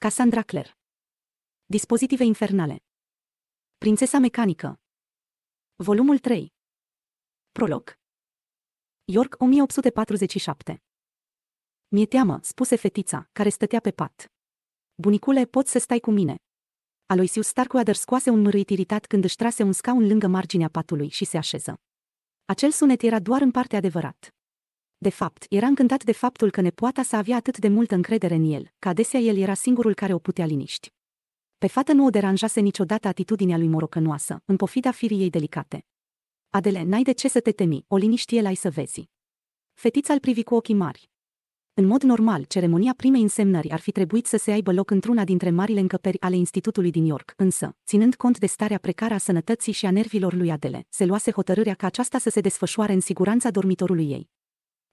Cassandra Clare Dispozitive infernale Prințesa mecanică Volumul 3 Prolog York 1847 Mi-e teamă, spuse fetița, care stătea pe pat. Bunicule, poți să stai cu mine. Aloisius Starkweather scoase un mârâit iritat când își trase un scaun lângă marginea patului și se așeză. Acel sunet era doar în parte adevărat. De fapt, era încântat de faptul că nepoata să avea atât de multă încredere în el, că adesea el era singurul care o putea liniști. Pe fată nu o deranjase niciodată atitudinea lui morocănoasă, în pofida firii ei delicate. Adele, n-ai de ce să te temi, o liniști el ai să vezi. Fetița îl privi cu ochii mari. În mod normal, ceremonia primei însemnări ar fi trebuit să se aibă loc într-una dintre marile încăperi ale Institutului din York, însă, ținând cont de starea precară a sănătății și a nervilor lui Adele, se luase hotărârea ca aceasta să se desfășoare în siguranța dormitorului ei.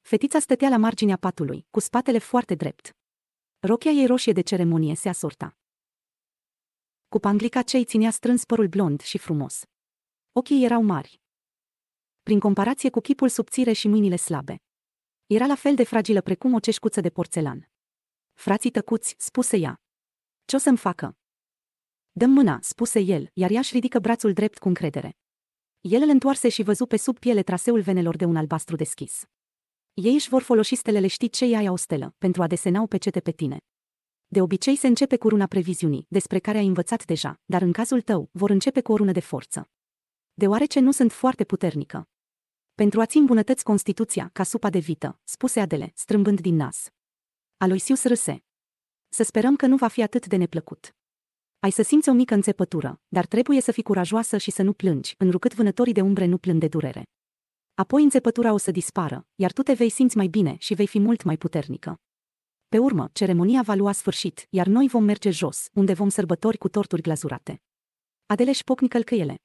Fetița stătea la marginea patului, cu spatele foarte drept. Rochia ei roșie de ceremonie se asorta. Cu panglica cei ținea strâns părul blond și frumos. Ochii erau mari. Prin comparație cu chipul subțire și mâinile slabe. Era la fel de fragilă precum o ceșcuță de porțelan. Frații tăcuți, spuse ea. Ce o să-mi facă? Dăm mâna, spuse el, iar ea își ridică brațul drept cu încredere. El îl întoarse și văzu pe sub piele traseul venelor de un albastru deschis. Ei își vor folosi stelele știi ce ai o stelă, pentru a desena o pecete pe tine. De obicei se începe cu runa previziunii, despre care ai învățat deja, dar în cazul tău vor începe cu o rună de forță. Deoarece nu sunt foarte puternică. Pentru a-ți îmbunătăți Constituția ca supa de vită, spuse Adele, strâmbând din nas. Aloisius râse. Să sperăm că nu va fi atât de neplăcut. Ai să simți o mică înțepătură, dar trebuie să fii curajoasă și să nu plângi, înrucât vânătorii de umbre nu plâng de durere apoi înțepătura o să dispară, iar tu te vei simți mai bine și vei fi mult mai puternică. Pe urmă, ceremonia va lua sfârșit, iar noi vom merge jos, unde vom sărbători cu torturi glazurate. Adele își pocni călcâiele.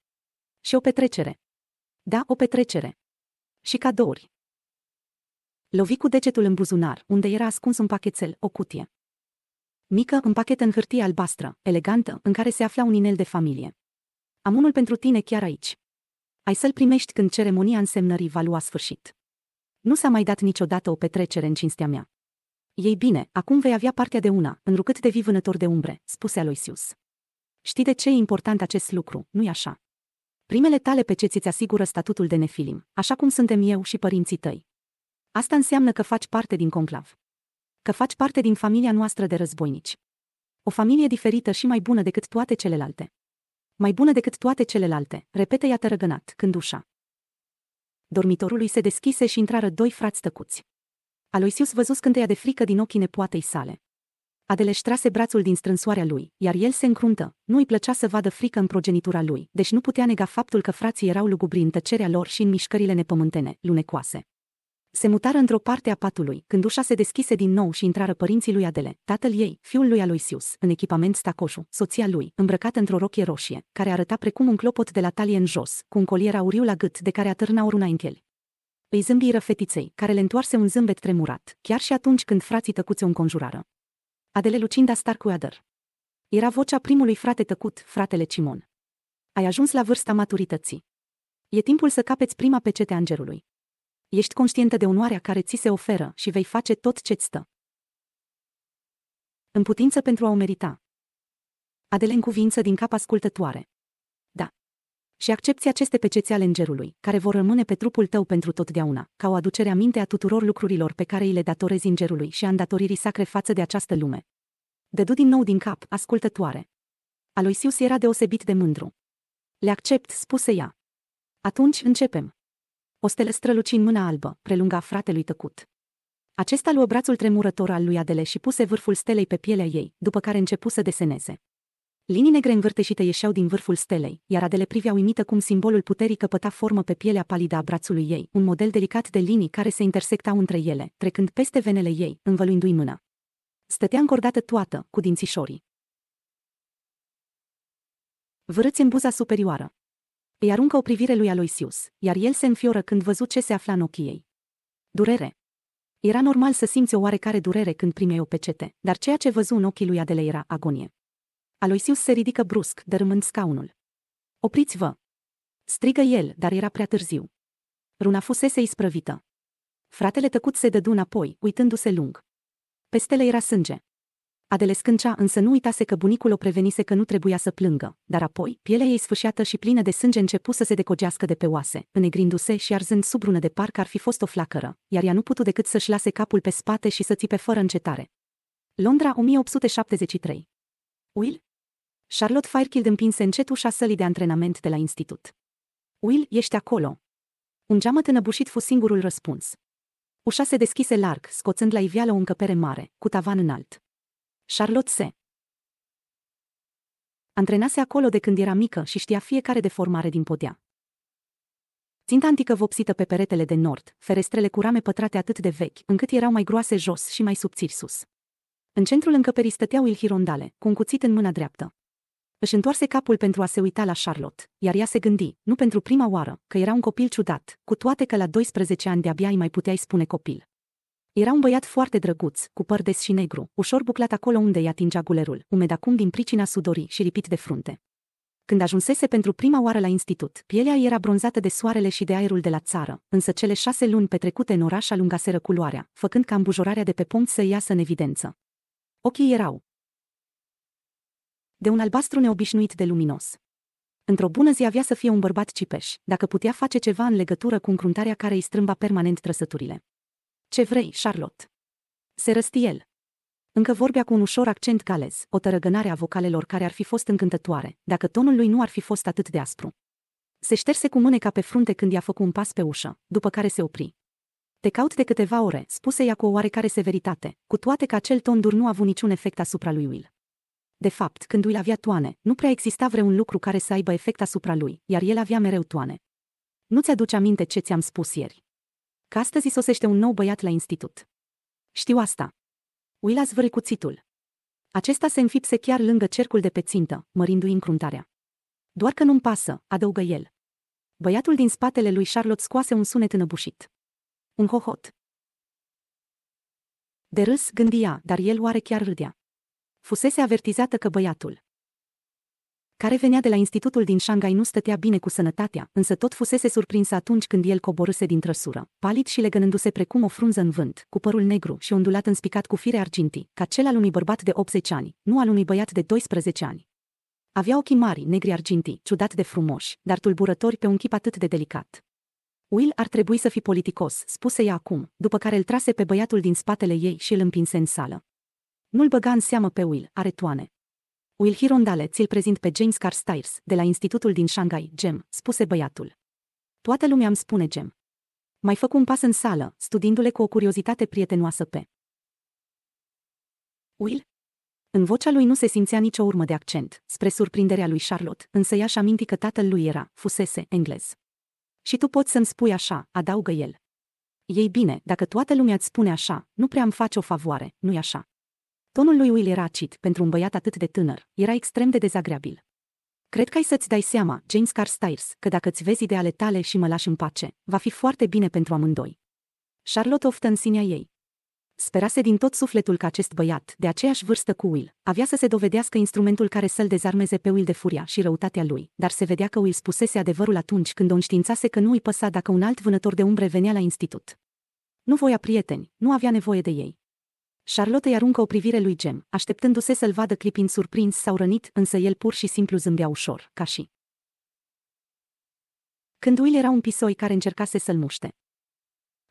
Și o petrecere. Da, o petrecere. Și cadouri. Lovi cu degetul în buzunar, unde era ascuns un pachetel, o cutie. Mică, un pachet în hârtie albastră, elegantă, în care se afla un inel de familie. Am unul pentru tine chiar aici ai să-l primești când ceremonia însemnării va lua sfârșit. Nu s-a mai dat niciodată o petrecere în cinstea mea. Ei bine, acum vei avea partea de una, înrucât de vii vânător de umbre, spuse Aloisius. Știi de ce e important acest lucru, nu-i așa? Primele tale pe ce ți asigură statutul de nefilim, așa cum suntem eu și părinții tăi. Asta înseamnă că faci parte din conclav. Că faci parte din familia noastră de războinici. O familie diferită și mai bună decât toate celelalte mai bună decât toate celelalte, repete i-a tărăgănat, când ușa. Dormitorului se deschise și intrară doi frați tăcuți. Aloisius văzu scânteia de frică din ochii nepoatei sale. își trase brațul din strânsoarea lui, iar el se încruntă. Nu i plăcea să vadă frică în progenitura lui, deci nu putea nega faptul că frații erau lugubri în tăcerea lor și în mișcările nepământene, lunecoase. Se mutară într-o parte a patului, când ușa se deschise din nou și intrară părinții lui Adele, tatăl ei, fiul lui Aloisius, în echipament stacoșu, soția lui, îmbrăcată într-o rochie roșie, care arăta precum un clopot de la talie în jos, cu un colier auriu la gât de care atârna oruna închel. Îi zâmbiră fetiței, care le întoarse un zâmbet tremurat, chiar și atunci când frații tăcuți o înconjurară. Adele Lucinda Starcu Era vocea primului frate tăcut, fratele Cimon. Ai ajuns la vârsta maturității. E timpul să capeți prima pecete angerului ești conștientă de onoarea care ți se oferă și vei face tot ce-ți stă. În putință pentru a o merita. Adele în cuvință din cap ascultătoare. Da. Și accepti aceste peceți ale îngerului, care vor rămâne pe trupul tău pentru totdeauna, ca o aducere a a tuturor lucrurilor pe care îi le datorezi îngerului și a îndatoririi sacre față de această lume. Dădu din nou din cap, ascultătoare. Aloisius era deosebit de mândru. Le accept, spuse ea. Atunci începem. O stelă strălucind mâna albă, prelunga fratelui tăcut. Acesta luă brațul tremurător al lui Adele și puse vârful stelei pe pielea ei, după care începu să deseneze. Linii negre învârteșite ieșeau din vârful stelei, iar Adele privea uimită cum simbolul puterii căpăta formă pe pielea palidă a brațului ei, un model delicat de linii care se intersectau între ele, trecând peste venele ei, învăluindu-i mâna. Stătea încordată toată, cu dințișorii. Vârâți în buza superioară îi aruncă o privire lui Aloisius, iar el se înfioră când văzut ce se afla în ochii ei. Durere. Era normal să simți o oarecare durere când primei o pecete, dar ceea ce văzu în ochii lui Adele era agonie. Aloisius se ridică brusc, dărâmând scaunul. Opriți-vă! Strigă el, dar era prea târziu. Runa fusese isprăvită. Fratele tăcut se dădu înapoi, uitându-se lung. Pestele era sânge. Adele Scâncea însă nu uitase că bunicul o prevenise că nu trebuia să plângă, dar apoi, pielea ei sfâșiată și plină de sânge începu să se decogească de pe oase, înegrindu-se și arzând sub rună de parcă ar fi fost o flacără, iar ea nu putu decât să-și lase capul pe spate și să țipe fără încetare. Londra 1873 Will? Charlotte Firekill împinse încet ușa sălii de antrenament de la institut. Will, ești acolo. Un geamăt înăbușit fu singurul răspuns. Ușa se deschise larg, scoțând la iveală o încăpere mare, cu tavan înalt. Charlotte se antrenase acolo de când era mică și știa fiecare deformare din podea. Ținta antică vopsită pe peretele de nord, ferestrele cu rame pătrate atât de vechi, încât erau mai groase jos și mai subțiri sus. În centrul încăperii stăteau hirondale, cu un cuțit în mâna dreaptă. Își întoarse capul pentru a se uita la Charlotte, iar ea se gândi, nu pentru prima oară, că era un copil ciudat, cu toate că la 12 ani de-abia îi mai puteai spune copil. Era un băiat foarte drăguț, cu păr des și negru, ușor buclat acolo unde îi atingea gulerul, umed acum din pricina sudorii și lipit de frunte. Când ajunsese pentru prima oară la institut, pielea era bronzată de soarele și de aerul de la țară, însă cele șase luni petrecute în oraș alungaseră culoarea, făcând ca îmbujorarea de pe punct să iasă în evidență. Ochii erau de un albastru neobișnuit de luminos. Într-o bună zi avea să fie un bărbat cipeș, dacă putea face ceva în legătură cu încruntarea care îi strâmba permanent trăsăturile. Ce vrei, Charlotte? Se răsti el. Încă vorbea cu un ușor accent calez, o tărăgânare a vocalelor care ar fi fost încântătoare, dacă tonul lui nu ar fi fost atât de aspru. Se șterse cu mâneca pe frunte când i-a făcut un pas pe ușă, după care se opri. Te caut de câteva ore, spuse ea cu o oarecare severitate, cu toate că acel ton dur nu a avut niciun efect asupra lui Will. De fapt, când Will avea toane, nu prea exista vreun lucru care să aibă efect asupra lui, iar el avea mereu toane. Nu ți-aduce aminte ce ți-am spus ieri că astăzi sosește un nou băiat la institut. Știu asta. Will a cuțitul. Acesta se înfipse chiar lângă cercul de pe țintă, mărindu-i încruntarea. Doar că nu-mi pasă, adăugă el. Băiatul din spatele lui Charlotte scoase un sunet înăbușit. Un hohot. De râs gândia, dar el oare chiar râdea. Fusese avertizată că băiatul care venea de la institutul din Shanghai nu stătea bine cu sănătatea, însă tot fusese surprins atunci când el coborâse din trăsură, palid și legănându-se precum o frunză în vânt, cu părul negru și ondulat înspicat cu fire argintii, ca cel al unui bărbat de 80 ani, nu al unui băiat de 12 ani. Avea ochii mari, negri argintii, ciudat de frumoși, dar tulburători pe un chip atât de delicat. Will ar trebui să fi politicos, spuse ea acum, după care îl trase pe băiatul din spatele ei și îl împinse în sală. Nu-l băga în seamă pe Will, are toane. Will Hirondale ți-l prezint pe James Carstairs, de la Institutul din Shanghai, Gem, spuse băiatul. Toată lumea îmi spune Gem. Mai fac un pas în sală, studiindu-le cu o curiozitate prietenoasă pe. Will? În vocea lui nu se simțea nicio urmă de accent, spre surprinderea lui Charlotte, însă ea și aminti că tatăl lui era, fusese, englez. Și tu poți să-mi spui așa, adaugă el. Ei bine, dacă toată lumea îți spune așa, nu prea îmi faci o favoare, nu-i așa? Tonul lui Will era acid pentru un băiat atât de tânăr, era extrem de dezagreabil. Cred că ai să-ți dai seama, James Carstairs, că dacă îți vezi ideale tale și mă lași în pace, va fi foarte bine pentru amândoi. Charlotte oftă în sinea ei. Sperase din tot sufletul că acest băiat, de aceeași vârstă cu Will, avea să se dovedească instrumentul care să-l dezarmeze pe Will de furia și răutatea lui, dar se vedea că Will spusese adevărul atunci când o înștiințase că nu îi păsa dacă un alt vânător de umbre venea la institut. Nu voia prieteni, nu avea nevoie de ei. Charlotte îi aruncă o privire lui Gem, așteptându-se să-l vadă clipind surprins sau rănit, însă el pur și simplu zâmbea ușor, ca și... Când Will era un pisoi care încercase să-l muște.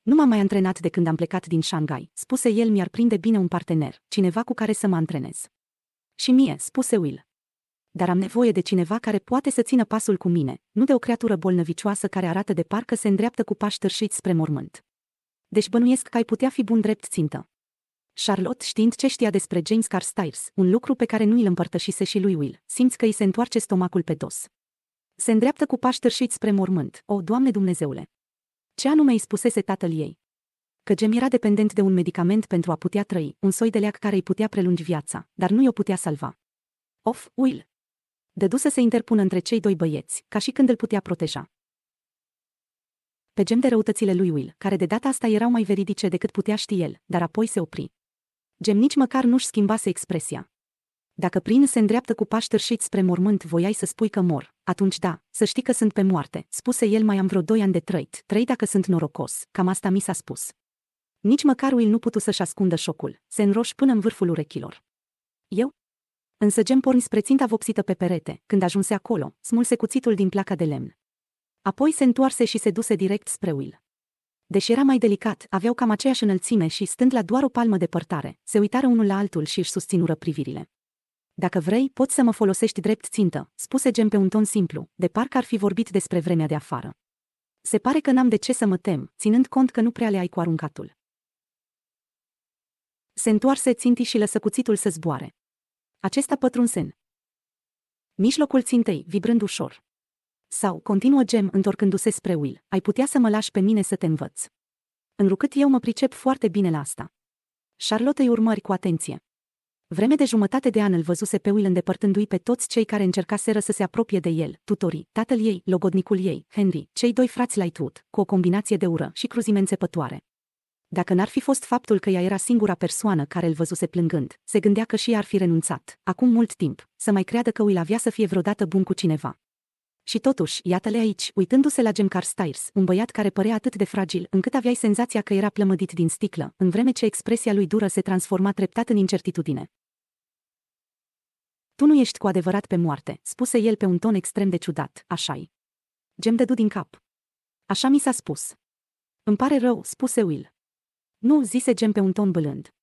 Nu m-am mai antrenat de când am plecat din Shanghai, spuse el mi-ar prinde bine un partener, cineva cu care să mă antrenez. Și mie, spuse Will. Dar am nevoie de cineva care poate să țină pasul cu mine, nu de o creatură bolnăvicioasă care arată de parcă se îndreaptă cu pași târșiți spre mormânt. Deci bănuiesc că ai putea fi bun drept țintă. Charlotte știind ce știa despre James Carstairs, un lucru pe care nu îl împărtășise și lui Will, simți că îi se întoarce stomacul pe dos. Se îndreaptă cu pași spre mormânt, o, Doamne Dumnezeule! Ce anume îi spusese tatăl ei? Că Gem era dependent de un medicament pentru a putea trăi, un soi de leac care îi putea prelungi viața, dar nu i-o putea salva. Of, Will! Dădu să se interpună între cei doi băieți, ca și când îl putea proteja pe gem de răutățile lui Will, care de data asta erau mai veridice decât putea ști el, dar apoi se opri. Gem nici măcar nu-și schimbase expresia. Dacă prin se îndreaptă cu pași spre mormânt voiai să spui că mor, atunci da, să știi că sunt pe moarte, spuse el mai am vreo doi ani de trăit, trei dacă sunt norocos, cam asta mi s-a spus. Nici măcar Will nu putu să-și ascundă șocul, se înroși până în vârful urechilor. Eu? Însă Gem porni spre ținta vopsită pe perete, când ajunse acolo, smulse cuțitul din placa de lemn. Apoi se întoarse și se duse direct spre Will deși era mai delicat, aveau cam aceeași înălțime și, stând la doar o palmă de departare, se uitară unul la altul și își susținură privirile. Dacă vrei, poți să mă folosești drept țintă, spuse Gem pe un ton simplu, de parcă ar fi vorbit despre vremea de afară. Se pare că n-am de ce să mă tem, ținând cont că nu prea le ai cu aruncatul. Se întoarse țintii și lăsă cuțitul să zboare. Acesta pătrunsen. Mijlocul țintei, vibrând ușor. Sau, continuă Gem întorcându-se spre Will, ai putea să mă lași pe mine să te învăț. Înrucât eu mă pricep foarte bine la asta. Charlotte îi urmări cu atenție. Vreme de jumătate de an îl văzuse pe Will îndepărtându-i pe toți cei care încercaseră să se apropie de el, tutorii, tatăl ei, logodnicul ei, Henry, cei doi frați Lightwood, cu o combinație de ură și cruzime înțepătoare. Dacă n-ar fi fost faptul că ea era singura persoană care îl văzuse plângând, se gândea că și ea ar fi renunțat, acum mult timp, să mai creadă că Will avea să fie vreodată bun cu cineva. Și totuși, iată-le aici, uitându-se la Jim Carstairs, un băiat care părea atât de fragil, încât aveai senzația că era plămădit din sticlă, în vreme ce expresia lui dură se transforma treptat în incertitudine. Tu nu ești cu adevărat pe moarte, spuse el pe un ton extrem de ciudat, așa-i. Jim dădu din cap. Așa mi s-a spus. Îmi pare rău, spuse Will. Nu, zise Jim pe un ton bălând.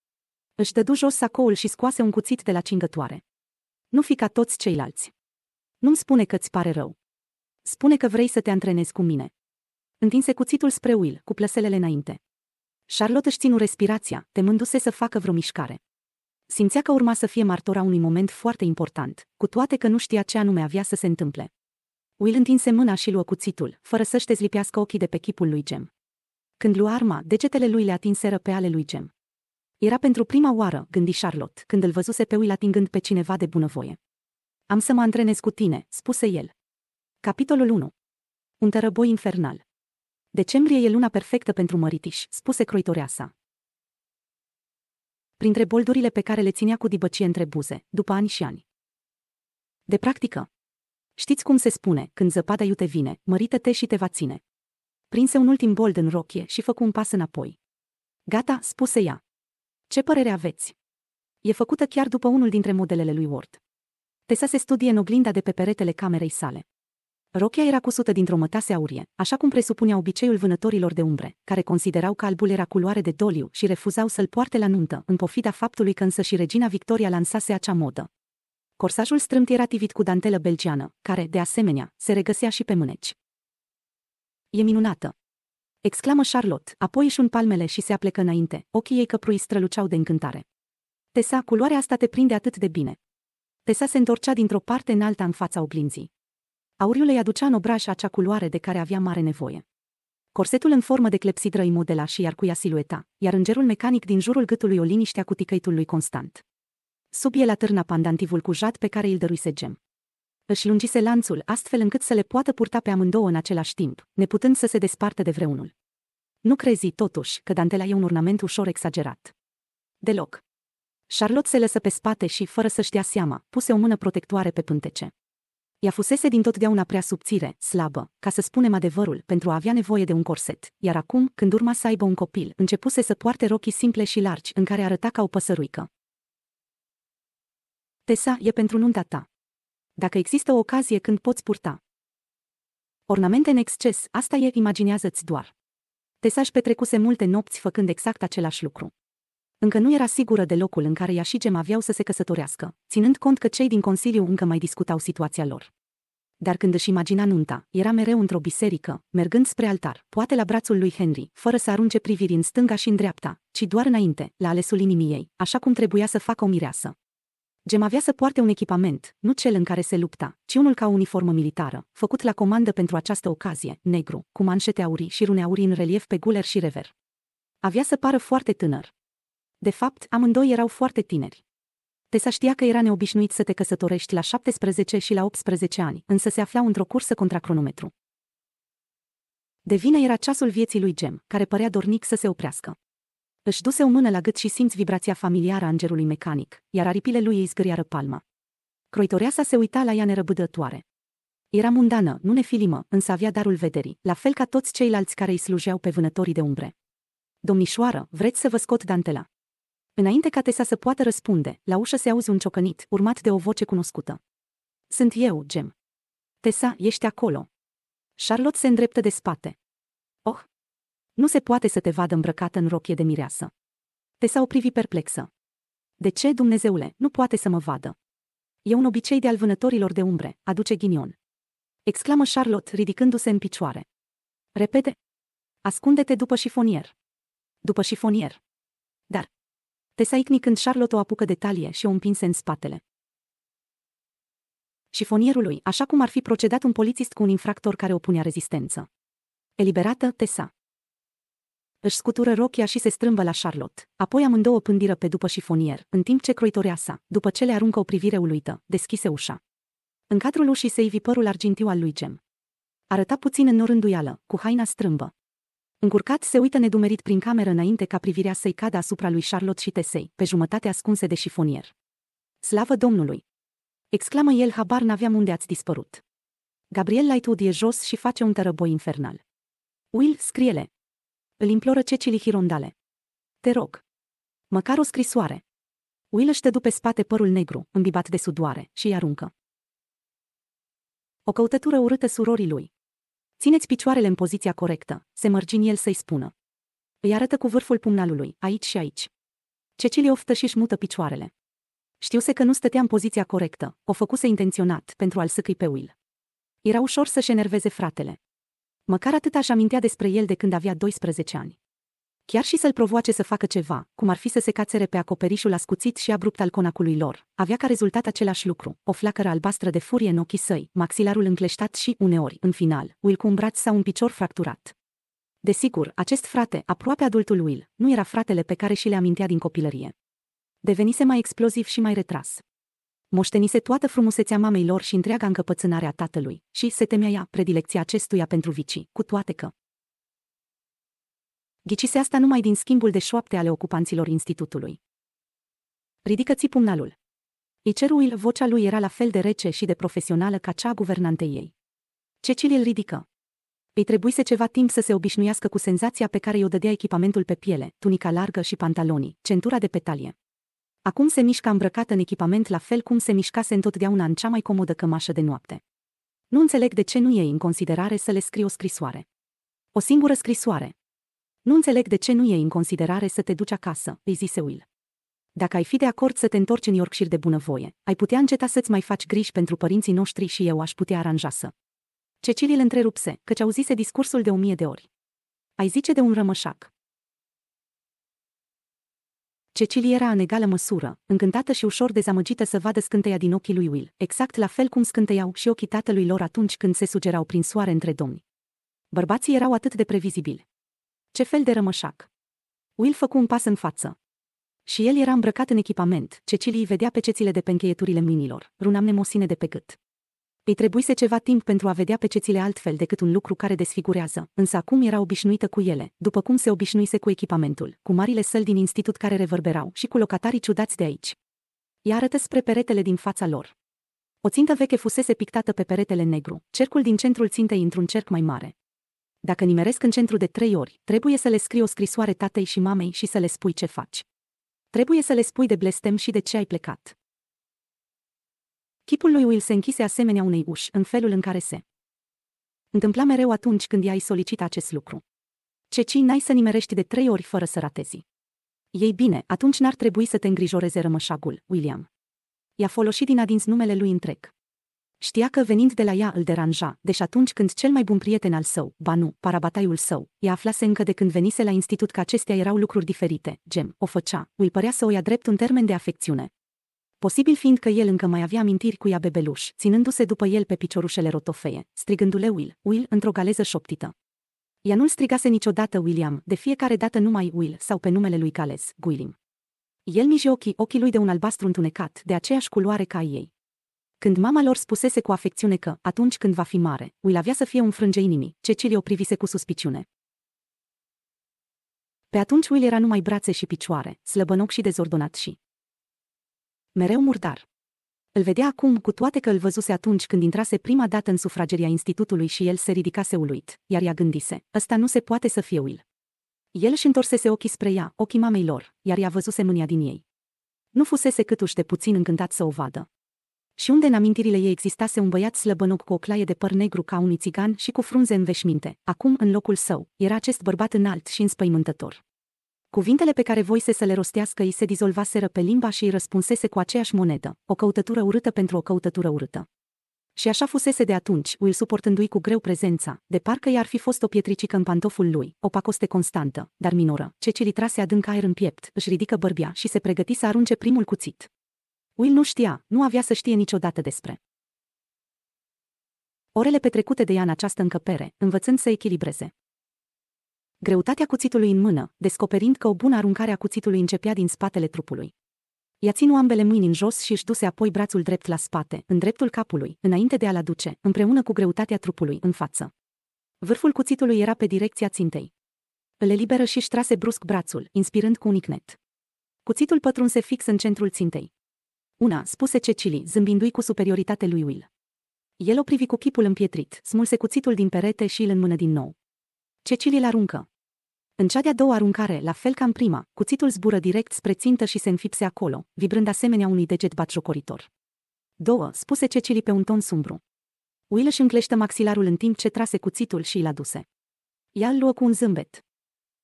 Își dădu jos sacoul și scoase un cuțit de la cingătoare. Nu fi ca toți ceilalți. Nu-mi spune că-ți pare rău. Spune că vrei să te antrenezi cu mine. Întinse cuțitul spre Will, cu plăselele înainte. Charlotte își ținu respirația, temându-se să facă vreo mișcare. Simțea că urma să fie martora unui moment foarte important, cu toate că nu știa ce anume avea să se întâmple. Will întinse mâna și luă cuțitul, fără să-și dezlipească ochii de pe chipul lui Gem. Când lua arma, degetele lui le atinseră pe ale lui Gem. Era pentru prima oară, gândi Charlotte, când îl văzuse pe Will atingând pe cineva de bunăvoie. Am să mă antrenez cu tine, spuse el, Capitolul 1. Un tărăboi infernal. Decembrie e luna perfectă pentru măritiș, spuse croitorea sa. Printre boldurile pe care le ținea cu dibăcie între buze, după ani și ani. De practică. Știți cum se spune, când zăpada iute vine, mărită-te și te va ține. Prinse un ultim bold în rochie și făcu un pas înapoi. Gata, spuse ea. Ce părere aveți? E făcută chiar după unul dintre modelele lui Ward. Tesa se studie în oglinda de pe peretele camerei sale. Rochia era cusută dintr-o mătase aurie, așa cum presupunea obiceiul vânătorilor de umbre, care considerau că albul era culoare de doliu și refuzau să-l poarte la nuntă, în pofida faptului că însă și regina Victoria lansase acea modă. Corsajul strâmt era tivit cu dantelă belgiană, care, de asemenea, se regăsea și pe mâneci. E minunată! exclamă Charlotte, apoi își un palmele și se aplecă înainte, ochii ei căprui străluceau de încântare. Tesa, culoarea asta te prinde atât de bine. Tesa se întorcea dintr-o parte în alta în fața oglinzii. Auriul îi aducea în obraș acea culoare de care avea mare nevoie. Corsetul în formă de clepsidră îi modela și iar ea silueta, iar îngerul mecanic din jurul gâtului o liniștea cu ticăitul lui constant. Sub el atârna pandantivul cu jad pe care îl dăruise gem. Își lungise lanțul astfel încât să le poată purta pe amândouă în același timp, neputând să se despartă de vreunul. Nu crezi, totuși, că dantela e un ornament ușor exagerat. Deloc. Charlotte se lăsă pe spate și, fără să dea seama, puse o mână protectoare pe pântece. Ea fusese din totdeauna prea subțire, slabă, ca să spunem adevărul, pentru a avea nevoie de un corset, iar acum, când urma să aibă un copil, începuse să poarte rochii simple și largi, în care arăta ca o păsăruică. Tesa e pentru nunta ta. Dacă există o ocazie când poți purta. Ornamente în exces, asta e, imaginează-ți doar. Tesa își petrecuse multe nopți făcând exact același lucru. Încă nu era sigură de locul în care ea și Gem aveau să se căsătorească, ținând cont că cei din Consiliu încă mai discutau situația lor. Dar când își imagina nunta, era mereu într-o biserică, mergând spre altar, poate la brațul lui Henry, fără să arunce priviri în stânga și în dreapta, ci doar înainte, la alesul inimii ei, așa cum trebuia să facă o mireasă. Gem avea să poarte un echipament, nu cel în care se lupta, ci unul ca o uniformă militară, făcut la comandă pentru această ocazie, negru, cu manșete aurii și rune aurii în relief pe guler și rever. Avea să pară foarte tânăr, de fapt, amândoi erau foarte tineri. Tesa știa că era neobișnuit să te căsătorești la 17 și la 18 ani, însă se afla într-o cursă contra cronometru. De vină era ceasul vieții lui Gem, care părea dornic să se oprească. Își duse o mână la gât și simți vibrația familiară a îngerului mecanic, iar aripile lui îi zgâriară palma. Croitoreasa se uita la ea nerăbdătoare. Era mundană, nu nefilimă, însă avea darul vederii, la fel ca toți ceilalți care îi slujeau pe vânătorii de umbre. Domnișoară, vreți să vă scot dantela? Înainte ca Tesa să poată răspunde, la ușă se auzi un ciocănit, urmat de o voce cunoscută. Sunt eu, Gem. Tesa, ești acolo. Charlotte se îndreptă de spate. Oh! Nu se poate să te vadă îmbrăcată în rochie de mireasă. Tesa o privi perplexă. De ce, Dumnezeule, nu poate să mă vadă? E un obicei de al vânătorilor de umbre, aduce ghinion. Exclamă Charlotte, ridicându-se în picioare. Repede. Ascunde-te după șifonier. După șifonier tesaicni când Charlotte o apucă de talie și o împinse în spatele. Șifonierului, așa cum ar fi procedat un polițist cu un infractor care opunea rezistență. Eliberată, Tesa. Își scutură rochia și se strâmbă la Charlotte, apoi amândouă pândiră pe după șifonier, în timp ce croitorea sa, după ce le aruncă o privire uluită, deschise ușa. În cadrul ușii se ivi părul argintiu al lui Gem. Arăta puțin în norânduială, cu haina strâmbă, Încurcat se uită nedumerit prin cameră înainte ca privirea să-i cadă asupra lui Charlotte și Tesei, pe jumătate ascunse de șifonier. Slavă Domnului! Exclamă el, habar n-aveam unde ați dispărut. Gabriel Lightwood e jos și face un tărăboi infernal. Will, scrie-le. Îl imploră Cecily Hirondale. Te rog. Măcar o scrisoare. Will își tădu pe spate părul negru, îmbibat de sudoare, și i aruncă. O căutătură urâtă surorii lui, Țineți picioarele în poziția corectă, se mărgini el să-i spună. Îi arătă cu vârful pumnalului, aici și aici. Cecilie oftă și mută picioarele. se că nu stătea în poziția corectă, o făcuse intenționat pentru a-l săcâi pe Will. Era ușor să-și enerveze fratele. Măcar atât aș amintea despre el de când avea 12 ani chiar și să-l provoace să facă ceva, cum ar fi să se cațere pe acoperișul ascuțit și abrupt al conacului lor. Avea ca rezultat același lucru, o flacără albastră de furie în ochii săi, maxilarul încleștat și, uneori, în final, Will cu un braț sau un picior fracturat. Desigur, acest frate, aproape adultul Will, nu era fratele pe care și le amintea din copilărie. Devenise mai exploziv și mai retras. Moștenise toată frumusețea mamei lor și întreaga încăpățânare a tatălui și se temea ea predilecția acestuia pentru vicii, cu toate că ghicise asta numai din schimbul de șoapte ale ocupanților institutului. Ridică-ți pumnalul. Îi vocea lui era la fel de rece și de profesională ca cea a guvernantei ei. Cecil îl ridică. Îi trebuise ceva timp să se obișnuiască cu senzația pe care i-o dădea echipamentul pe piele, tunica largă și pantalonii, centura de petalie. Acum se mișca îmbrăcată în echipament la fel cum se mișcase întotdeauna în cea mai comodă cămașă de noapte. Nu înțeleg de ce nu iei în considerare să le scrii o scrisoare. O singură scrisoare, nu înțeleg de ce nu iei în considerare să te duci acasă, îi zise Will. Dacă ai fi de acord să te întorci în Yorkshire de bunăvoie, ai putea înceta să-ți mai faci griji pentru părinții noștri și eu aș putea aranja să. Cecil îl întrerupse, căci auzise discursul de o mie de ori. Ai zice de un rămășac. Cecilia era în egală măsură, încântată și ușor dezamăgită să vadă scânteia din ochii lui Will, exact la fel cum scânteiau și ochii tatălui lor atunci când se sugerau prin soare între domni. Bărbații erau atât de previzibili. Ce fel de rămășac! Will făcu un pas în față. Și el era îmbrăcat în echipament, Cecilii vedea pe cețile de pe încheieturile minilor, runam nemosine de pe gât. Îi trebuise ceva timp pentru a vedea pe cețile altfel decât un lucru care desfigurează, însă acum era obișnuită cu ele, după cum se obișnuise cu echipamentul, cu marile săli din institut care reverberau și cu locatarii ciudați de aici. Ea arătă spre peretele din fața lor. O țintă veche fusese pictată pe peretele negru, cercul din centrul țintei într-un cerc mai mare, dacă nimeresc în centru de trei ori, trebuie să le scrii o scrisoare tatei și mamei și să le spui ce faci. Trebuie să le spui de blestem și de ce ai plecat. Chipul lui Will se închise asemenea unei uși în felul în care se întâmpla mereu atunci când i-ai solicitat acest lucru. Ceci n-ai să nimerești de trei ori fără să ratezi. Ei bine, atunci n-ar trebui să te îngrijoreze rămășagul, William. I-a folosit din adins numele lui întreg. Știa că venind de la ea îl deranja, deși atunci când cel mai bun prieten al său, Banu, parabataiul său, ea aflase încă de când venise la institut că acestea erau lucruri diferite, gem, o făcea, îi părea să o ia drept un termen de afecțiune. Posibil fiind că el încă mai avea amintiri cu ea bebeluș, ținându-se după el pe piciorușele rotofeie, strigându-le Will, Will într-o galeză șoptită. Ea nu-l strigase niciodată William, de fiecare dată numai Will sau pe numele lui Gales, Guilim. El mișe ochii, ochii lui de un albastru întunecat, de aceeași culoare ca ei. Când mama lor spusese cu afecțiune că, atunci când va fi mare, îl avea să fie un frânge inimii, Cecilie o privise cu suspiciune. Pe atunci Will era numai brațe și picioare, slăbănoc și dezordonat și mereu murdar. Îl vedea acum, cu toate că îl văzuse atunci când intrase prima dată în sufrageria institutului și el se ridicase uluit, iar ea gândise, ăsta nu se poate să fie Will. El își întorsese ochii spre ea, ochii mamei lor, iar ea văzuse mânia din ei. Nu fusese câtuși de puțin încântat să o vadă și unde în amintirile ei existase un băiat slăbănoc cu o claie de păr negru ca unui țigan și cu frunze în veșminte. Acum, în locul său, era acest bărbat înalt și înspăimântător. Cuvintele pe care voise să le rostească îi se dizolvaseră pe limba și îi răspunsese cu aceeași monedă, o căutătură urâtă pentru o căutătură urâtă. Și așa fusese de atunci, îl suportându-i cu greu prezența, de parcă i-ar fi fost o pietricică în pantoful lui, o pacoste constantă, dar minoră, ce li trase adânc aer în piept, își ridică bărbia și se pregăti să arunce primul cuțit. Will nu știa, nu avea să știe niciodată despre. Orele petrecute de ea în această încăpere, învățând să echilibreze. Greutatea cuțitului în mână, descoperind că o bună aruncare a cuțitului începea din spatele trupului. Ea ținu ambele mâini în jos și își duse apoi brațul drept la spate, în dreptul capului, înainte de a-l aduce, împreună cu greutatea trupului, în față. Vârful cuțitului era pe direcția țintei. Îl eliberă și își trase brusc brațul, inspirând cu un icnet. Cuțitul pătrunse fix în centrul țintei. Una, spuse Cecily, zâmbindu-i cu superioritate lui Will. El o privi cu chipul împietrit, smulse cuțitul din perete și îl înmână din nou. Cecily îl aruncă. În cea de-a doua aruncare, la fel ca în prima, cuțitul zbură direct spre țintă și se înfipse acolo, vibrând asemenea unui deget batjocoritor. Două, spuse Cecily pe un ton sumbru. Will își încleștă maxilarul în timp ce trase cuțitul și îl aduse. Ea îl luă cu un zâmbet.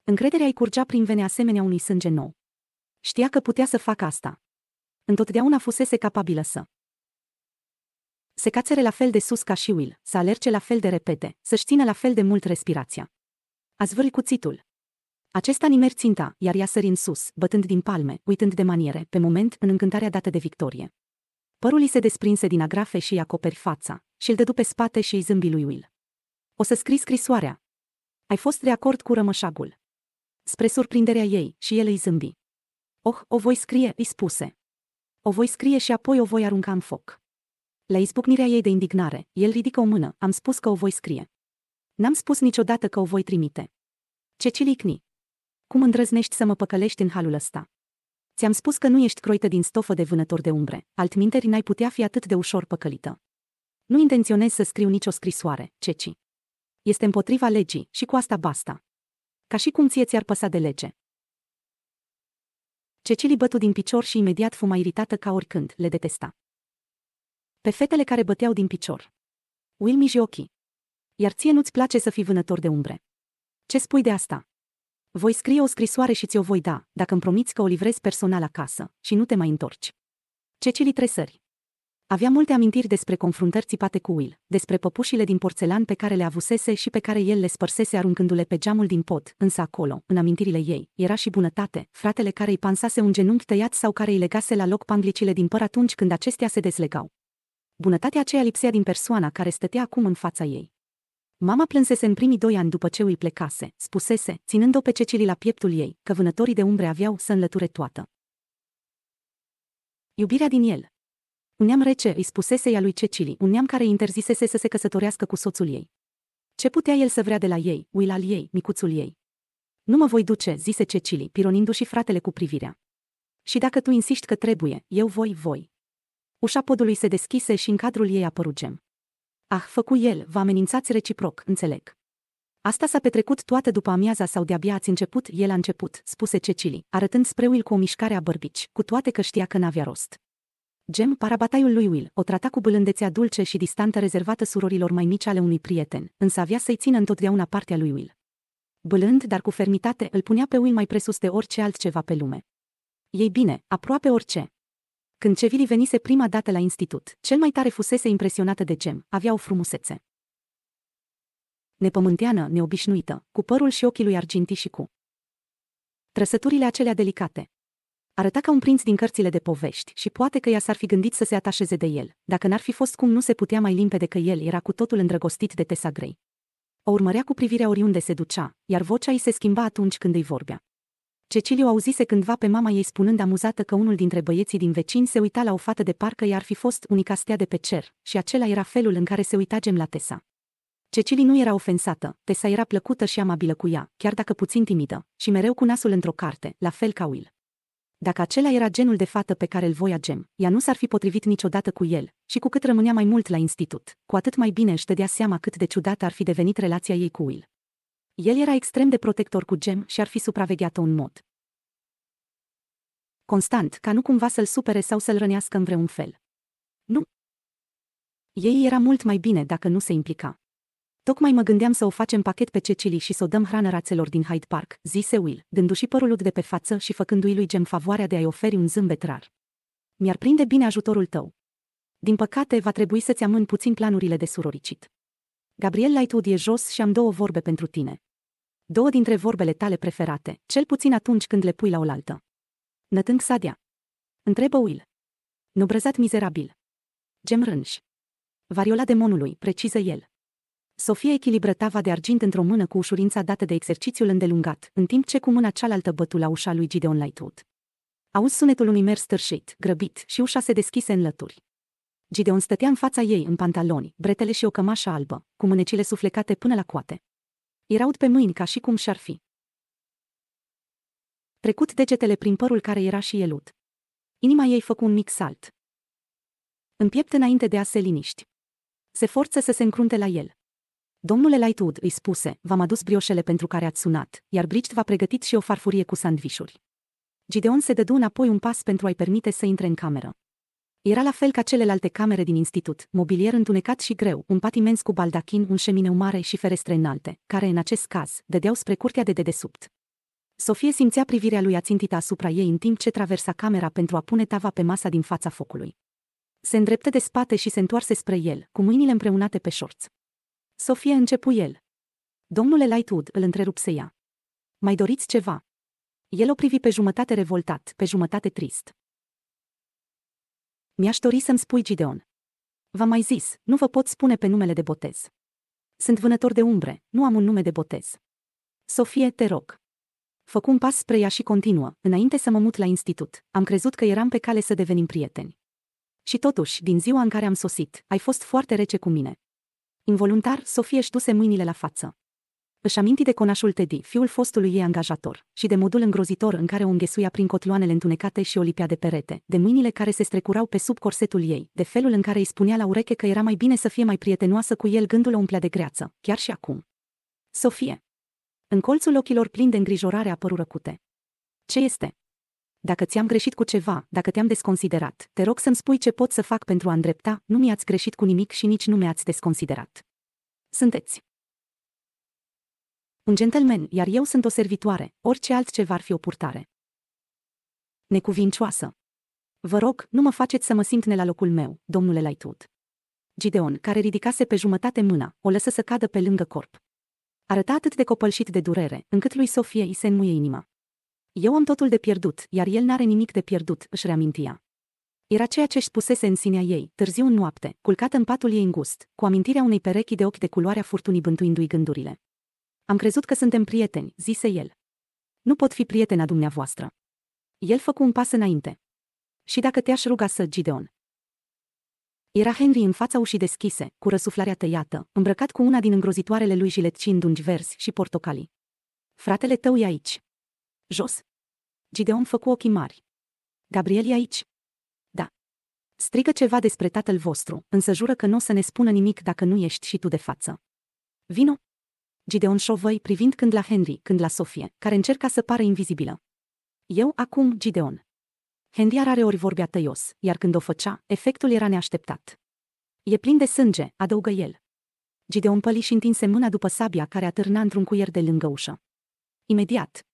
Încrederea îi curgea prin vene asemenea unui sânge nou. Știa că putea să facă asta. Întotdeauna fusese capabilă să se cațere la fel de sus ca și Will, să alerge la fel de repede, să-și țină la fel de mult respirația. A zvârli cuțitul. Acesta nimer ținta, iar ea sări în sus, bătând din palme, uitând de maniere, pe moment, în încântarea dată de victorie. Părul îi se desprinse din agrafe și îi acoperi fața, și îl dădu pe spate și îi zâmbi lui Will. O să scrii scrisoarea. Ai fost de acord cu rămășagul. Spre surprinderea ei, și el îi zâmbi. Oh, o voi scrie, îi spuse o voi scrie și apoi o voi arunca în foc. La izbucnirea ei de indignare, el ridică o mână, am spus că o voi scrie. N-am spus niciodată că o voi trimite. Ce cilicni? Cum îndrăznești să mă păcălești în halul ăsta? Ți-am spus că nu ești croită din stofă de vânător de umbre, altminteri n-ai putea fi atât de ușor păcălită. Nu intenționez să scriu nicio scrisoare, Ceci. Este împotriva legii și cu asta basta. Ca și cum ție ți-ar păsa de lege. Cecily bătu din picior și imediat fuma iritată ca oricând, le detesta. Pe fetele care băteau din picior. Will miji ochii. Iar ție nu-ți place să fii vânător de umbre. Ce spui de asta? Voi scrie o scrisoare și ți-o voi da, dacă îmi promiți că o livrezi personal acasă și nu te mai întorci. Cecily tresări. Avea multe amintiri despre confruntări țipate cu Will, despre păpușile din porțelan pe care le avusese și pe care el le spărsese aruncându-le pe geamul din pot. însă acolo, în amintirile ei, era și bunătate, fratele care îi pansase un genunchi tăiat sau care îi legase la loc panglicile din păr atunci când acestea se deslegau. Bunătatea aceea lipsea din persoana care stătea acum în fața ei. Mama plânsese în primii doi ani după ce îi plecase, spusese, ținând-o pe cecilii la pieptul ei, că vânătorii de umbre aveau să înlăture toată. Iubirea din el, un neam rece îi spusese ea lui Cecili, un neam care interzisese să se căsătorească cu soțul ei. Ce putea el să vrea de la ei, uil al ei, micuțul ei? Nu mă voi duce, zise Cecili, pironindu-și fratele cu privirea. Și dacă tu insiști că trebuie, eu voi, voi. Ușa podului se deschise și în cadrul ei apărugem. Gem. Ah, făcu el, vă amenințați reciproc, înțeleg. Asta s-a petrecut toată după amiaza sau de-abia ați început, el a început, spuse Cecili, arătând spre uil cu o mișcare a bărbici, cu toate că știa că n-avea rost. Gem, parabataiul lui Will, o trata cu blândețea dulce și distantă rezervată surorilor mai mici ale unui prieten, însă avea să-i țină întotdeauna partea lui Will. Blând, dar cu fermitate, îl punea pe Will mai presus de orice altceva pe lume. Ei bine, aproape orice. Când Cevili venise prima dată la institut, cel mai tare fusese impresionată de Gem, avea o frumusețe. Nepământeană, neobișnuită, cu părul și ochii lui argintii și cu trăsăturile acelea delicate, Arăta ca un prinț din cărțile de povești și poate că ea s-ar fi gândit să se atașeze de el, dacă n-ar fi fost cum nu se putea mai limpede că el era cu totul îndrăgostit de Tessa Grey. O urmărea cu privirea oriunde se ducea, iar vocea ei se schimba atunci când îi vorbea. Cecilio auzise cândva pe mama ei spunând amuzată că unul dintre băieții din vecini se uita la o fată de parcă i-ar fi fost unica stea de pe cer, și acela era felul în care se uita gem la Tesa. Cecili nu era ofensată, Tesa era plăcută și amabilă cu ea, chiar dacă puțin timidă, și mereu cu nasul într-o carte, la fel ca Will. Dacă acela era genul de fată pe care îl voia gem, ea nu s-ar fi potrivit niciodată cu el, și cu cât rămânea mai mult la institut, cu atât mai bine își dădea seama cât de ciudată ar fi devenit relația ei cu Will. El era extrem de protector cu gem și ar fi supravegheat-o în mod constant, ca nu cumva să-l supere sau să-l rănească în vreun fel. Nu. Ei era mult mai bine dacă nu se implica. Tocmai mă gândeam să o facem pachet pe Cecily și să o dăm hrană rațelor din Hyde Park, zise Will, dându-și părul de pe față și făcându-i lui Gem favoarea de a-i oferi un zâmbet rar. Mi-ar prinde bine ajutorul tău. Din păcate, va trebui să-ți amân puțin planurile de suroricit. Gabriel Lightwood e jos și am două vorbe pentru tine. Două dintre vorbele tale preferate, cel puțin atunci când le pui la oaltă. Nătâng Sadia. Întrebă Will. Nobrăzat mizerabil. Gem rânși. Variola demonului, preciză el. Sofia echilibră tava de argint într-o mână cu ușurința dată de exercițiul îndelungat, în timp ce cu mâna cealaltă bătu la ușa lui Gideon Lightwood. Auzi sunetul unui mers stârșit, grăbit și ușa se deschise în lături. Gideon stătea în fața ei în pantaloni, bretele și o cămașă albă, cu mânecile suflecate până la coate. Erau pe mâini ca și cum și-ar fi. Trecut degetele prin părul care era și elut. Inima ei făcu un mic salt. În piept înainte de a se liniști. Se forță să se încrunte la el, Domnule Lightwood îi spuse, v-am adus brioșele pentru care ați sunat, iar Bridget v-a pregătit și o farfurie cu sandvișuri. Gideon se dădu înapoi un pas pentru a-i permite să intre în cameră. Era la fel ca celelalte camere din institut, mobilier întunecat și greu, un pat imens cu baldachin, un șemineu mare și ferestre înalte, care în acest caz dădeau spre curtea de dedesubt. Sofie simțea privirea lui ațintită asupra ei în timp ce traversa camera pentru a pune tava pe masa din fața focului. Se îndreptă de spate și se întoarse spre el, cu mâinile împreunate pe șorț. Sofie începu el. Domnule Lightwood, îl întrerupse ea. Mai doriți ceva? El o privi pe jumătate revoltat, pe jumătate trist. Mi-aș dori să-mi spui, Gideon. V-am mai zis, nu vă pot spune pe numele de botez. Sunt vânător de umbre, nu am un nume de botez. Sofie, te rog. Făcu un pas spre ea și continuă, înainte să mă mut la institut, am crezut că eram pe cale să devenim prieteni. Și totuși, din ziua în care am sosit, ai fost foarte rece cu mine, Involuntar, Sofie își duse mâinile la față. Își aminti de conașul Teddy, fiul fostului ei angajator, și de modul îngrozitor în care o înghesuia prin cotloanele întunecate și o lipea de perete, de mâinile care se strecurau pe sub corsetul ei, de felul în care îi spunea la ureche că era mai bine să fie mai prietenoasă cu el gândul o umplea de greață, chiar și acum. Sofie. În colțul ochilor plin de îngrijorare apărură cute. Ce este? dacă ți-am greșit cu ceva, dacă te-am desconsiderat, te rog să-mi spui ce pot să fac pentru a îndrepta, nu mi-ați greșit cu nimic și nici nu mi-ați desconsiderat. Sunteți un gentleman, iar eu sunt o servitoare, orice altceva ar fi o purtare. Necuvincioasă. Vă rog, nu mă faceți să mă simt ne la locul meu, domnule Lightwood. Gideon, care ridicase pe jumătate mâna, o lăsă să cadă pe lângă corp. Arăta atât de copălșit de durere, încât lui Sofie îi se înmuie inima. Eu am totul de pierdut, iar el n-are nimic de pierdut, își reamintia. Era ceea ce își spusese în sinea ei, târziu în noapte, culcată în patul ei îngust, cu amintirea unei perechi de ochi de culoarea furtunii bântuindu-i gândurile. Am crezut că suntem prieteni, zise el. Nu pot fi prietena dumneavoastră. El făcu un pas înainte. Și dacă te-aș ruga să, Gideon. Era Henry în fața ușii deschise, cu răsuflarea tăiată, îmbrăcat cu una din îngrozitoarele lui jiletcii în dungi verzi și portocalii. Fratele tău e aici. Jos. Gideon făcu ochii mari. Gabriel e aici. Da. Strigă ceva despre tatăl vostru, însă jură că nu o să ne spună nimic dacă nu ești și tu de față. Vino. Gideon șovăi privind când la Henry, când la Sofie, care încerca să pară invizibilă. Eu acum, Gideon. Henry rareori vorbea tăios, iar când o făcea, efectul era neașteptat. E plin de sânge, adăugă el. Gideon păli și întinse mâna după sabia care atârna într-un cuier de lângă ușă. Imediat,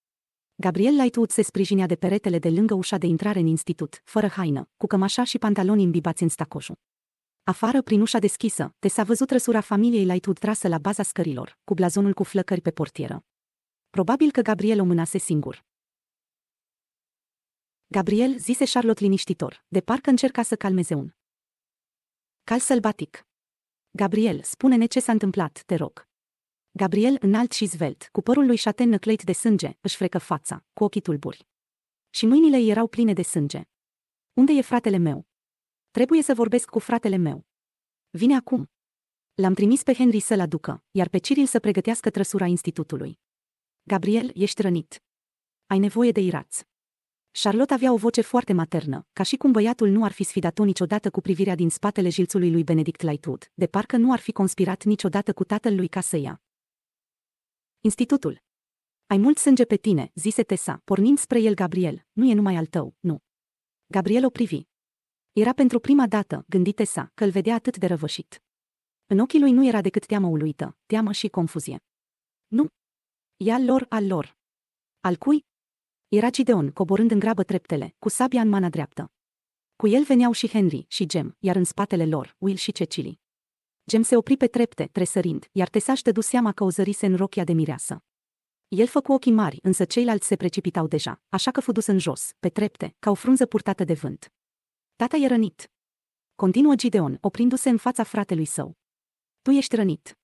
Gabriel Lightwood se sprijinea de peretele de lângă ușa de intrare în institut, fără haină, cu cămașa și pantaloni imbibați în stacoșul. Afară, prin ușa deschisă, te s-a văzut răsura familiei Lightwood trasă la baza scărilor, cu blazonul cu flăcări pe portieră. Probabil că Gabriel o mânase singur. Gabriel, zise Charlotte liniștitor, de parcă încerca să calmeze un. Cal sălbatic. Gabriel, spune-ne ce s-a întâmplat, te rog. Gabriel, înalt și zvelt, cu părul lui șaten năcleit de sânge, își frecă fața, cu ochii tulburi. Și mâinile erau pline de sânge. Unde e fratele meu? Trebuie să vorbesc cu fratele meu. Vine acum. L-am trimis pe Henry să-l aducă, iar pe Ciril să pregătească trăsura institutului. Gabriel, ești rănit. Ai nevoie de irați. Charlotte avea o voce foarte maternă, ca și cum băiatul nu ar fi sfidat-o niciodată cu privirea din spatele jilțului lui Benedict Lightwood, de parcă nu ar fi conspirat niciodată cu tatăl lui ca să ia. Institutul. Ai mult sânge pe tine, zise Tesa, pornind spre el Gabriel, nu e numai al tău, nu. Gabriel o privi. Era pentru prima dată, gândi Tesa, că îl vedea atât de răvășit. În ochii lui nu era decât teamă uluită, teamă și confuzie. Nu. E al lor, al lor. Al cui? Era Gideon, coborând în grabă treptele, cu sabia în mana dreaptă. Cu el veneau și Henry și Gem, iar în spatele lor, Will și Cecily. Gem se opri pe trepte, tresărind, iar Tesaș dădu seama că o zărise în rochia de mireasă. El făcu ochii mari, însă ceilalți se precipitau deja, așa că fu dus în jos, pe trepte, ca o frunză purtată de vânt. Tata e rănit. Continuă Gideon, oprindu-se în fața fratelui său. Tu ești rănit.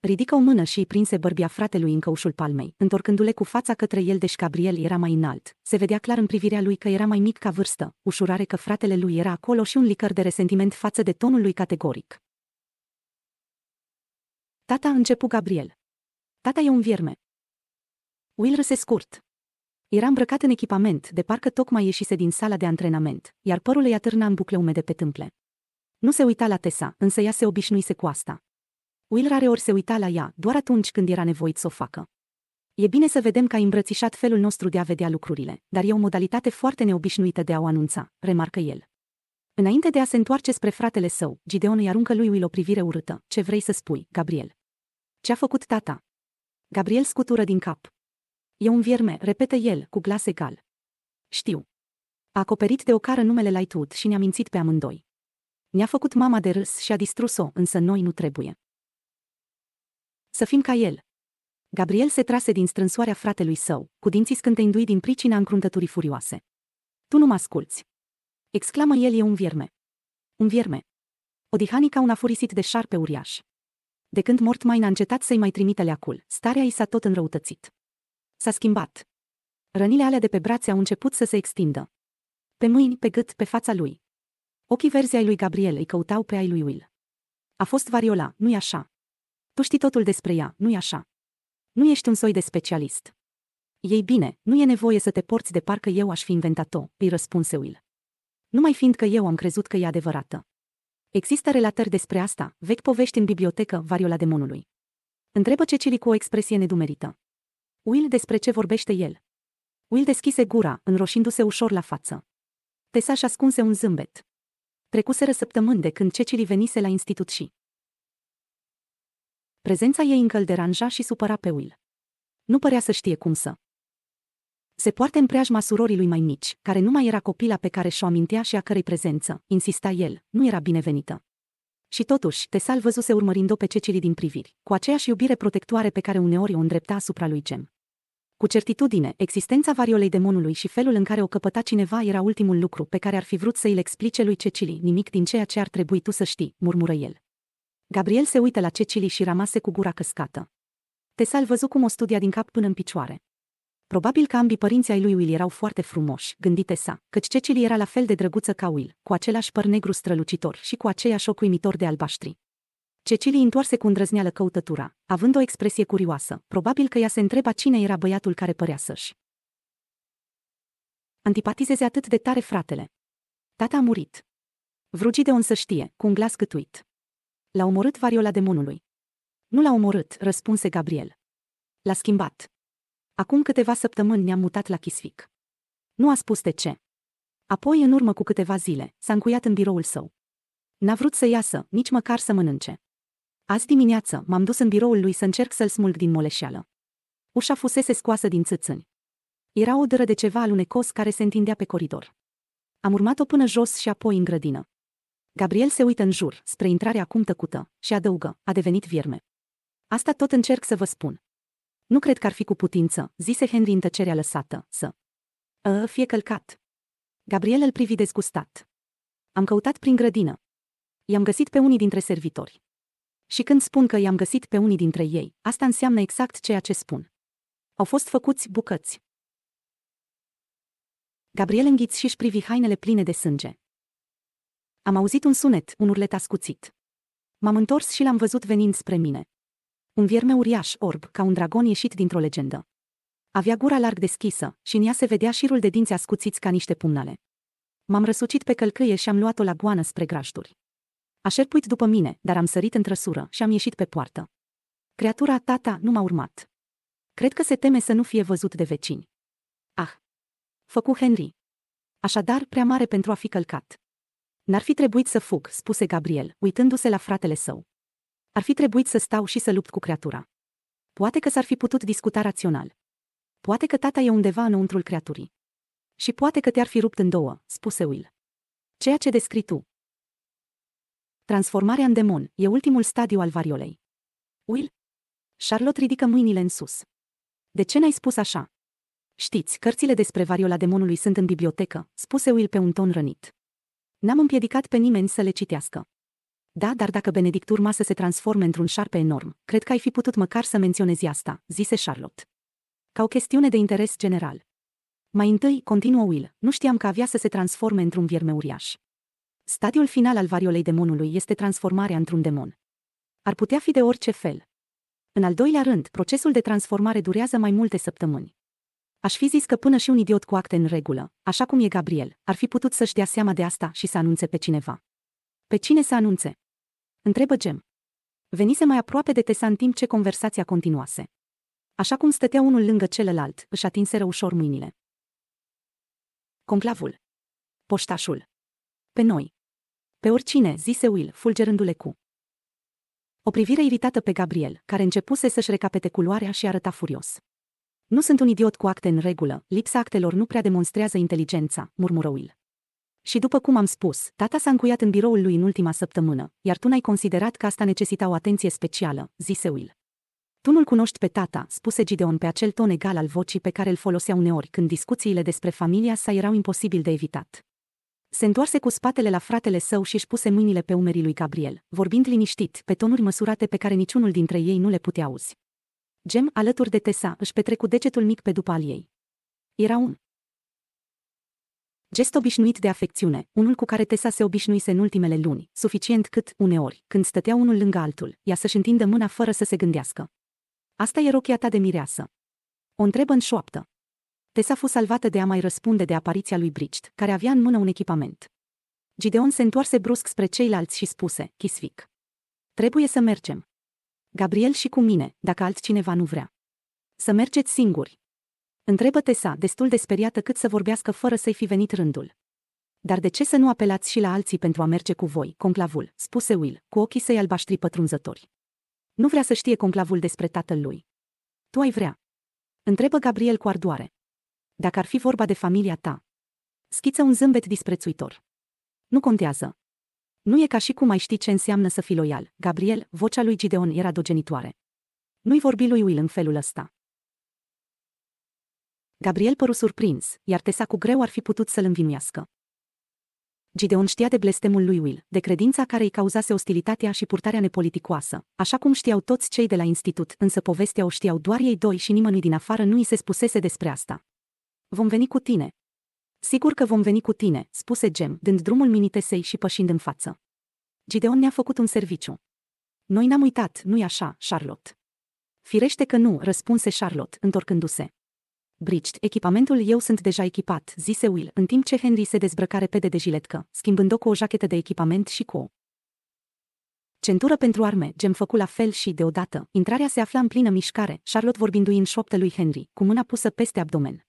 Ridică o mână și îi prinse bărbia fratelui în căușul palmei, întorcându-le cu fața către el, deși Gabriel era mai înalt. Se vedea clar în privirea lui că era mai mic ca vârstă, ușurare că fratele lui era acolo și un licăr de resentiment față de tonul lui categoric. Tata a început Gabriel. Tata e un vierme. Will râse scurt. Era îmbrăcat în echipament, de parcă tocmai ieșise din sala de antrenament, iar părul îi atârna în bucle umede pe tâmple. Nu se uita la Tesa, însă ea se obișnuise cu asta. Will rare ori se uita la ea, doar atunci când era nevoit să o facă. E bine să vedem că ai îmbrățișat felul nostru de a vedea lucrurile, dar e o modalitate foarte neobișnuită de a o anunța, remarcă el. Înainte de a se întoarce spre fratele său, Gideon îi aruncă lui Will o privire urâtă. Ce vrei să spui, Gabriel? Ce-a făcut tata? Gabriel scutură din cap. E un vierme, repete el, cu glas egal. Știu. A acoperit de o cară numele Lightwood și ne-a mințit pe amândoi. Ne-a făcut mama de râs și a distrus-o, însă noi nu trebuie. Să fim ca el. Gabriel se trase din strânsoarea fratelui său, cu dinții scânteindu din pricina încruntăturii furioase. Tu nu mă asculți. Exclamă el e un vierme. Un vierme. Odihanica un afurisit de șarpe uriaș. De când mort mai n-a încetat să-i mai trimite leacul, starea i s-a tot înrăutățit. S-a schimbat. Rănile alea de pe brațe au început să se extindă. Pe mâini, pe gât, pe fața lui. Ochii verzi ai lui Gabriel îi căutau pe ai lui Will. A fost variola, nu-i așa? Tu știi totul despre ea, nu-i așa? Nu ești un soi de specialist. Ei bine, nu e nevoie să te porți de parcă eu aș fi inventat-o, îi răspunse Will. Numai fiindcă eu am crezut că e adevărată. Există relatări despre asta, vechi povești în bibliotecă, variola demonului. Întrebă Cecily cu o expresie nedumerită. Will despre ce vorbește el? Will deschise gura, înroșindu-se ușor la față. Tesa și ascunse un zâmbet. Trecuseră săptămâni de când Cecili venise la institut și... Prezența ei încă îl deranja și supăra pe Will. Nu părea să știe cum să se poartă în preajma surorii lui mai mici, care nu mai era copila pe care și-o amintea și a cărei prezență, insista el, nu era binevenită. Și totuși, Tesal văzuse urmărind-o pe Cecilii din priviri, cu aceeași iubire protectoare pe care uneori o îndrepta asupra lui Gem. Cu certitudine, existența variolei demonului și felul în care o căpăta cineva era ultimul lucru pe care ar fi vrut să îl explice lui Cecili nimic din ceea ce ar trebui tu să știi, murmură el. Gabriel se uită la Cecili și rămase cu gura căscată. Tesal văzu cum o studia din cap până în picioare, Probabil că ambii părinții ai lui Will erau foarte frumoși, gândite sa, căci Cecily era la fel de drăguță ca Will, cu același păr negru strălucitor și cu aceeași ochi uimitor de albaștri. Cecily întoarse cu îndrăzneală căutătura, având o expresie curioasă, probabil că ea se întreba cine era băiatul care părea să-și. Antipatizeze atât de tare fratele. Tata a murit. Vrugide să știe, cu un glas câtuit. L-a omorât variola demonului. Nu l-a omorât, răspunse Gabriel. L-a schimbat. Acum câteva săptămâni ne-am mutat la Chisvic. Nu a spus de ce. Apoi, în urmă cu câteva zile, s-a încuiat în biroul său. N-a vrut să iasă, nici măcar să mănânce. Azi dimineață m-am dus în biroul lui să încerc să-l smulg din moleșeală. Ușa fusese scoasă din țâțâni. Era o dără de ceva alunecos care se întindea pe coridor. Am urmat-o până jos și apoi în grădină. Gabriel se uită în jur, spre intrarea acum tăcută, și adăugă, a devenit vierme. Asta tot încerc să vă spun. Nu cred că ar fi cu putință, zise Henry în tăcerea lăsată, să a, ă, fie călcat. Gabriel îl privi dezgustat. Am căutat prin grădină. I-am găsit pe unii dintre servitori. Și când spun că i-am găsit pe unii dintre ei, asta înseamnă exact ceea ce spun. Au fost făcuți bucăți. Gabriel înghiț și-și privi hainele pline de sânge. Am auzit un sunet, un urlet ascuțit. M-am întors și l-am văzut venind spre mine. Un vierme uriaș, orb, ca un dragon ieșit dintr-o legendă. Avea gura larg deschisă și în ea se vedea șirul de dinți ascuțiți ca niște pumnale. M-am răsucit pe călcâie și am luat-o la goană spre grajduri. A șerpuit după mine, dar am sărit în trăsură și am ieșit pe poartă. Creatura tata nu m-a urmat. Cred că se teme să nu fie văzut de vecini. Ah! Făcu Henry. Așadar, prea mare pentru a fi călcat. N-ar fi trebuit să fug, spuse Gabriel, uitându-se la fratele său. Ar fi trebuit să stau și să lupt cu creatura. Poate că s-ar fi putut discuta rațional. Poate că tata e undeva înăuntrul creaturii. Și poate că te-ar fi rupt în două, spuse Will. Ceea ce descrii tu. Transformarea în demon e ultimul stadiu al variolei. Will? Charlotte ridică mâinile în sus. De ce n-ai spus așa? Știți, cărțile despre variola demonului sunt în bibliotecă, spuse Will pe un ton rănit. N-am împiedicat pe nimeni să le citească. Da, dar dacă Benedict urma să se transforme într-un șarpe enorm, cred că ai fi putut măcar să menționezi asta, zise Charlotte. Ca o chestiune de interes general. Mai întâi, continuă Will, nu știam că avea să se transforme într-un vierme uriaș. Stadiul final al variolei demonului este transformarea într-un demon. Ar putea fi de orice fel. În al doilea rând, procesul de transformare durează mai multe săptămâni. Aș fi zis că până și un idiot cu acte în regulă, așa cum e Gabriel, ar fi putut să-și dea seama de asta și să anunțe pe cineva. Pe cine să anunțe? Întrebă Gem. Venise mai aproape de Tesa în timp ce conversația continuase. Așa cum stătea unul lângă celălalt, își atinseră ușor mâinile. Conclavul. Poștașul. Pe noi. Pe oricine, zise Will, fulgerându-le cu. O privire iritată pe Gabriel, care începuse să-și recapete culoarea și arăta furios. Nu sunt un idiot cu acte în regulă, lipsa actelor nu prea demonstrează inteligența, murmură Will. Și după cum am spus, tata s-a încuiat în biroul lui în ultima săptămână, iar tu n-ai considerat că asta necesita o atenție specială, zise Will. Tu nu-l cunoști pe tata, spuse Gideon pe acel ton egal al vocii pe care îl folosea uneori când discuțiile despre familia sa erau imposibil de evitat. Se întoarse cu spatele la fratele său și își puse mâinile pe umerii lui Gabriel, vorbind liniștit, pe tonuri măsurate pe care niciunul dintre ei nu le putea auzi. Gem, alături de Tesa, își petrecu degetul mic pe după al ei. Era un Gest obișnuit de afecțiune, unul cu care Tesa se obișnuise în ultimele luni, suficient cât, uneori, când stătea unul lângă altul, ea să-și întindă mâna fără să se gândească. Asta e rochia ta de mireasă. O întrebă în șoaptă. Tesa fu salvată de a mai răspunde de apariția lui Bridget, care avea în mână un echipament. Gideon se întoarse brusc spre ceilalți și spuse, chisvic. Trebuie să mergem. Gabriel și cu mine, dacă altcineva nu vrea. Să mergeți singuri. Întrebă Tesa, destul de speriată cât să vorbească fără să-i fi venit rândul. Dar de ce să nu apelați și la alții pentru a merge cu voi, conclavul, spuse Will, cu ochii săi albaștri pătrunzători. Nu vrea să știe conclavul despre tatăl lui. Tu ai vrea. Întrebă Gabriel cu ardoare. Dacă ar fi vorba de familia ta. Schiță un zâmbet disprețuitor. Nu contează. Nu e ca și cum ai ști ce înseamnă să fii loial. Gabriel, vocea lui Gideon era dogenitoare. Nu-i vorbi lui Will în felul ăsta. Gabriel păru surprins, iar Tesa cu greu ar fi putut să-l învinuiască. Gideon știa de blestemul lui Will, de credința care îi cauzase ostilitatea și purtarea nepoliticoasă, așa cum știau toți cei de la institut, însă povestea o știau doar ei doi și nimănui din afară nu îi se spusese despre asta. Vom veni cu tine. Sigur că vom veni cu tine, spuse Gem, dând drumul minitesei și pășind în față. Gideon ne-a făcut un serviciu. Noi n-am uitat, nu-i așa, Charlotte? Firește că nu, răspunse Charlotte, întorcându-se. Bridget, echipamentul eu sunt deja echipat, zise Will, în timp ce Henry se dezbrăca repede de jiletcă, schimbând-o cu o jachetă de echipament și cu o centură pentru arme, Gem făcu la fel și, deodată, intrarea se afla în plină mișcare, Charlotte vorbindu-i în șoaptă lui Henry, cu mâna pusă peste abdomen.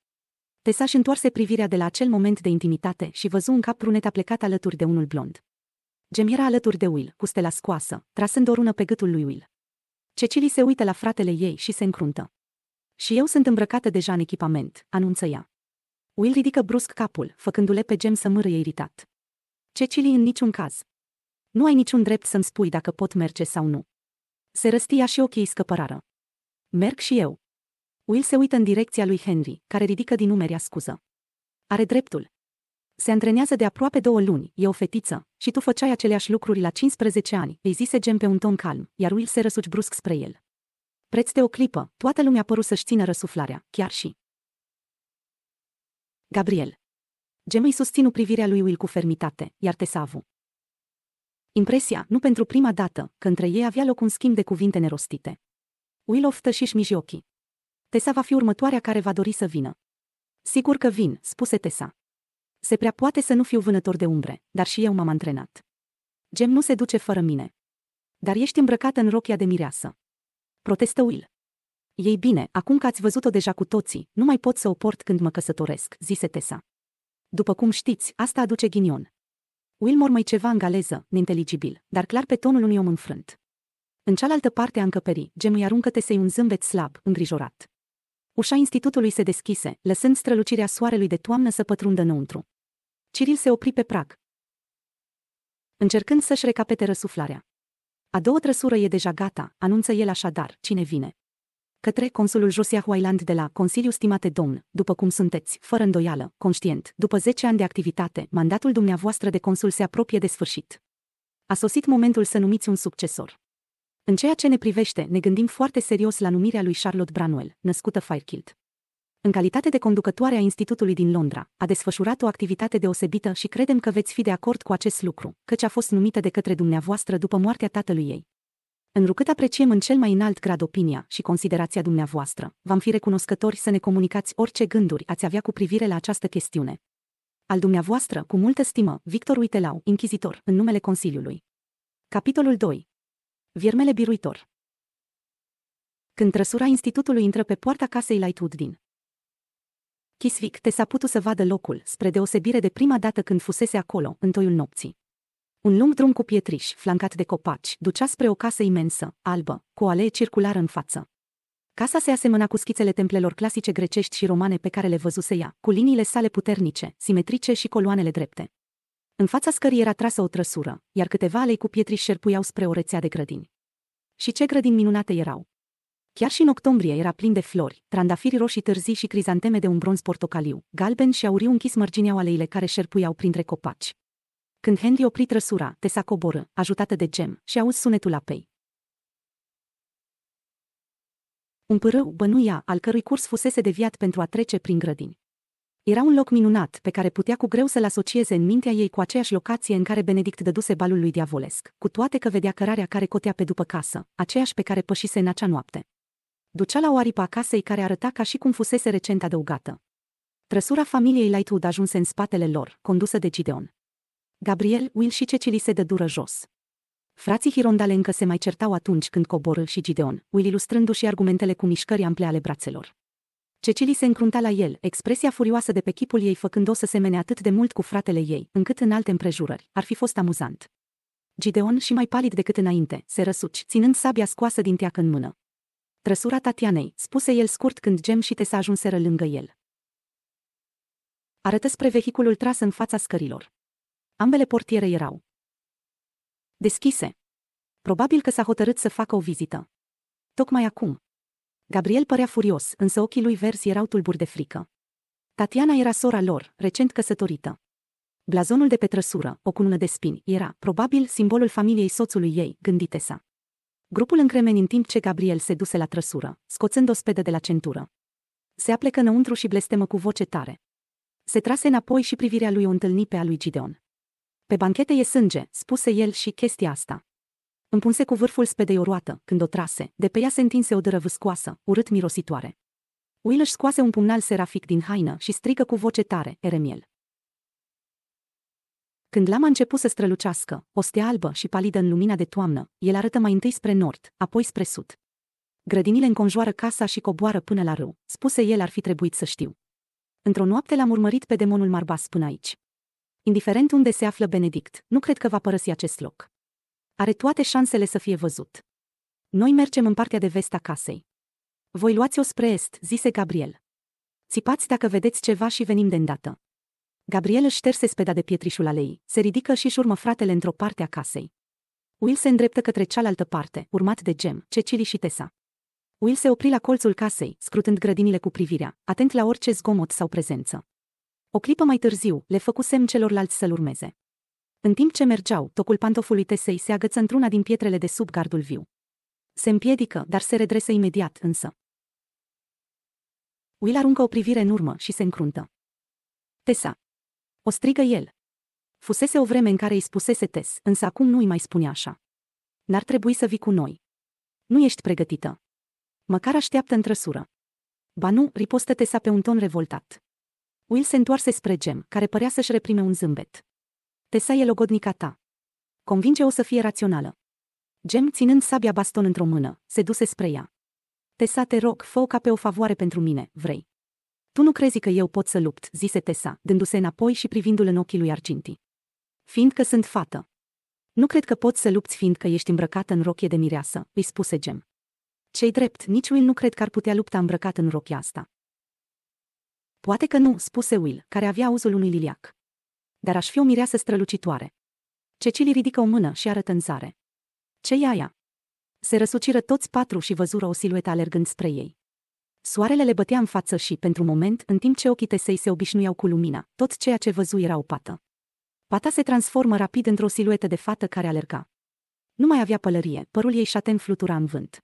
Tessa și întoarse privirea de la acel moment de intimitate și văzu un cap brunet a plecat alături de unul blond. Gem era alături de Will, cu stela scoasă, trasând o rună pe gâtul lui Will. Cecily se uită la fratele ei și se încruntă. Și eu sunt îmbrăcată deja în echipament, anunță ea. Will ridică brusc capul, făcându-le pe gem să mârâie iritat. Cecilie în niciun caz. Nu ai niciun drept să-mi spui dacă pot merge sau nu. Se răstia și ochii scăpărară. Merg și eu. Will se uită în direcția lui Henry, care ridică din umeri scuză. Are dreptul. Se antrenează de aproape două luni, e o fetiță, și tu făceai aceleași lucruri la 15 ani, îi zise Gem pe un ton calm, iar Will se răsuci brusc spre el. Preț de o clipă, toată lumea păru să-și țină răsuflarea, chiar și Gabriel. Gemei susținu privirea lui Will cu fermitate, iar savu. Impresia, nu pentru prima dată, că între ei avea loc un schimb de cuvinte nerostite. Will oftă și-și miji ochii. Tesa va fi următoarea care va dori să vină. Sigur că vin, spuse Tesa. Se prea poate să nu fiu vânător de umbre, dar și eu m-am antrenat. Gem nu se duce fără mine. Dar ești îmbrăcată în rochia de mireasă protestă Will. Ei bine, acum că ați văzut-o deja cu toții, nu mai pot să o port când mă căsătoresc, zise Tessa. După cum știți, asta aduce ghinion. Will mormăi ceva în galeză, neinteligibil, dar clar pe tonul unui om înfrânt. În cealaltă parte a încăperii, Gem îi aruncă Tesei un zâmbet slab, îngrijorat. Ușa institutului se deschise, lăsând strălucirea soarelui de toamnă să pătrundă înăuntru. Ciril se opri pe prag. Încercând să-și recapete răsuflarea. A doua trăsură e deja gata, anunță el așadar, cine vine. Către consulul Josiah Wayland de la Consiliu Stimate Domn, după cum sunteți, fără îndoială, conștient, după 10 ani de activitate, mandatul dumneavoastră de consul se apropie de sfârșit. A sosit momentul să numiți un succesor. În ceea ce ne privește, ne gândim foarte serios la numirea lui Charlotte Branwell, născută Firekilt. În calitate de conducătoare a Institutului din Londra, a desfășurat o activitate deosebită și credem că veți fi de acord cu acest lucru, căci a fost numită de către dumneavoastră după moartea tatălui ei. Înrucât apreciem în cel mai înalt grad opinia și considerația dumneavoastră, v-am fi recunoscători să ne comunicați orice gânduri ați avea cu privire la această chestiune. Al dumneavoastră, cu multă stimă, Victor Uitelau, închizitor, în numele Consiliului. Capitolul 2. Viermele biruitor. Când trăsura institutului intră pe poarta casei Lightwood din Chisvic te s-a putut să vadă locul, spre deosebire de prima dată când fusese acolo, în toiul nopții. Un lung drum cu pietriș, flancat de copaci, ducea spre o casă imensă, albă, cu o alee circulară în față. Casa se asemăna cu schițele templelor clasice grecești și romane pe care le văzuse ea, cu liniile sale puternice, simetrice și coloanele drepte. În fața scării era trasă o trăsură, iar câteva alei cu pietriș șerpuiau spre o rețea de grădini. Și ce grădini minunate erau! Chiar și în octombrie era plin de flori, trandafiri roșii târzii și crizanteme de un bronz portocaliu, galben și auriu închis mărginea aleile care șerpuiau printre copaci. Când Henry opri trăsura, Tesa coboră, ajutată de gem, și auzi sunetul apei. Un pârâu bănuia, al cărui curs fusese deviat pentru a trece prin grădini. Era un loc minunat, pe care putea cu greu să-l asocieze în mintea ei cu aceeași locație în care Benedict dăduse balul lui diavolesc, cu toate că vedea cărarea care cotea pe după casă, aceeași pe care pășise în acea noapte ducea la o aripă a casei care arăta ca și cum fusese recent adăugată. Trăsura familiei Lightwood ajunse în spatele lor, condusă de Gideon. Gabriel, Will și Cecily se dură jos. Frații Hirondale încă se mai certau atunci când coborâ și Gideon, Will ilustrându-și argumentele cu mișcări ample ale brațelor. Cecily se încrunta la el, expresia furioasă de pe chipul ei făcând-o să semene atât de mult cu fratele ei, încât în alte împrejurări ar fi fost amuzant. Gideon și mai palid decât înainte, se răsuci, ținând sabia scoasă din teacă în mână, Trăsura Tatianei, spuse el scurt când Gem și Tesa ajunseră lângă el. Arătă spre vehiculul tras în fața scărilor. Ambele portiere erau deschise. Probabil că s-a hotărât să facă o vizită. Tocmai acum. Gabriel părea furios, însă ochii lui verzi erau tulburi de frică. Tatiana era sora lor, recent căsătorită. Blazonul de pe trăsură, o cunună de spini, era, probabil, simbolul familiei soțului ei, gândite sa. Grupul încremeni în timp ce Gabriel se duse la trăsură, scoțând o spedă de la centură. Se aplecă înăuntru și blestemă cu voce tare. Se trase înapoi și privirea lui o întâlni pe a lui Gideon. Pe banchete e sânge, spuse el și chestia asta. Împunse cu vârful spedei o roată, când o trase, de pe ea se întinse o dără vâscoasă, urât mirositoare. Will își scoase un pumnal serafic din haină și strigă cu voce tare, Eremiel. Când lama început să strălucească, o stea albă și palidă în lumina de toamnă, el arătă mai întâi spre nord, apoi spre sud. Grădinile înconjoară casa și coboară până la râu, spuse el ar fi trebuit să știu. Într-o noapte l-am urmărit pe demonul Marbas până aici. Indiferent unde se află Benedict, nu cred că va părăsi acest loc. Are toate șansele să fie văzut. Noi mergem în partea de vest a casei. Voi luați-o spre est, zise Gabriel. Țipați dacă vedeți ceva și venim de îndată. Gabriel își șterse speda de pietrișul alei, se ridică și își urmă fratele într-o parte a casei. Will se îndreptă către cealaltă parte, urmat de Gem, Cecili și Tessa. Will se opri la colțul casei, scrutând grădinile cu privirea, atent la orice zgomot sau prezență. O clipă mai târziu, le făcu semn celorlalți să-l urmeze. În timp ce mergeau, tocul pantofului Tesei se agăță într-una din pietrele de sub gardul viu. Se împiedică, dar se redresă imediat, însă. Will aruncă o privire în urmă și se încruntă. Tesa, o strigă el. Fusese o vreme în care îi spusese Tes, însă acum nu îi mai spune așa. N-ar trebui să vii cu noi. Nu ești pregătită. Măcar așteaptă întrăsură. Ba nu, ripostă Tesa pe un ton revoltat. Will se întoarse spre Gem, care părea să-și reprime un zâmbet. Tesa e logodnica ta. Convinge-o să fie rațională. Gem, ținând sabia baston într-o mână, se duse spre ea. Tesa, te rog, fă ca pe o favoare pentru mine, vrei. Tu nu crezi că eu pot să lupt, zise Tesa, dându-se înapoi și privindu-l în ochii lui Argintii. Fiindcă sunt fată. Nu cred că poți să lupți fiindcă ești îmbrăcată în rochie de mireasă, îi spuse Gem. Cei drept, nici Will nu cred că ar putea lupta îmbrăcat în rochia asta. Poate că nu, spuse Will, care avea auzul unui liliac. Dar aș fi o mireasă strălucitoare. Cecily ridică o mână și arătă în zare. Ce i aia? Se răsuciră toți patru și văzură o siluetă alergând spre ei. Soarele le bătea în față și, pentru moment, în timp ce ochii Tesei se obișnuiau cu lumina, tot ceea ce văzu era o pată. Pata se transformă rapid într-o siluetă de fată care alerga. Nu mai avea pălărie, părul ei șaten flutura în vânt.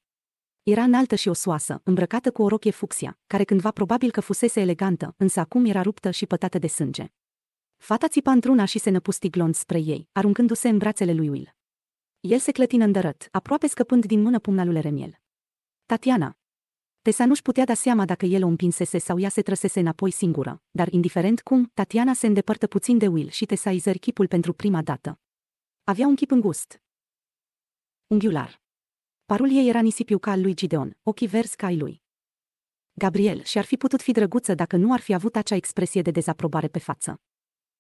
Era înaltă și osoasă, îmbrăcată cu o rochie fucsia, care cândva probabil că fusese elegantă, însă acum era ruptă și pătată de sânge. Fata țipa într-una și se năpusti glonț spre ei, aruncându-se în brațele lui Will. El se clătină îndărăt, aproape scăpând din mână pumnalul Remiel. Tatiana, Tesa nu-și putea da seama dacă el o împinsese sau ea se trăsese înapoi singură, dar indiferent cum, Tatiana se îndepărtă puțin de Will și Tesa izări chipul pentru prima dată. Avea un chip îngust. Unghiular. Parul ei era nisipiu ca al lui Gideon, ochii verzi ca ai lui. Gabriel și-ar fi putut fi drăguță dacă nu ar fi avut acea expresie de dezaprobare pe față.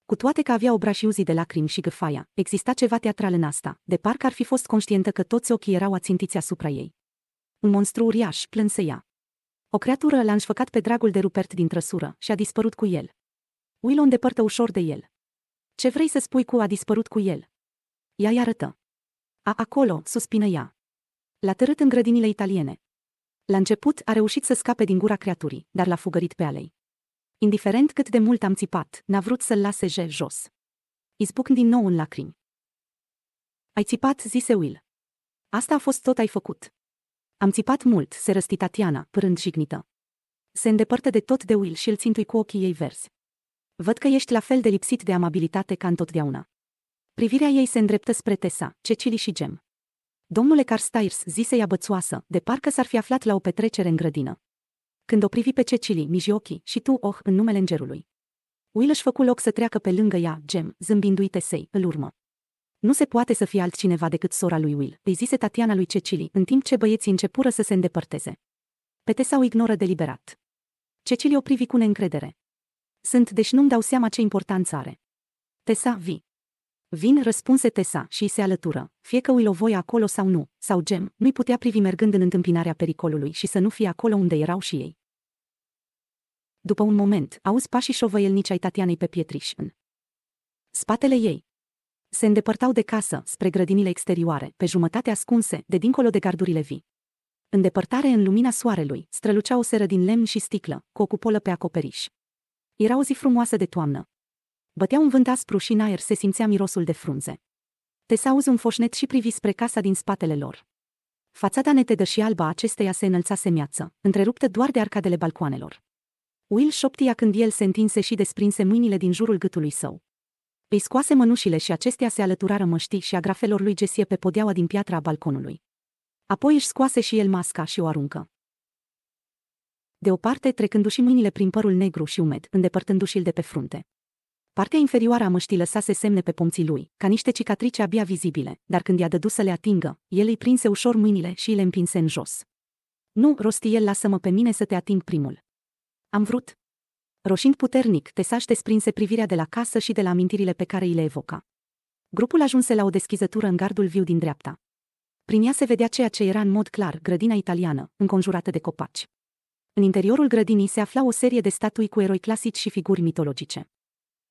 Cu toate că avea obrașii uzii de lacrimi și gâfaia, exista ceva teatral în asta, de parcă ar fi fost conștientă că toți ochii erau ațintiți asupra ei. Un monstru uriaș plânse ea. O creatură l-a înșfăcat pe dragul de Rupert din trăsură și a dispărut cu el. Will o îndepărtă ușor de el. Ce vrei să spui cu a dispărut cu el? Ea i arătă. A acolo, suspină ea. L-a tărât în grădinile italiene. La început a reușit să scape din gura creaturii, dar l-a fugărit pe alei. Indiferent cât de mult am țipat, n-a vrut să-l lase je jos. Izbuc din nou în lacrimi. Ai țipat, zise Will. Asta a fost tot ai făcut. Am țipat mult, se răsti Tatiana, părând jignită. Se îndepărtă de tot de Will și îl țintui cu ochii ei verzi. Văd că ești la fel de lipsit de amabilitate ca întotdeauna. Privirea ei se îndreptă spre Tessa, Cecili și Gem. Domnule Carstairs zise ea bățoasă, de parcă s-ar fi aflat la o petrecere în grădină. Când o privi pe Cecili, miji ochii și tu, oh, în numele îngerului. Will își făcu loc să treacă pe lângă ea, Gem, zâmbindu-i Tesei, îl urmă. Nu se poate să fie altcineva decât sora lui Will, îi zise Tatiana lui Cecily, în timp ce băieții începură să se îndepărteze. Petesa o ignoră deliberat. Cecily o privi cu neîncredere. Sunt, deci nu-mi dau seama ce importanță are. Tesa, vi. Vin, răspunse Tesa și se alătură, fie că o voi acolo sau nu, sau gem, nu-i putea privi mergând în întâmpinarea pericolului și să nu fie acolo unde erau și ei. După un moment, auzi pașii șovăielnici ai Tatianei pe pietriș în spatele ei se îndepărtau de casă, spre grădinile exterioare, pe jumătate ascunse, de dincolo de gardurile vii. În depărtare, în lumina soarelui, strălucea o seră din lemn și sticlă, cu o cupolă pe acoperiș. Era o zi frumoasă de toamnă. Bătea un vânt aspru și în aer se simțea mirosul de frunze. Te auzi un foșnet și privi spre casa din spatele lor. Fațada netedă și alba acesteia se înălța semiață, întreruptă doar de arcadele balcoanelor. Will șoptia când el se întinse și desprinse mâinile din jurul gâtului său. Îi scoase mănușile și acestea se alăturară măștii și agrafelor lui Gesie pe podeaua din piatra a balconului. Apoi își scoase și el masca și o aruncă. parte, trecându-și mâinile prin părul negru și umed, îndepărtându-și-l de pe frunte. Partea inferioară a măștii lăsase semne pe pomții lui, ca niște cicatrice abia vizibile, dar când i-a dădu să le atingă, el îi prinse ușor mâinile și le împinse în jos. Nu, rosti el, lasă-mă pe mine să te ating primul. Am vrut roșind puternic, Tesaș desprinse privirea de la casă și de la amintirile pe care îi le evoca. Grupul ajunse la o deschizătură în gardul viu din dreapta. Prin ea se vedea ceea ce era în mod clar grădina italiană, înconjurată de copaci. În interiorul grădinii se afla o serie de statui cu eroi clasici și figuri mitologice.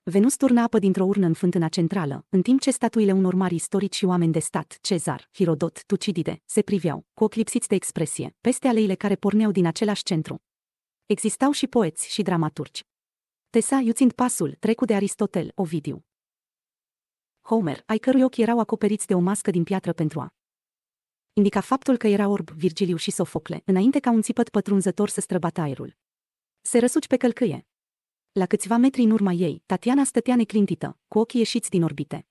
Venus turna apă dintr-o urnă în fântâna centrală, în timp ce statuile unor mari istorici și oameni de stat, Cezar, Hirodot, Tucidide, se priveau, cu o clipsiți de expresie, peste aleile care porneau din același centru, Existau și poeți și dramaturgi. Tesa, iuțind pasul, trecu de Aristotel, Ovidiu. Homer, ai cărui ochi erau acoperiți de o mască din piatră pentru a indica faptul că era orb Virgiliu și Sofocle, înainte ca un țipăt pătrunzător să străbată aerul. Se răsuci pe călcâie. La câțiva metri în urma ei, Tatiana stătea neclintită, cu ochii ieșiți din orbite.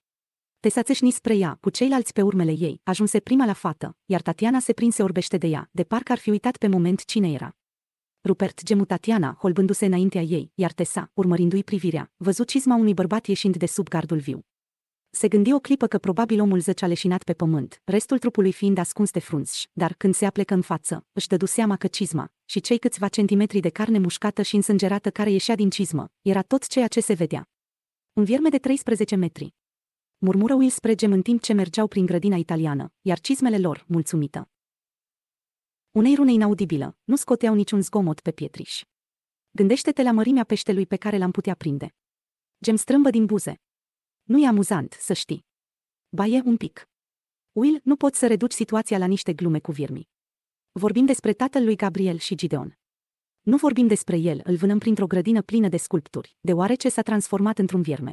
Tesa țâșni spre ea, cu ceilalți pe urmele ei, ajunse prima la fată, iar Tatiana se prinse orbește de ea, de parcă ar fi uitat pe moment cine era. Rupert gemu Tatiana, holbându-se înaintea ei, iar Tesa, urmărindu-i privirea, văzut cizma unui bărbat ieșind de sub gardul viu. Se gândi o clipă că probabil omul zăcea leșinat pe pământ, restul trupului fiind ascuns de frunzi, dar când se aplecă în față, își dădu seama că cizma și cei câțiva centimetri de carne mușcată și însângerată care ieșea din cizmă, era tot ceea ce se vedea. Un vierme de 13 metri. Murmură Will spre gem în timp ce mergeau prin grădina italiană, iar cizmele lor, mulțumită, unei rune inaudibilă, nu scoteau niciun zgomot pe pietriș. Gândește-te la mărimea peștelui pe care l-am putea prinde. Gem strâmbă din buze. Nu e amuzant, să știi. Ba e un pic. Will, nu poți să reduci situația la niște glume cu virmi. Vorbim despre tatăl lui Gabriel și Gideon. Nu vorbim despre el, îl vânăm printr-o grădină plină de sculpturi, deoarece s-a transformat într-un vierme.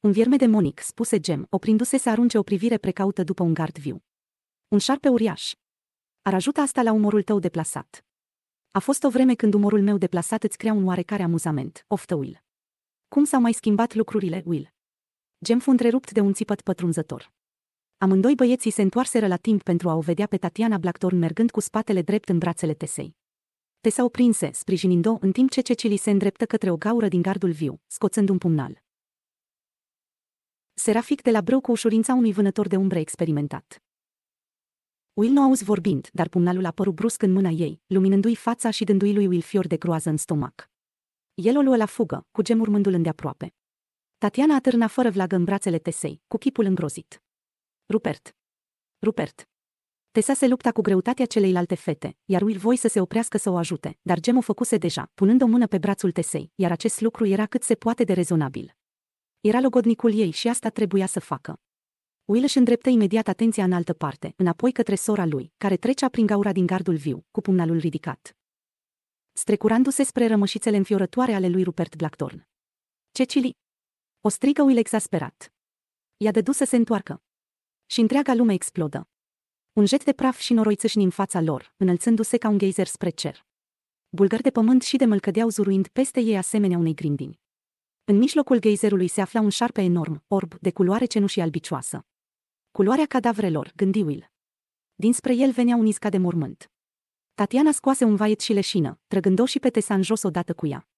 Un vierme demonic, spuse Gem, oprindu-se să arunce o privire precaută după un gard viu. Un șarpe uriaș. Ar ajuta asta la umorul tău deplasat. A fost o vreme când umorul meu deplasat îți crea un oarecare amuzament, oftă Will. Cum s-au mai schimbat lucrurile, Will? Gem fu întrerupt de un țipăt pătrunzător. Amândoi băieții se întoarseră la timp pentru a o vedea pe Tatiana Blackthorn mergând cu spatele drept în brațele Tesei. Te s o prinse, sprijinind-o, în timp ce Cecili se îndreptă către o gaură din gardul viu, scoțând un pumnal. Serafic de la brâu cu ușurința unui vânător de umbre experimentat. Will nu auzi vorbind, dar pumnalul apăru brusc în mâna ei, luminându-i fața și dându-i lui Will fior de groază în stomac. El o luă la fugă, cu gem urmându-l îndeaproape. Tatiana atârna fără vlagă în brațele Tesei, cu chipul îngrozit. Rupert. Rupert. Tesa se lupta cu greutatea celeilalte fete, iar Will voi să se oprească să o ajute, dar Gem o făcuse deja, punând o mână pe brațul Tesei, iar acest lucru era cât se poate de rezonabil. Era logodnicul ei și asta trebuia să facă. Will își îndreptă imediat atenția în altă parte, înapoi către sora lui, care trecea prin gaura din gardul viu, cu pumnalul ridicat. strecurându se spre rămășițele înfiorătoare ale lui Rupert Blackthorn. Cecily! O strigă Will exasperat. I-a dădut să se întoarcă. Și întreaga lume explodă. Un jet de praf și noroi țâșni în fața lor, înălțându-se ca un geizer spre cer. Bulgări de pământ și de mălcădeau zuruind peste ei asemenea unei grindini. În mijlocul geizerului se afla un șarpe enorm, orb, de culoare cenușie albicioasă. Culoarea cadavrelor, gândi Will. Dinspre el venea un isca de mormânt. Tatiana scoase un vaiet și leșină, trăgând-o și pe Tesan jos odată cu ea.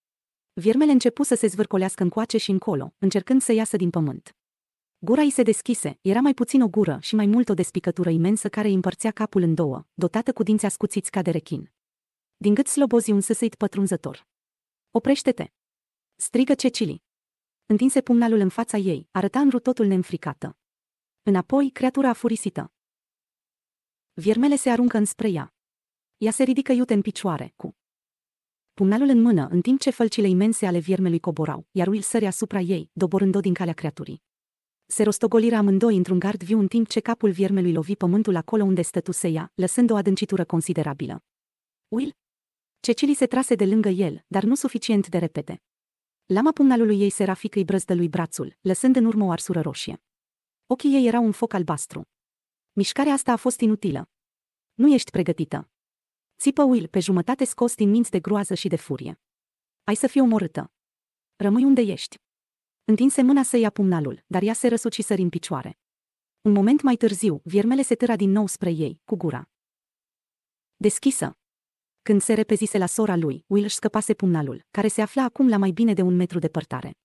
Viermele începu să se zvârcolească încoace și încolo, încercând să iasă din pământ. Gura îi se deschise, era mai puțin o gură și mai mult o despicătură imensă care îi împărțea capul în două, dotată cu dinți ascuțiți ca de rechin. Din gât slobozi un săsăit pătrunzător. Oprește-te! Strigă Cecilii. Întinse pumnalul în fața ei, arăta în totul neînfricată. Înapoi, creatura furisită. Viermele se aruncă înspre ea. Ea se ridică iute în picioare, cu pumnalul în mână, în timp ce fălcile imense ale viermelui coborau, iar Will sări asupra ei, doborând-o din calea creaturii. Se rostogoliră amândoi într-un gard viu în timp ce capul viermelui lovi pământul acolo unde stătuse ea, lăsând o adâncitură considerabilă. Will? Cecilii se trase de lângă el, dar nu suficient de repede. Lama pumnalului ei serafic îi brăzdălui brațul, lăsând în urmă o arsură roșie. Ochii ei erau un foc albastru. Mișcarea asta a fost inutilă. Nu ești pregătită. Țipă Will, pe jumătate scos din minți de groază și de furie. Ai să fii omorâtă. Rămâi unde ești. Întinse mâna să ia pumnalul, dar ea se răsuci și sări în picioare. Un moment mai târziu, viermele se târa din nou spre ei, cu gura. Deschisă. Când se repezise la sora lui, Will își scăpase pumnalul, care se afla acum la mai bine de un metru departare.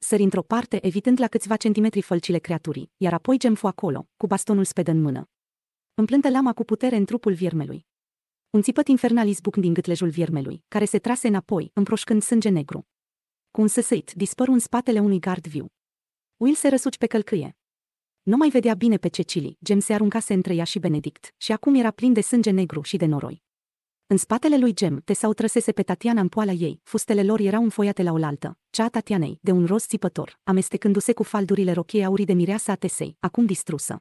Sări într-o parte, evitând la câțiva centimetri fălcile creaturii, iar apoi gemfu acolo, cu bastonul sped în mână. Împlântă lama cu putere în trupul viermelui. Un țipăt infernal izbucni din gâtlejul viermelui, care se trase înapoi, împroșcând sânge negru. Cu un săsăit, dispăru în spatele unui gard viu. Will se răsuci pe călcâie. Nu mai vedea bine pe Cecily, gem se aruncase între ea și Benedict, și acum era plin de sânge negru și de noroi. În spatele lui Gem, te sau trăsese pe Tatiana în poala ei, fustele lor erau înfoiate la oaltă, cea a Tatianei, de un roz țipător, amestecându-se cu faldurile rochei aurii de mireasa a Tesei, acum distrusă.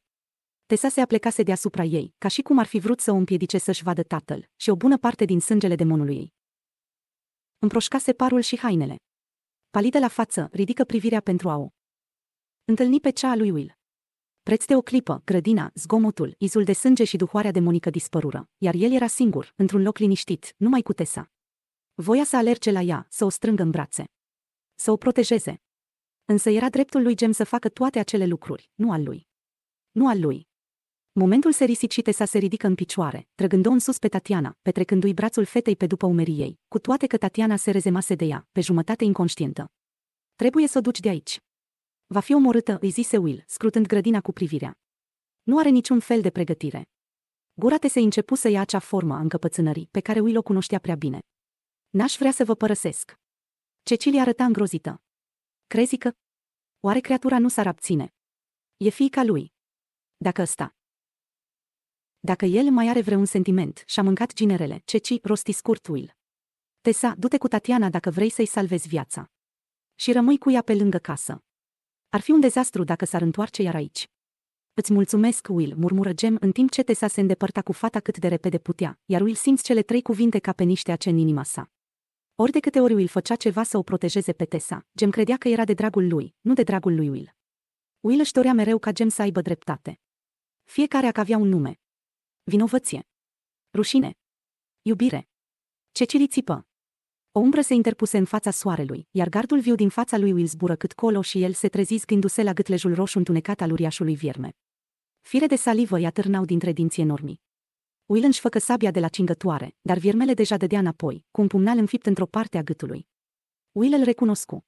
Tesa se aplecase deasupra ei, ca și cum ar fi vrut să o împiedice să-și vadă tatăl, și o bună parte din sângele demonului ei. Împroșcase parul și hainele. Palidă la față, ridică privirea pentru a o întâlni pe cea a lui Will. Preț de o clipă, grădina, zgomotul, izul de sânge și duhoarea demonică dispărură, iar el era singur, într-un loc liniștit, numai cu Tesa. Voia să alerge la ea, să o strângă în brațe. Să o protejeze. Însă era dreptul lui Gem să facă toate acele lucruri, nu al lui. Nu al lui. Momentul se și Tesa se ridică în picioare, trăgând-o în sus pe Tatiana, petrecându-i brațul fetei pe după umerii ei, cu toate că Tatiana se rezemase de ea, pe jumătate inconștientă. Trebuie să o duci de aici. Va fi omorâtă, îi zise Will, scrutând grădina cu privirea. Nu are niciun fel de pregătire. Gurate se începu să ia acea formă a încăpățânării pe care Will o cunoștea prea bine. N-aș vrea să vă părăsesc. Cecilia arăta îngrozită. Crezi că? Oare creatura nu s-ar abține? E fiica lui. Dacă ăsta. Dacă el mai are vreun sentiment și-a mâncat ginerele, Ceci rosti scurt Will. Tesa, du-te cu Tatiana dacă vrei să-i salvezi viața. Și rămâi cu ea pe lângă casă. Ar fi un dezastru dacă s-ar întoarce iar aici. Îți mulțumesc, Will, murmură Gem în timp ce Tessa se îndepărta cu fata cât de repede putea, iar Will simți cele trei cuvinte ca pe niște ace în inima sa. Ori de câte ori Will făcea ceva să o protejeze pe Tessa, Gem credea că era de dragul lui, nu de dragul lui Will. Will își dorea mereu ca Gem să aibă dreptate. Fiecare ac avea un nume. Vinovăție. Rușine. Iubire. Ce țipă. O umbră se interpuse în fața soarelui, iar gardul viu din fața lui Will zbură cât colo și el se trezi zgându-se la gâtlejul roșu întunecat al uriașului vierme. Fire de salivă i-a târnau dintre dinții enormi. Will își făcă sabia de la cingătoare, dar viermele deja dădea înapoi, cu un pumnal înfipt într-o parte a gâtului. Will îl recunoscu.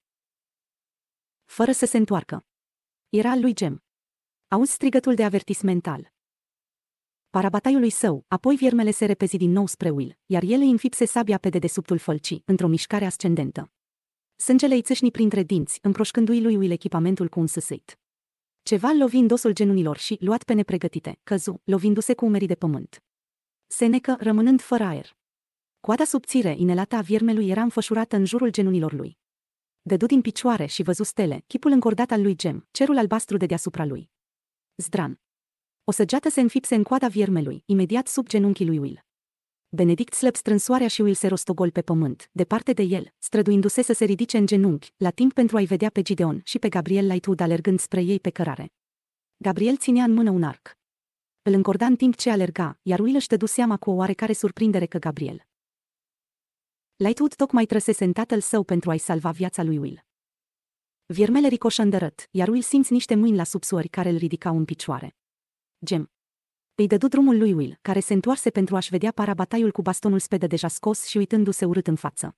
Fără să se întoarcă. Era al lui Gem. Auzi strigătul de avertismental. Parabataiului său, apoi viermele se repezi din nou spre Will, iar el îi înfipse sabia pe dedesubtul fălcii, într-o mișcare ascendentă. Sângele îi țâșni printre dinți, împroșcându-i lui Will echipamentul cu un săsăit. Ceva lovind dosul genunilor și, luat pe nepregătite, căzu, lovindu-se cu umerii de pământ. Senecă, rămânând fără aer. Coada subțire, inelată a viermelui era înfășurată în jurul genunilor lui. Dădu din picioare și văzu stele, chipul încordat al lui Gem, cerul albastru de deasupra lui. Zdran. O săgeată se înfipse în coada viermelui, imediat sub genunchii lui Will. Benedict slăb strânsoarea și Will se rostogol pe pământ, departe de el, străduindu-se să se ridice în genunchi, la timp pentru a-i vedea pe Gideon și pe Gabriel Lightwood alergând spre ei pe cărare. Gabriel ținea în mână un arc. Îl încorda în timp ce alerga, iar Will își dădu seama cu o oarecare surprindere că Gabriel. Lightwood tocmai trăsese în tatăl său pentru a-i salva viața lui Will. Viermele ricoșă îndărât, iar Will simți niște mâini la subsuori care îl ridicau în picioare. Gem. Îi dădu drumul lui Will, care se întoarse pentru a-și vedea parabataiul cu bastonul spede deja scos și uitându-se urât în față.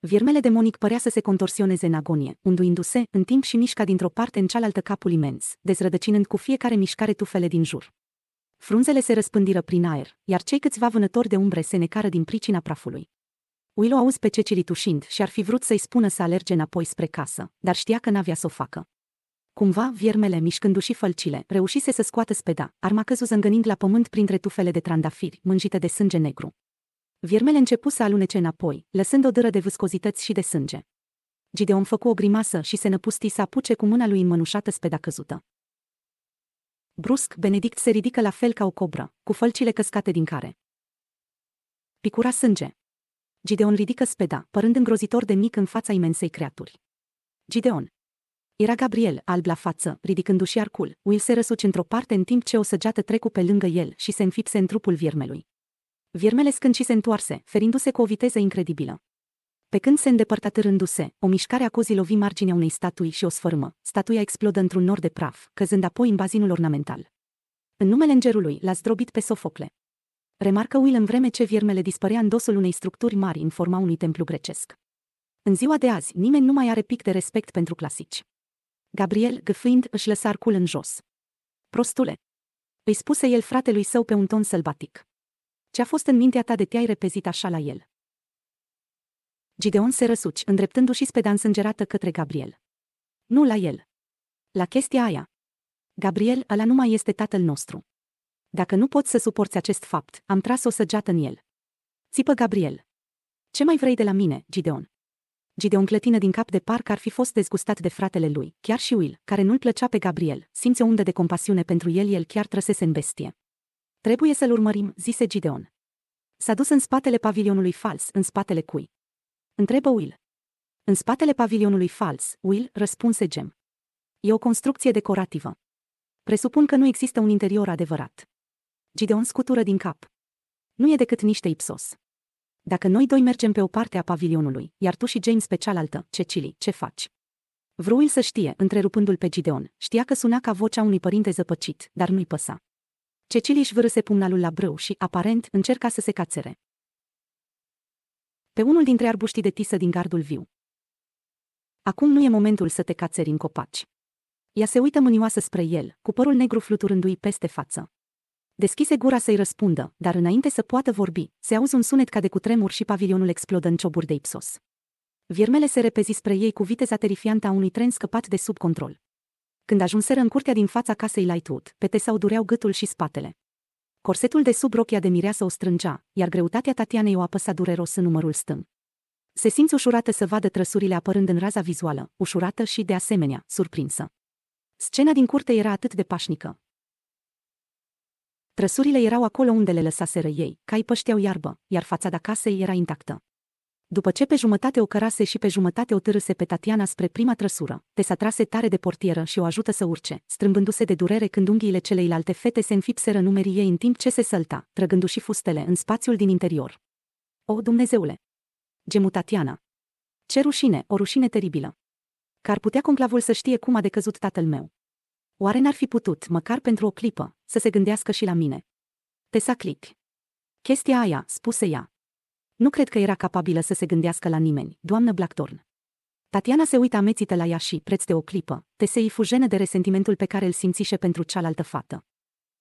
Viermele demonic părea să se contorsioneze în agonie, unduindu-se, în timp și mișca dintr-o parte în cealaltă capul imens, dezrădăcinând cu fiecare mișcare tufele din jur. Frunzele se răspândiră prin aer, iar cei câțiva vânători de umbre se necară din pricina prafului. Will o auzi pe cecilii tușind și ar fi vrut să-i spună să alerge înapoi spre casă, dar știa că n-avea să o facă. Cumva, viermele, mișcându-și fălcile, reușise să scoată speda, arma căzu zângănind la pământ printre tufele de trandafiri, mânjite de sânge negru. Viermele începu să alunece înapoi, lăsând o dâră de viscozități și de sânge. Gideon făcu o grimasă și se năpusti să apuce cu mâna lui înmănușată speda căzută. Brusc, Benedict se ridică la fel ca o cobră, cu fălcile căscate din care. Picura sânge. Gideon ridică speda, părând îngrozitor de mic în fața imensei creaturi. Gideon. Era Gabriel, alb la față, ridicându-și arcul. Will se răsuci într-o parte în timp ce o săgeată trecu pe lângă el și se înfipse în trupul viermelui. Viermele scânci se întoarse, ferindu-se cu o viteză incredibilă. Pe când se îndepărta târându-se, o mișcare a cozii lovi marginea unei statui și o sfărmă. Statuia explodă într-un nor de praf, căzând apoi în bazinul ornamental. În numele îngerului l-a zdrobit pe Sofocle. Remarcă Will în vreme ce viermele dispărea în dosul unei structuri mari în forma unui templu grecesc. În ziua de azi, nimeni nu mai are pic de respect pentru clasici. Gabriel, gâfâind, își lăsa arcul în jos. Prostule! Îi spuse el fratelui său pe un ton sălbatic. Ce-a fost în mintea ta de te-ai repezit așa la el? Gideon se răsuci, îndreptându-și speda însângerată către Gabriel. Nu la el. La chestia aia. Gabriel, ăla nu mai este tatăl nostru. Dacă nu pot să suporți acest fapt, am tras o săgeată în el. Țipă Gabriel. Ce mai vrei de la mine, Gideon? Gideon clătină din cap de parcă ar fi fost dezgustat de fratele lui, chiar și Will, care nu-l plăcea pe Gabriel, simțe o undă de compasiune pentru el, el chiar trăsese în bestie. Trebuie să-l urmărim, zise Gideon. S-a dus în spatele pavilionului fals, în spatele cui? Întrebă Will. În spatele pavilionului fals, Will, răspunse Gem. E o construcție decorativă. Presupun că nu există un interior adevărat. Gideon scutură din cap. Nu e decât niște ipsos. Dacă noi doi mergem pe o parte a pavilionului, iar tu și James pe cealaltă, Cecily, ce faci? Vruil să știe, întrerupându-l pe Gideon, știa că suna ca vocea unui părinte zăpăcit, dar nu-i păsa. Cecily își vârâse pumnalul la brâu și, aparent, încerca să se cațere. Pe unul dintre arbuștii de tisă din gardul viu. Acum nu e momentul să te cațeri în copaci. Ea se uită mânioasă spre el, cu părul negru fluturându-i peste față. Deschise gura să-i răspundă, dar înainte să poată vorbi, se auzi un sunet ca de cutremur și pavilionul explodă în cioburi de ipsos. Viermele se repezi spre ei cu viteza terifiantă a unui tren scăpat de sub control. Când ajunseră în curtea din fața casei Lightwood, pete sau dureau gâtul și spatele. Corsetul de sub rochia de mireasă o strângea, iar greutatea Tatianei o apăsa dureros în numărul stâng. Se simți ușurată să vadă trăsurile apărând în raza vizuală, ușurată și, de asemenea, surprinsă. Scena din curte era atât de pașnică, Trăsurile erau acolo unde le lăsaseră ei, cai pășteau iarbă, iar fațada casei era intactă. După ce pe jumătate o cărase și pe jumătate o târâse pe Tatiana spre prima trăsură, Tesa trase tare de portieră și o ajută să urce, strâmbându-se de durere când unghiile celeilalte fete se înfipseră numerii ei în timp ce se sălta, trăgându-și fustele în spațiul din interior. O, Dumnezeule! Gemu Tatiana! Ce rușine, o rușine teribilă! Că ar putea conclavul să știe cum a decăzut tatăl meu, oare n-ar fi putut, măcar pentru o clipă, să se gândească și la mine? clic. Chestia aia, spuse ea. Nu cred că era capabilă să se gândească la nimeni, doamnă Blackthorn. Tatiana se uită amețită la ea și, preț de o clipă, Tesei fujene de resentimentul pe care îl simțise pentru cealaltă fată.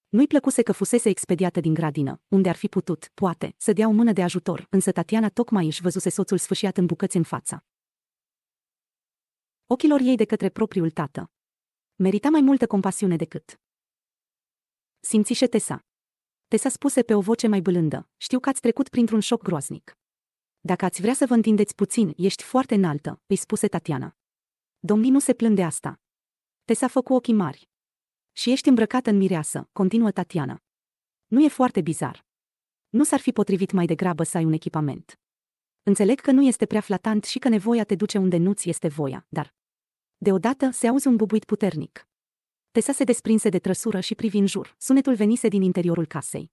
Nu-i plăcuse că fusese expediată din gradină, unde ar fi putut, poate, să dea o mână de ajutor, însă Tatiana tocmai își văzuse soțul sfâșiat în bucăți în fața. Ochilor ei de către propriul tată, Merita mai multă compasiune decât. Simțișe Tesa. Tesa spuse pe o voce mai blândă, știu că ați trecut printr-un șoc groaznic. Dacă ați vrea să vă întindeți puțin, ești foarte înaltă, îi spuse Tatiana. Domnii nu se plânde asta. Tesa făcu ochii mari. Și ești îmbrăcată în mireasă, continuă Tatiana. Nu e foarte bizar. Nu s-ar fi potrivit mai degrabă să ai un echipament. Înțeleg că nu este prea flatant și că nevoia te duce unde nu-ți este voia, dar Deodată se auzi un bubuit puternic. Tesa se desprinse de trăsură și privi în jur. Sunetul venise din interiorul casei.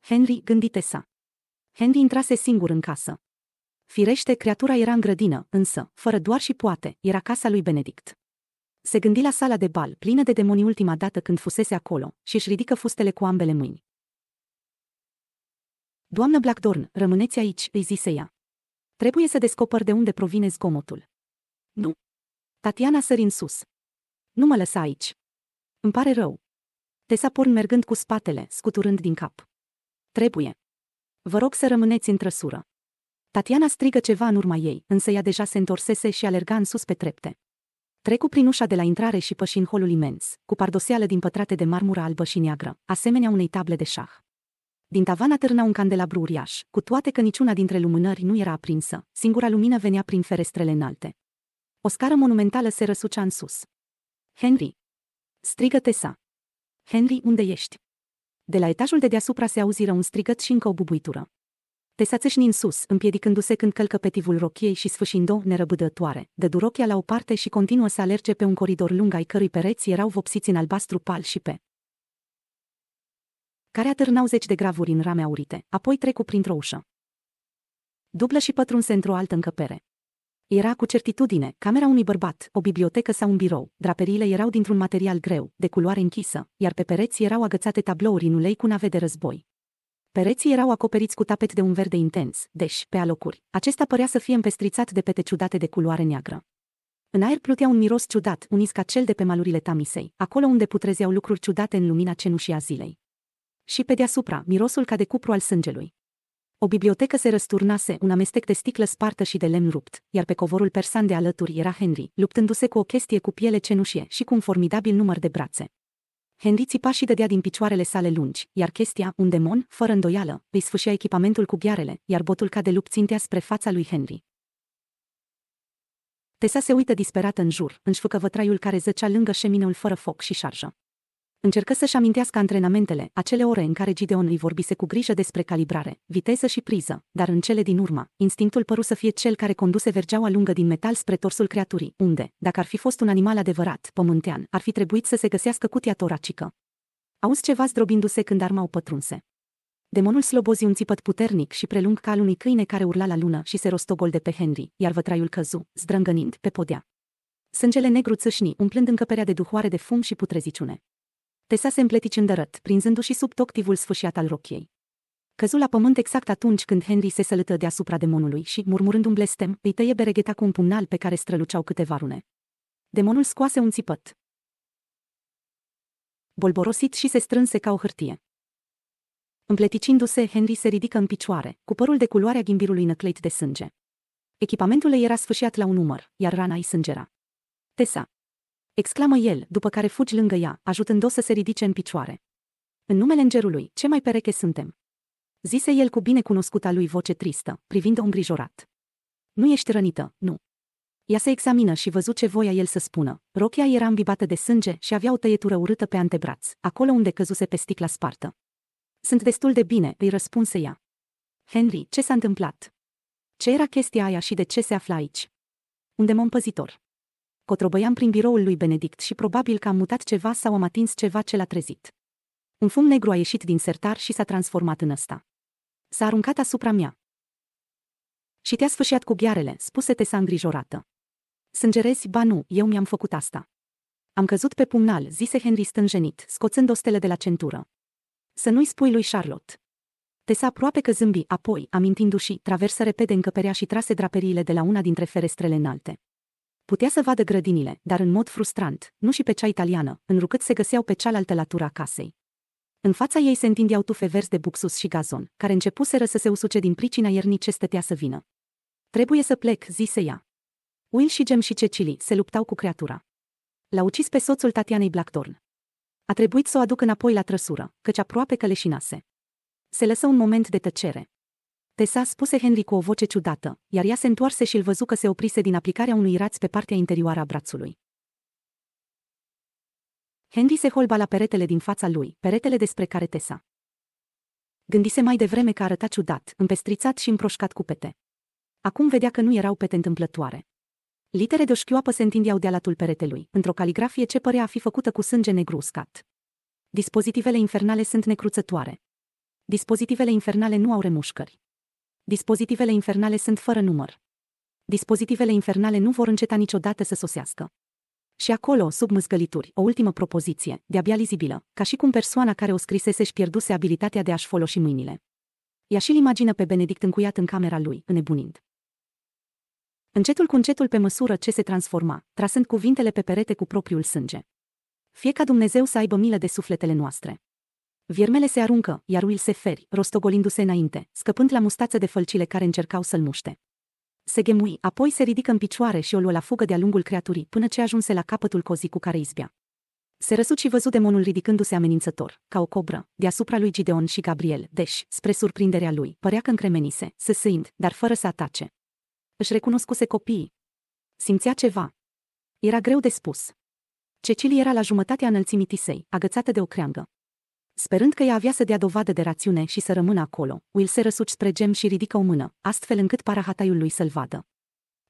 Henry gândi Tesa. Henry intrase singur în casă. Firește, creatura era în grădină, însă, fără doar și poate, era casa lui Benedict. Se gândi la sala de bal, plină de demoni ultima dată când fusese acolo, și își ridică fustele cu ambele mâini. Doamnă Blackdorn, rămâneți aici, îi zise ea. Trebuie să descoper de unde provine zgomotul. Nu, Tatiana sări în sus. Nu mă lăsa aici. Îmi pare rău. Tesa porn mergând cu spatele, scuturând din cap. Trebuie. Vă rog să rămâneți în trăsură. Tatiana strigă ceva în urma ei, însă ea deja se întorsese și alerga în sus pe trepte. Trecu prin ușa de la intrare și păși în holul imens, cu pardoseală din pătrate de marmură albă și neagră, asemenea unei table de șah. Din tavan atârna un candelabru uriaș, cu toate că niciuna dintre lumânări nu era aprinsă, singura lumină venea prin ferestrele înalte. O scară monumentală se răsucea în sus. Henry! strigă Tessa. Henry, unde ești? De la etajul de deasupra se auziră un strigăt și încă o bubuitură. Tesa țâșni în sus, împiedicându-se când călcă tivul rochiei și sfâșind-o nerăbdătoare, de durochia la o parte și continuă să alerge pe un coridor lung ai cărui pereți erau vopsiți în albastru pal și pe care atârnau zeci de gravuri în rame aurite, apoi trecu printr-o ușă. Dublă și pătrunse într-o altă încăpere. Era cu certitudine camera unui bărbat, o bibliotecă sau un birou. Draperiile erau dintr-un material greu, de culoare închisă, iar pe pereți erau agățate tablouri în ulei cu nave de război. Pereții erau acoperiți cu tapet de un verde intens, deși, pe alocuri, acesta părea să fie împestrițat de pete ciudate de culoare neagră. În aer plutea un miros ciudat, unis ca cel de pe malurile Tamisei, acolo unde putrezeau lucruri ciudate în lumina cenușii a zilei. Și pe deasupra, mirosul ca de cupru al sângelui. O bibliotecă se răsturnase, un amestec de sticlă spartă și de lemn rupt, iar pe covorul persan de alături era Henry, luptându-se cu o chestie cu piele cenușie și cu un formidabil număr de brațe. Henry țipa și dădea din picioarele sale lungi, iar chestia, un demon, fără îndoială, îi sfâșia echipamentul cu ghearele, iar botul ca de lup țintea spre fața lui Henry. Tesa se uită disperată în jur, înșfăcă vătraiul care zăcea lângă șeminul fără foc și șarjă. Încercă să-și amintească antrenamentele, acele ore în care Gideon îi vorbise cu grijă despre calibrare, viteză și priză, dar în cele din urmă, instinctul păru să fie cel care conduse vergeaua lungă din metal spre torsul creaturii, unde, dacă ar fi fost un animal adevărat, pământean, ar fi trebuit să se găsească cutia toracică. Auzi ceva zdrobindu-se când arma o pătrunse. Demonul slobozi un țipăt puternic și prelung ca al unui câine care urla la lună și se rostogol de pe Henry, iar vătraiul căzu, zdrângănind, pe podea. Sângele negru țâșni, umplând încăperea de duhoare de fum și putreziciune se împletici dărăt, prinzându-și sub toctivul sfâșiat al rochiei. Căzu la pământ exact atunci când Henry se sălătă deasupra demonului și, murmurând un blestem, îi tăie beregheta cu un pumnal pe care străluceau câteva rune. Demonul scoase un țipăt. Bolborosit și se strânse ca o hârtie. Împleticindu-se, Henry se ridică în picioare, cu părul de culoarea ghimbirului năcleit de sânge. Echipamentul ei era sfâșiat la un număr, iar rana îi sângera. Tesa exclamă el, după care fugi lângă ea, ajutând-o să se ridice în picioare. În numele îngerului, ce mai pereche suntem? Zise el cu binecunoscuta lui voce tristă, privind-o îngrijorat. Nu ești rănită, nu. Ea se examină și văzu ce voia el să spună. Rochia era îmbibată de sânge și avea o tăietură urâtă pe antebraț, acolo unde căzuse pe sticla spartă. Sunt destul de bine, îi răspunse ea. Henry, ce s-a întâmplat? Ce era chestia aia și de ce se afla aici? Un demon păzitor cotrobăiam prin biroul lui Benedict și probabil că am mutat ceva sau am atins ceva ce l-a trezit. Un fum negru a ieșit din sertar și s-a transformat în ăsta. S-a aruncat asupra mea. Și te-a sfâșiat cu ghearele, spuse te s-a îngrijorată. Sângerezi, ba nu, eu mi-am făcut asta. Am căzut pe pumnal, zise Henry stânjenit, scoțând stele de la centură. Să nu-i spui lui Charlotte. Te-a aproape că zâmbi, apoi, amintindu-și, traversă repede încăperea și trase draperiile de la una dintre ferestrele înalte. Putea să vadă grădinile, dar în mod frustrant, nu și pe cea italiană, înrucât se găseau pe cealaltă latura casei. În fața ei se întindeau tufe verzi de buxus și gazon, care începuseră să se usuce din pricina iernii ce stătea să vină. Trebuie să plec, zise ea. Will și Gem și Cecily se luptau cu creatura. L-a ucis pe soțul Tatianei Blackthorn. A trebuit să o aduc înapoi la trăsură, căci aproape că leșinase. Se lăsă un moment de tăcere. Tesa spuse Henry cu o voce ciudată, iar ea se întoarse și îl văzu că se oprise din aplicarea unui raț pe partea interioară a brațului. Henry se holba la peretele din fața lui, peretele despre care Tesa. Gândise mai devreme că arăta ciudat, împestrițat și împroșcat cu pete. Acum vedea că nu erau pete întâmplătoare. Litere de șchioapă se întindeau de alatul peretelui, într-o caligrafie ce părea a fi făcută cu sânge negru uscat. Dispozitivele infernale sunt necruțătoare. Dispozitivele infernale nu au remușcări dispozitivele infernale sunt fără număr. Dispozitivele infernale nu vor înceta niciodată să sosească. Și acolo, sub măzgălituri, o ultimă propoziție, de-abia lizibilă, ca și cum persoana care o scrisese și pierduse abilitatea de a-și folosi mâinile. Ea și-l imagină pe Benedict încuiat în camera lui, înnebunind. Încetul cu încetul pe măsură ce se transforma, trasând cuvintele pe perete cu propriul sânge. Fie ca Dumnezeu să aibă milă de sufletele noastre. Viermele se aruncă, iar Will se feri, rostogolindu-se înainte, scăpând la mustață de fălcile care încercau să-l muște. Se gemui, apoi se ridică în picioare și o luă la fugă de-a lungul creaturii, până ce ajunse la capătul cozii cu care izbea. Se răsut și văzut demonul ridicându-se amenințător, ca o cobră, deasupra lui Gideon și Gabriel, deși, spre surprinderea lui, părea că încremenise, sâind, dar fără să atace. Își recunoscuse copiii. Simțea ceva. Era greu de spus. Cecilie era la jumătatea înălțimii Tisei, agățată de o creangă. Sperând că ea avea să dea dovadă de rațiune și să rămână acolo, Will se răsuci spre gem și ridică o mână, astfel încât parahataiul lui să-l vadă.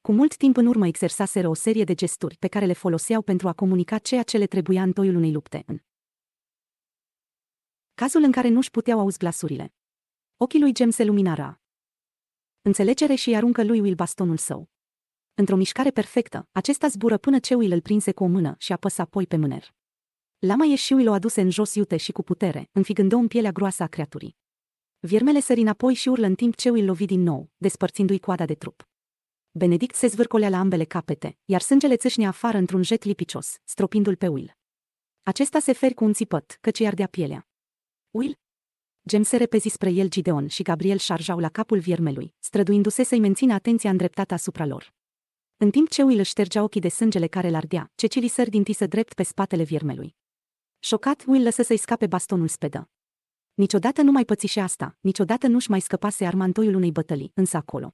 Cu mult timp în urmă exersaseră o serie de gesturi pe care le foloseau pentru a comunica ceea ce le trebuia în toiul unei lupte. În cazul în care nu-și puteau auzi glasurile. Ochii lui Gem se luminara. Înțelegere și aruncă lui Will bastonul său. Într-o mișcare perfectă, acesta zbură până ce Will îl prinse cu o mână și apăsa apoi pe mâner. Lama ieșiui l-o aduse în jos iute și cu putere, înfigând-o în pielea groasă a creaturii. Viermele sări înapoi și urlă în timp ce îl lovi din nou, despărțindu-i coada de trup. Benedict se zvârcolea la ambele capete, iar sângele țâșnea afară într-un jet lipicios, stropindu-l pe Will. Acesta se feri cu un țipăt, căci i ardea pielea. Will? Gem se repezi spre el Gideon și Gabriel șarjau la capul viermelui, străduindu-se să-i mențină atenția îndreptată asupra lor. În timp ce Will își ștergea ochii de sângele care l-ardea, Cecilii sări din tisă drept pe spatele viermelui. Șocat, Will lăsă să-i scape bastonul spedă. Niciodată nu mai pățișe asta, niciodată nu-și mai scăpase armantoiul unei bătălii, însă acolo.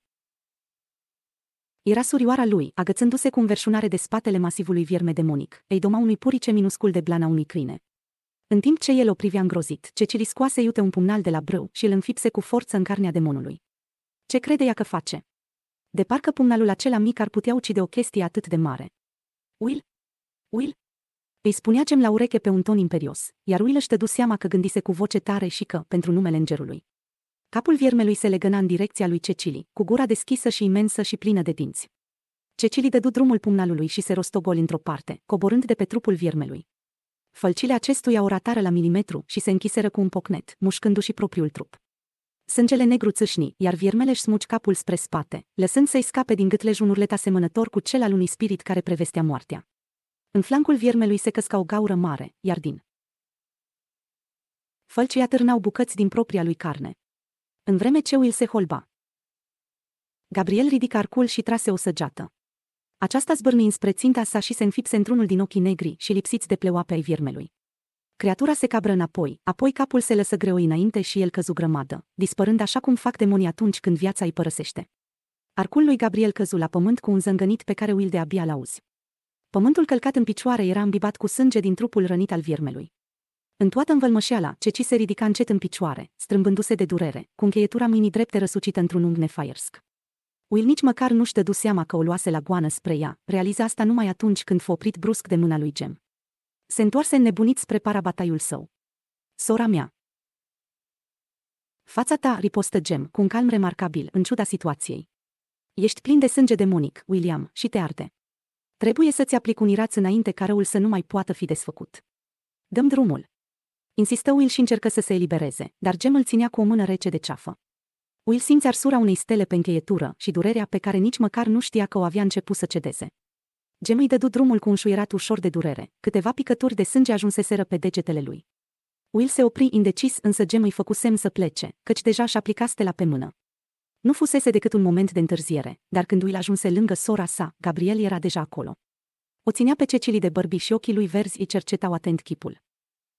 Era surioara lui, agățându-se cu înverșunare de spatele masivului vierme demonic, ei doma unui purice minuscul de blana unui câine. În timp ce el o privea îngrozit, Cecili scoase iute un pumnal de la brâu și îl înfipse cu forță în carnea demonului. Ce crede ea că face? De parcă pumnalul acela mic ar putea ucide o chestie atât de mare. Will? Will? Îi spunea Gem la ureche pe un ton imperios, iar Will își dădu seama că gândise cu voce tare și că, pentru numele îngerului. Capul viermelui se legăna în direcția lui Cecilii, cu gura deschisă și imensă și plină de dinți. Cecilii dădu drumul pumnalului și se rostogol într-o parte, coborând de pe trupul viermelui. Fălcile acestuia o ratară la milimetru și se închiseră cu un pocnet, mușcându-și propriul trup. Sângele negru țâșni, iar viermele își smuci capul spre spate, lăsând să-i scape din gât urlet asemănător cu cel al unui spirit care prevestea moartea. În flancul viermelui se căsca o gaură mare, iar din fălcii atârnau bucăți din propria lui carne. În vreme ce Will se holba. Gabriel ridică arcul și trase o săgeată. Aceasta zbârni înspre ținta sa și se înfipse într-unul din ochii negri și lipsiți de pleoape ai viermelui. Creatura se cabră înapoi, apoi capul se lăsă greoi înainte și el căzu grămadă, dispărând așa cum fac demonii atunci când viața îi părăsește. Arcul lui Gabriel căzu la pământ cu un zângănit pe care Will de abia l-auzi. Pământul călcat în picioare era îmbibat cu sânge din trupul rănit al viermelui. În toată învălmășeala, Ceci se ridica încet în picioare, strâmbându-se de durere, cu încheietura mâinii drepte răsucită într-un unghi nefaiersc. Will nici măcar nu-și dădu seama că o luase la goană spre ea, realiza asta numai atunci când fu oprit brusc de mâna lui Gem. Se întoarse nebunit spre parabataiul său. Sora mea. Fața ta, ripostă Gem, cu un calm remarcabil, în ciuda situației. Ești plin de sânge demonic, William, și te arde. Trebuie să-ți aplic un iraț înainte ca răul să nu mai poată fi desfăcut. Dăm drumul. Insistă Will și încercă să se elibereze, dar Gem îl ținea cu o mână rece de ceafă. Will simți arsura unei stele pe încheietură și durerea pe care nici măcar nu știa că o avea început să cedeze. Gem îi dădu drumul cu un șuierat ușor de durere, câteva picături de sânge ajunseseră pe degetele lui. Will se opri indecis, însă Gem îi făcu semn să plece, căci deja și-a stela pe mână. Nu fusese decât un moment de întârziere, dar când îl ajunse lângă sora sa, Gabriel era deja acolo. O ținea pe Cecilii de bărbi și ochii lui verzi îi cercetau atent chipul.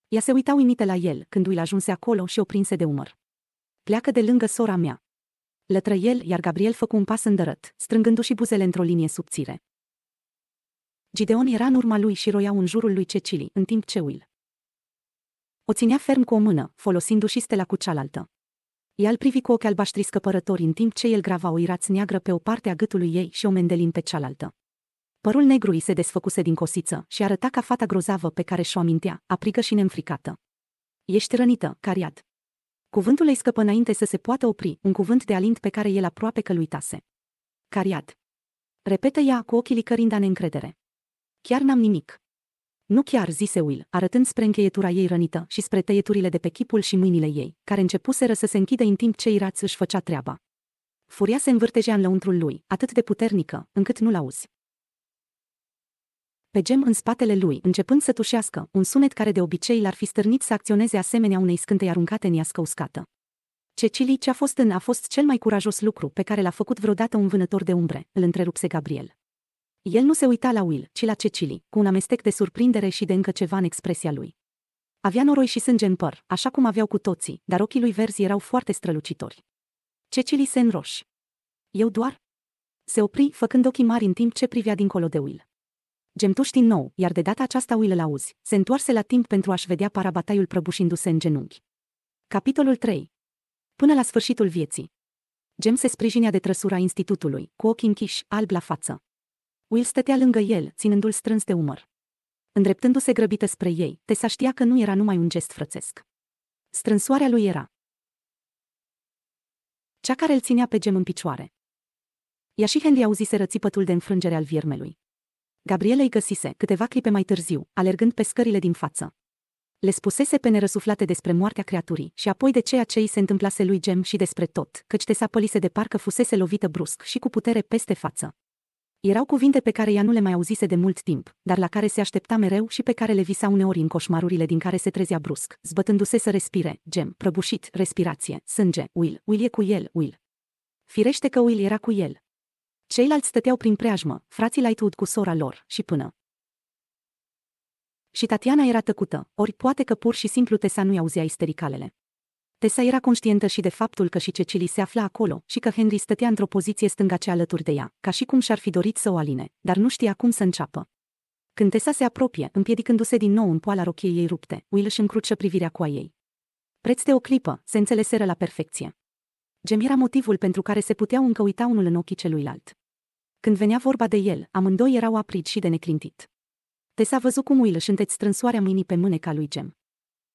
Ea se uita uimită la el când îl ajunse acolo și o prinse de umăr. Pleacă de lângă sora mea. Lătră el, iar Gabriel făcu un pas îndărăt, strângându-și buzele într-o linie subțire. Gideon era în urma lui și roia în jurul lui Cecilii, în timp ce Will. O ținea ferm cu o mână, folosindu-și stela cu cealaltă. Ea îl privi cu ochi albaștri scăpărători în timp ce el grava o irați neagră pe o parte a gâtului ei și o mendelin pe cealaltă. Părul negru îi se desfăcuse din cosiță și arăta ca fata grozavă pe care și-o amintea, aprigă și neînfricată. Ești rănită, Cariat. Cuvântul ei scăpă înainte să se poată opri, un cuvânt de alint pe care el aproape că-l uitase. Cariat. Repetă ea cu ochii licărind a neîncredere. Chiar n-am nimic. Nu chiar, zise Will, arătând spre încheietura ei rănită și spre tăieturile de pe chipul și mâinile ei, care începuseră să se închidă în timp ce Irați își făcea treaba. Furia se învârtejea în lăuntrul lui, atât de puternică, încât nu-l auzi. Pe gem în spatele lui, începând să tușească, un sunet care de obicei l-ar fi stârnit să acționeze asemenea unei scântei aruncate în iască uscată. Cecilii ce a fost în a fost cel mai curajos lucru pe care l-a făcut vreodată un vânător de umbre, îl întrerupse Gabriel. El nu se uita la Will, ci la Cecily, cu un amestec de surprindere și de încă ceva în expresia lui. Avea noroi și sânge în păr, așa cum aveau cu toții, dar ochii lui verzi erau foarte strălucitori. Cecily se înroși. Eu doar? Se opri, făcând ochii mari în timp ce privea dincolo de Will. Gemtuși din nou, iar de data aceasta Will îl auzi, se întoarse la timp pentru a-și vedea parabataiul prăbușindu-se în genunchi. Capitolul 3. Până la sfârșitul vieții. Gem se sprijinea de trăsura institutului, cu ochii închiși, alb la față. Will stătea lângă el, ținându-l strâns de umăr. Îndreptându-se grăbită spre ei, să știa că nu era numai un gest frățesc. Strânsoarea lui era cea care îl ținea pe gem în picioare. Ea și Henry auzise rățipătul de înfrângere al viermelui. Gabriele îi găsise, câteva clipe mai târziu, alergând pe scările din față. Le spusese pe nerăsuflate despre moartea creaturii și apoi de ceea ce îi se întâmplase lui Gem și despre tot, căci te sapălise de parcă fusese lovită brusc și cu putere peste față. Erau cuvinte pe care ea nu le mai auzise de mult timp, dar la care se aștepta mereu și pe care le visa uneori în coșmarurile din care se trezea brusc, zbătându-se să respire, gem, prăbușit, respirație, sânge, Will, Will e cu el, Will. Firește că Will era cu el. Ceilalți stăteau prin preajmă, frații Lightwood cu sora lor, și până. Și Tatiana era tăcută, ori poate că pur și simplu Tesa nu-i auzea istericalele. Tessa era conștientă și de faptul că și Cecily se afla acolo și că Henry stătea într-o poziție stângace alături de ea, ca și cum și-ar fi dorit să o aline, dar nu știa cum să înceapă. Când Tessa se apropie, împiedicându-se din nou în poala rochiei ei rupte, Will își încrucișă privirea cu a ei. Preț de o clipă, se înțeleseră la perfecție. Gem era motivul pentru care se puteau încă uita unul în ochii celuilalt. Când venea vorba de el, amândoi erau aprit și de neclintit. Tessa văzut cum Will își înteți strânsoarea mâinii pe mâneca lui Gem.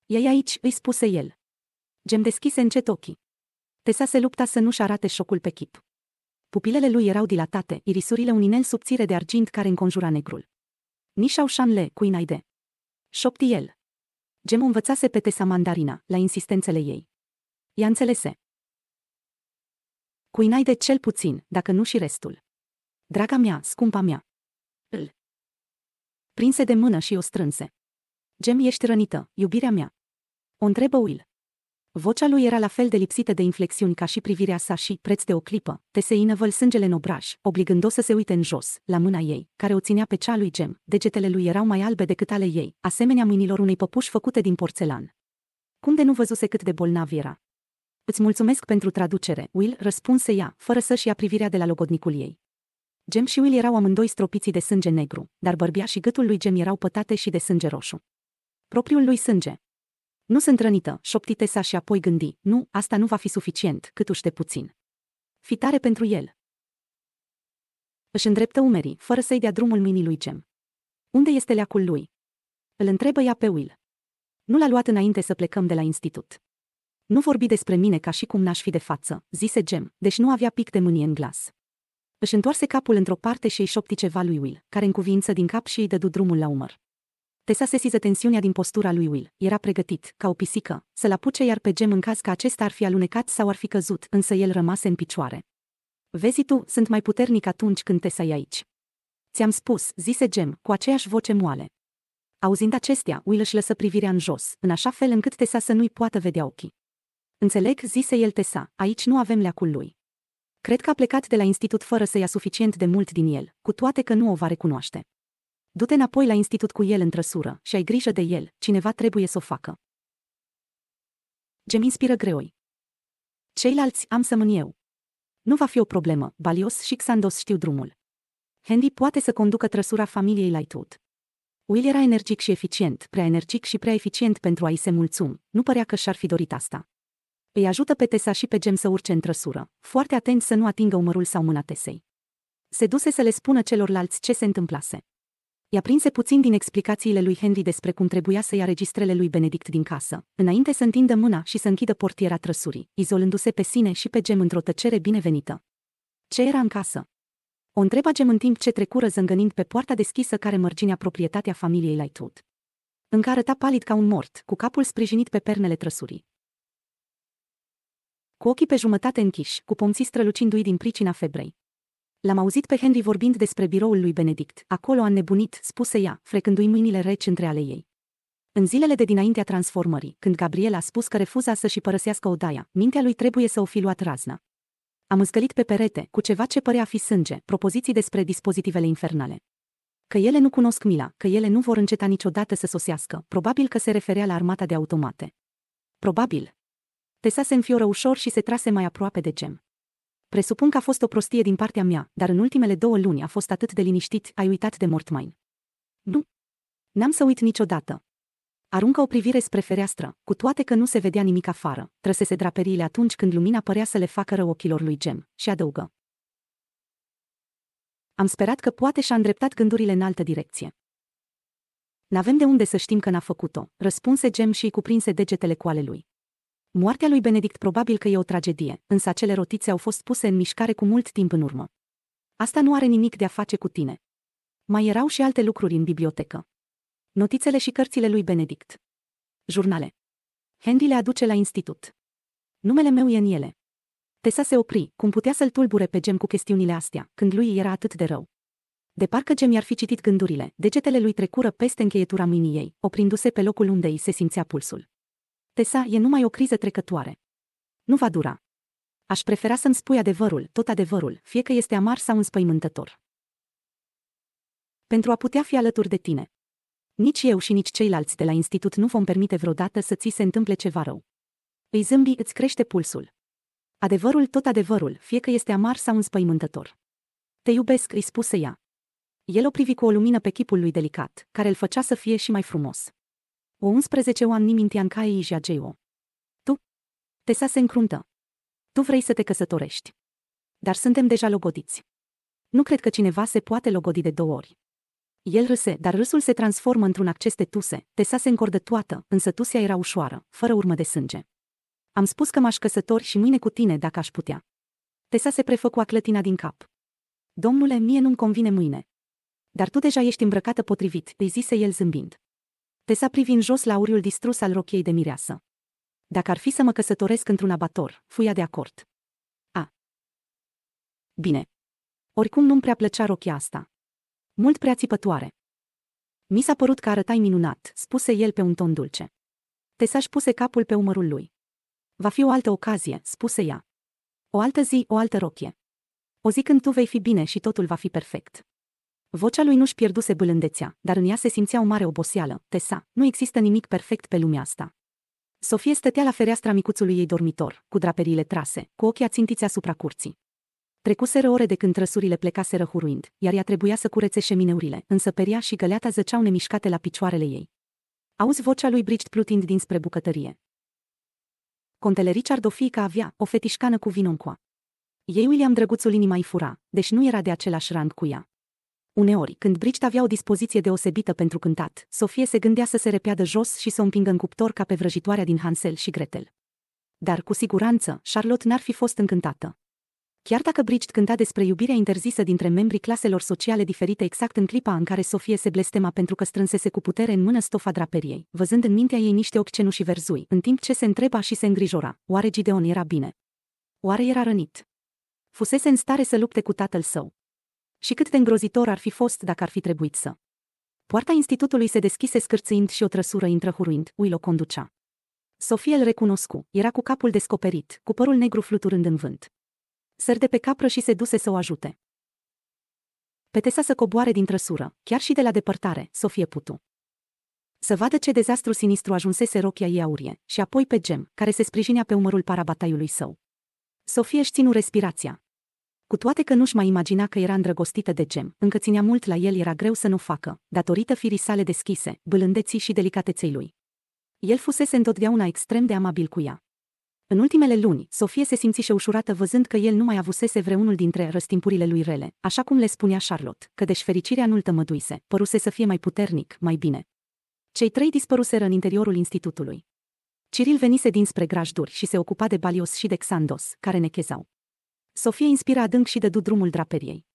Ei aici, îi spuse el. Gem deschise încet ochii. Tesa se lupta să nu-și arate șocul pe chip. Pupilele lui erau dilatate, irisurile un inel subțire de argint care înconjura negrul. Nișau șanle, inaide. Șopti el. Gem învățase pe Tesa mandarina, la insistențele ei. Ea înțelese. inaide cel puțin, dacă nu și restul. Draga mea, scumpa mea. Îl. Prinse de mână și o strânse. Gem, ești rănită, iubirea mea. O întrebă Will. Vocea lui era la fel de lipsită de inflexiuni ca și privirea sa și, preț de o clipă, se inăvăl sângele în obraj, obligând-o să se uite în jos, la mâna ei, care o ținea pe cea lui Gem. Degetele lui erau mai albe decât ale ei, asemenea mâinilor unei păpuși făcute din porțelan. Cum de nu văzuse cât de bolnav era? Îți mulțumesc pentru traducere, Will, răspunse ea, fără să-și ia privirea de la logodnicul ei. Gem și Will erau amândoi stropiții de sânge negru, dar bărbia și gâtul lui Gem erau pătate și de sânge roșu. Propriul lui sânge, nu sunt rănită, șopti Tesa și apoi gândi, nu, asta nu va fi suficient, cât uște puțin. Fi tare pentru el. Își îndreptă umerii, fără să-i dea drumul mâinii lui Gem. Unde este leacul lui? Îl întrebă ea pe Will. Nu l-a luat înainte să plecăm de la institut. Nu vorbi despre mine ca și cum n-aș fi de față, zise Gem, deci nu avea pic de mânie în glas. Își întoarse capul într-o parte și îi șopti ceva lui Will, care în cuvință din cap și îi dădu drumul la umăr. Tesa sesiză tensiunea din postura lui Will. Era pregătit, ca o pisică, să-l apuce iar pe Gem în caz că acesta ar fi alunecat sau ar fi căzut, însă el rămase în picioare. Vezi tu, sunt mai puternic atunci când Tesa e aici. Ți-am spus, zise Gem, cu aceeași voce moale. Auzind acestea, Will își lăsă privirea în jos, în așa fel încât Tesa să nu-i poată vedea ochii. Înțeleg, zise el Tesa, aici nu avem leacul lui. Cred că a plecat de la institut fără să ia suficient de mult din el, cu toate că nu o va recunoaște. Du-te înapoi la institut cu el în trăsură și ai grijă de el, cineva trebuie să o facă. Gem inspiră greoi. Ceilalți am să eu. Nu va fi o problemă, Balios și Xandos știu drumul. Handy poate să conducă trăsura familiei Lightwood. Will era energic și eficient, prea energic și prea eficient pentru a-i se mulțum, nu părea că și-ar fi dorit asta. Îi ajută pe Tesa și pe Gem să urce în trăsură, foarte atent să nu atingă umărul sau mâna Tesei. Se duse să le spună celorlalți ce se întâmplase i-a prinse puțin din explicațiile lui Henry despre cum trebuia să ia registrele lui Benedict din casă, înainte să întindă mâna și să închidă portiera trăsurii, izolându-se pe sine și pe gem într-o tăcere binevenită. Ce era în casă? O întreba gem în timp ce trecură zângănind pe poarta deschisă care mărginea proprietatea familiei Lightwood. Încă arăta palid ca un mort, cu capul sprijinit pe pernele trăsurii. Cu ochii pe jumătate închiși, cu pomții strălucindu-i din pricina febrei, L-am auzit pe Henry vorbind despre biroul lui Benedict. Acolo a nebunit, spuse ea, frecându-i mâinile reci între ale ei. În zilele de dinaintea transformării, când Gabriel a spus că refuza să-și părăsească odaia, mintea lui trebuie să o fi luat razna. Am îzgălit pe perete, cu ceva ce părea fi sânge, propoziții despre dispozitivele infernale. Că ele nu cunosc mila, că ele nu vor înceta niciodată să sosească, probabil că se referea la armata de automate. Probabil. Tesa se înfioră ușor și se trase mai aproape de gem. Presupun că a fost o prostie din partea mea, dar în ultimele două luni a fost atât de liniștit, ai uitat de Mortmain. Nu. N-am să uit niciodată. Aruncă o privire spre fereastră, cu toate că nu se vedea nimic afară, trăsese draperiile atunci când lumina părea să le facă rău ochilor lui Gem, și adăugă. Am sperat că poate și-a îndreptat gândurile în altă direcție. N-avem de unde să știm că n-a făcut-o, răspunse Gem și cuprinse degetele cu ale lui. Moartea lui Benedict probabil că e o tragedie, însă acele rotițe au fost puse în mișcare cu mult timp în urmă. Asta nu are nimic de a face cu tine. Mai erau și alte lucruri în bibliotecă. Notițele și cărțile lui Benedict. Jurnale. Henry le aduce la institut. Numele meu e în ele. Tesa se opri, cum putea să-l tulbure pe Gem cu chestiunile astea, când lui era atât de rău. De parcă Gem i-ar fi citit gândurile, degetele lui trecură peste încheietura mâinii ei, oprindu-se pe locul unde îi se simțea pulsul. Tesa e numai o criză trecătoare. Nu va dura. Aș prefera să-mi spui adevărul, tot adevărul, fie că este amar sau înspăimântător. Pentru a putea fi alături de tine. Nici eu și nici ceilalți de la institut nu vom permite vreodată să ți se întâmple ceva rău. Îi zâmbi îți crește pulsul. Adevărul tot adevărul, fie că este amar sau înspăimântător. Te iubesc, îi spuse ea. El o privi cu o lumină pe chipul lui delicat, care îl făcea să fie și mai frumos o 11 ani nimintian ca ei și ageo. Tu? Te sa se încruntă. Tu vrei să te căsătorești. Dar suntem deja logodiți. Nu cred că cineva se poate logodi de două ori. El râse, dar râsul se transformă într-un acces de tuse, sa se încordă toată, însă tusea era ușoară, fără urmă de sânge. Am spus că m-aș căsători și mâine cu tine dacă aș putea. Tesa se prefăcu clătina din cap. Domnule, mie nu-mi convine mâine. Dar tu deja ești îmbrăcată potrivit, îi zise el zâmbind. Tesa privind jos la uriul distrus al rochiei de mireasă. Dacă ar fi să mă căsătoresc într-un abator, fuia de acord. A. Bine. Oricum nu-mi prea plăcea rochia asta. Mult prea țipătoare. Mi s-a părut că arătai minunat, spuse el pe un ton dulce. să-și puse capul pe umărul lui. Va fi o altă ocazie, spuse ea. O altă zi, o altă rochie. O zi când tu vei fi bine și totul va fi perfect. Vocea lui nu-și pierduse bâlândețea, dar în ea se simțea o mare oboseală. Tesa, nu există nimic perfect pe lumea asta. Sofie stătea la fereastra micuțului ei dormitor, cu draperiile trase, cu ochii ațintiți asupra curții. Trecuseră ore de când trăsurile plecaseră huruind, iar ea trebuia să curețe șemineurile, însă peria și găleata zăceau nemișcate la picioarele ei. Auzi vocea lui Bridget plutind dinspre bucătărie. Contele Richard Ofiica avea o fetișcană cu vinoncoa. Ei William drăguțul inima îi fura, deși nu era de același rang cu ea. Uneori, când Bridget avea o dispoziție deosebită pentru cântat, Sofie se gândea să se repeadă jos și să o împingă în cuptor ca pe vrăjitoarea din Hansel și Gretel. Dar, cu siguranță, Charlotte n-ar fi fost încântată. Chiar dacă Bridget cânta despre iubirea interzisă dintre membrii claselor sociale diferite exact în clipa în care Sofie se blestema pentru că strânsese cu putere în mână stofa draperiei, văzând în mintea ei niște ochi și verzui, în timp ce se întreba și se îngrijora, oare Gideon era bine? Oare era rănit? Fusese în stare să lupte cu tatăl său, și cât de îngrozitor ar fi fost dacă ar fi trebuit să. Poarta institutului se deschise scârțâind și o trăsură intrăhuruind, Will o conducea. Sofie îl recunoscu, era cu capul descoperit, cu părul negru fluturând în vânt. Săr de pe capră și se duse să o ajute. Petesa să coboare din trăsură, chiar și de la depărtare, Sofie putu. Să vadă ce dezastru sinistru ajunsese rochia ei aurie, și apoi pe gem, care se sprijinea pe umărul parabataiului său. Sofie își ținu respirația, cu toate că nu-și mai imagina că era îndrăgostită de gem, încă ținea mult la el era greu să nu facă, datorită firii sale deschise, bâlândeții și delicateței lui. El fusese întotdeauna extrem de amabil cu ea. În ultimele luni, Sofie se simțise ușurată văzând că el nu mai avusese vreunul dintre răstimpurile lui rele, așa cum le spunea Charlotte, că deși fericirea nu-l tămăduise, păruse să fie mai puternic, mai bine. Cei trei dispăruseră în interiorul institutului. Ciril venise dinspre grajduri și se ocupa de Balios și de Xandos, care nechezau. Sofie inspira adânc și dădu drumul draperiei.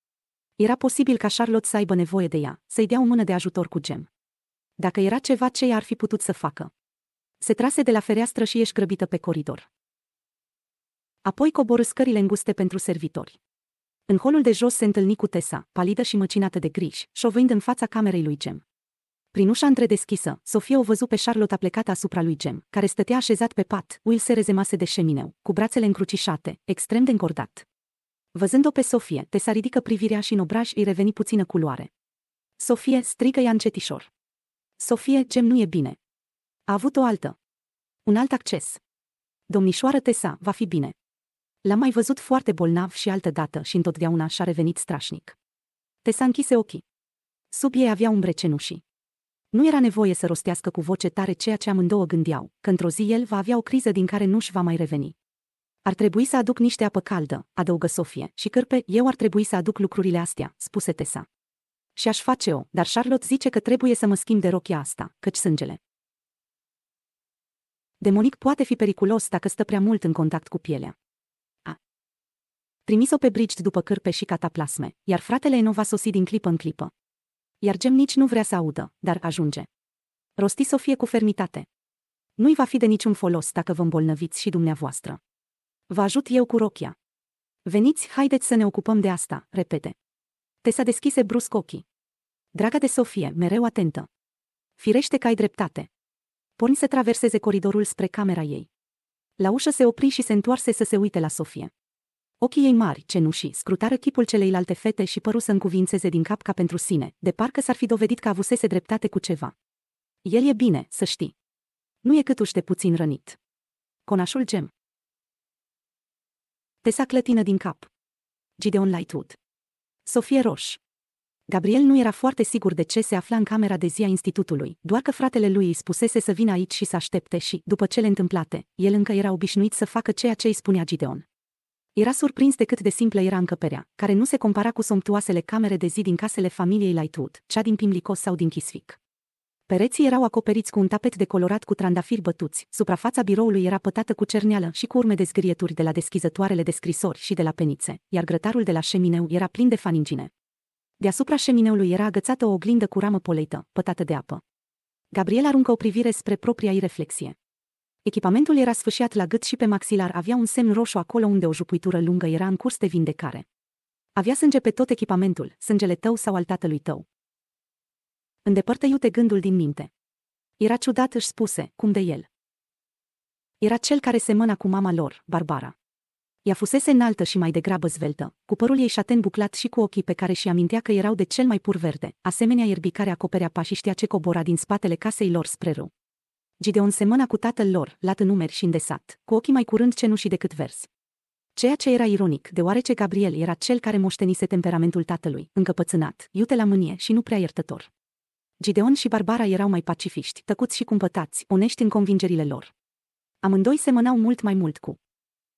Era posibil ca Charlotte să aibă nevoie de ea, să-i dea o mână de ajutor cu gem. Dacă era ceva ce ea ar fi putut să facă. Se trase de la fereastră și ești grăbită pe coridor. Apoi coboră scările înguste pentru servitori. În holul de jos se întâlni cu Tesa, palidă și măcinată de griji, șovând în fața camerei lui Gem. Prin ușa întredeschisă, Sofia o văzu pe Charlotte aplecată asupra lui Gem, care stătea așezat pe pat, uil se rezemase de șemineu, cu brațele încrucișate, extrem de încordat. Văzând-o pe Sofie, Tesa ridică privirea și în obraj îi reveni puțină culoare. Sofie strigă ea încetișor. Sofie, gem nu e bine. A avut o altă. Un alt acces. Domnișoară Tesa, va fi bine. L-am mai văzut foarte bolnav și altă dată și întotdeauna și-a revenit strașnic. Tesa închise ochii. Sub ei avea umbre cenușii. Nu era nevoie să rostească cu voce tare ceea ce amândouă gândeau, că într-o zi el va avea o criză din care nu-și va mai reveni. Ar trebui să aduc niște apă caldă, adăugă Sofie, și cărpe. eu ar trebui să aduc lucrurile astea, spuse Tesa. Și aș face-o, dar Charlotte zice că trebuie să mă schimb de rochia asta, căci sângele. Demonic poate fi periculos dacă stă prea mult în contact cu pielea. A. Trimis-o pe Bridget după cărpe și cataplasme, iar fratele nu va sosi din clipă în clipă. Iar Gem nici nu vrea să audă, dar ajunge. Rosti Sofie cu fermitate. Nu-i va fi de niciun folos dacă vă îmbolnăviți și dumneavoastră. Vă ajut eu cu rochia. Veniți, haideți să ne ocupăm de asta, repete. s-a deschise brusc ochii. Draga de Sofie, mereu atentă. Firește că ai dreptate. Porni să traverseze coridorul spre camera ei. La ușă se opri și se întoarse să se uite la Sofie. Ochii ei mari, cenușii, scrutară chipul celeilalte fete și păru să încuvințeze din cap ca pentru sine, de parcă s-ar fi dovedit că avusese dreptate cu ceva. El e bine, să știi. Nu e câtuși de puțin rănit. Conașul gem. Tesa clătină din cap. Gideon Lightwood. Sofie Roș. Gabriel nu era foarte sigur de ce se afla în camera de zi a institutului, doar că fratele lui îi spusese să vină aici și să aștepte și, după cele întâmplate, el încă era obișnuit să facă ceea ce îi spunea Gideon. Era surprins de cât de simplă era încăperea, care nu se compara cu somptuoasele camere de zi din casele familiei Lightwood, cea din Pimlico sau din Chiswick. Pereții erau acoperiți cu un tapet decolorat cu trandafiri bătuți, suprafața biroului era pătată cu cerneală și cu urme de zgrieturi de la deschizătoarele de scrisori și de la penițe, iar grătarul de la șemineu era plin de faningine. Deasupra șemineului era agățată o oglindă cu ramă poleită, pătată de apă. Gabriel aruncă o privire spre propria ei reflexie. Echipamentul era sfâșiat la gât și pe maxilar avea un semn roșu acolo unde o jupuitură lungă era în curs de vindecare. Avea sânge pe tot echipamentul, sângele tău sau al tatălui tău îndepărtă iute gândul din minte. Era ciudat își spuse, cum de el. Era cel care semăna cu mama lor, Barbara. Ea fusese înaltă și mai degrabă zveltă, cu părul ei șaten buclat și cu ochii pe care și amintea că erau de cel mai pur verde, asemenea ierbii care acoperea pașii știa ce cobora din spatele casei lor spre râu. Gideon semăna cu tatăl lor, lat în umeri și îndesat, cu ochii mai curând cenușii decât vers. Ceea ce era ironic, deoarece Gabriel era cel care moștenise temperamentul tatălui, încăpățânat, iute la mânie și nu prea iertător. Gideon și Barbara erau mai pacifiști, tăcuți și cumpătați, onești în convingerile lor. Amândoi semănau mult mai mult cu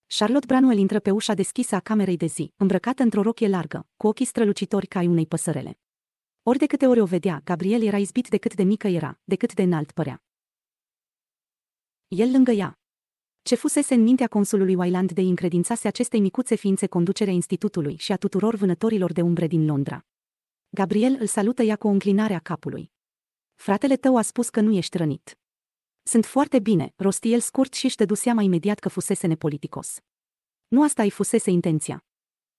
Charlotte Branuel intră pe ușa deschisă a camerei de zi, îmbrăcată într-o rochie largă, cu ochii strălucitori ca ai unei păsărele. Ori de câte ori o vedea, Gabriel era izbit de cât de mică era, de cât de înalt părea. El lângă ea. Ce fusese în mintea consulului Wayland de încredințase acestei micuțe ființe conducerea institutului și a tuturor vânătorilor de umbre din Londra. Gabriel îl salută ea cu o înclinare a capului. Fratele tău a spus că nu ești rănit. Sunt foarte bine, rosti el scurt și își dădu mai imediat că fusese nepoliticos. Nu asta îi fusese intenția.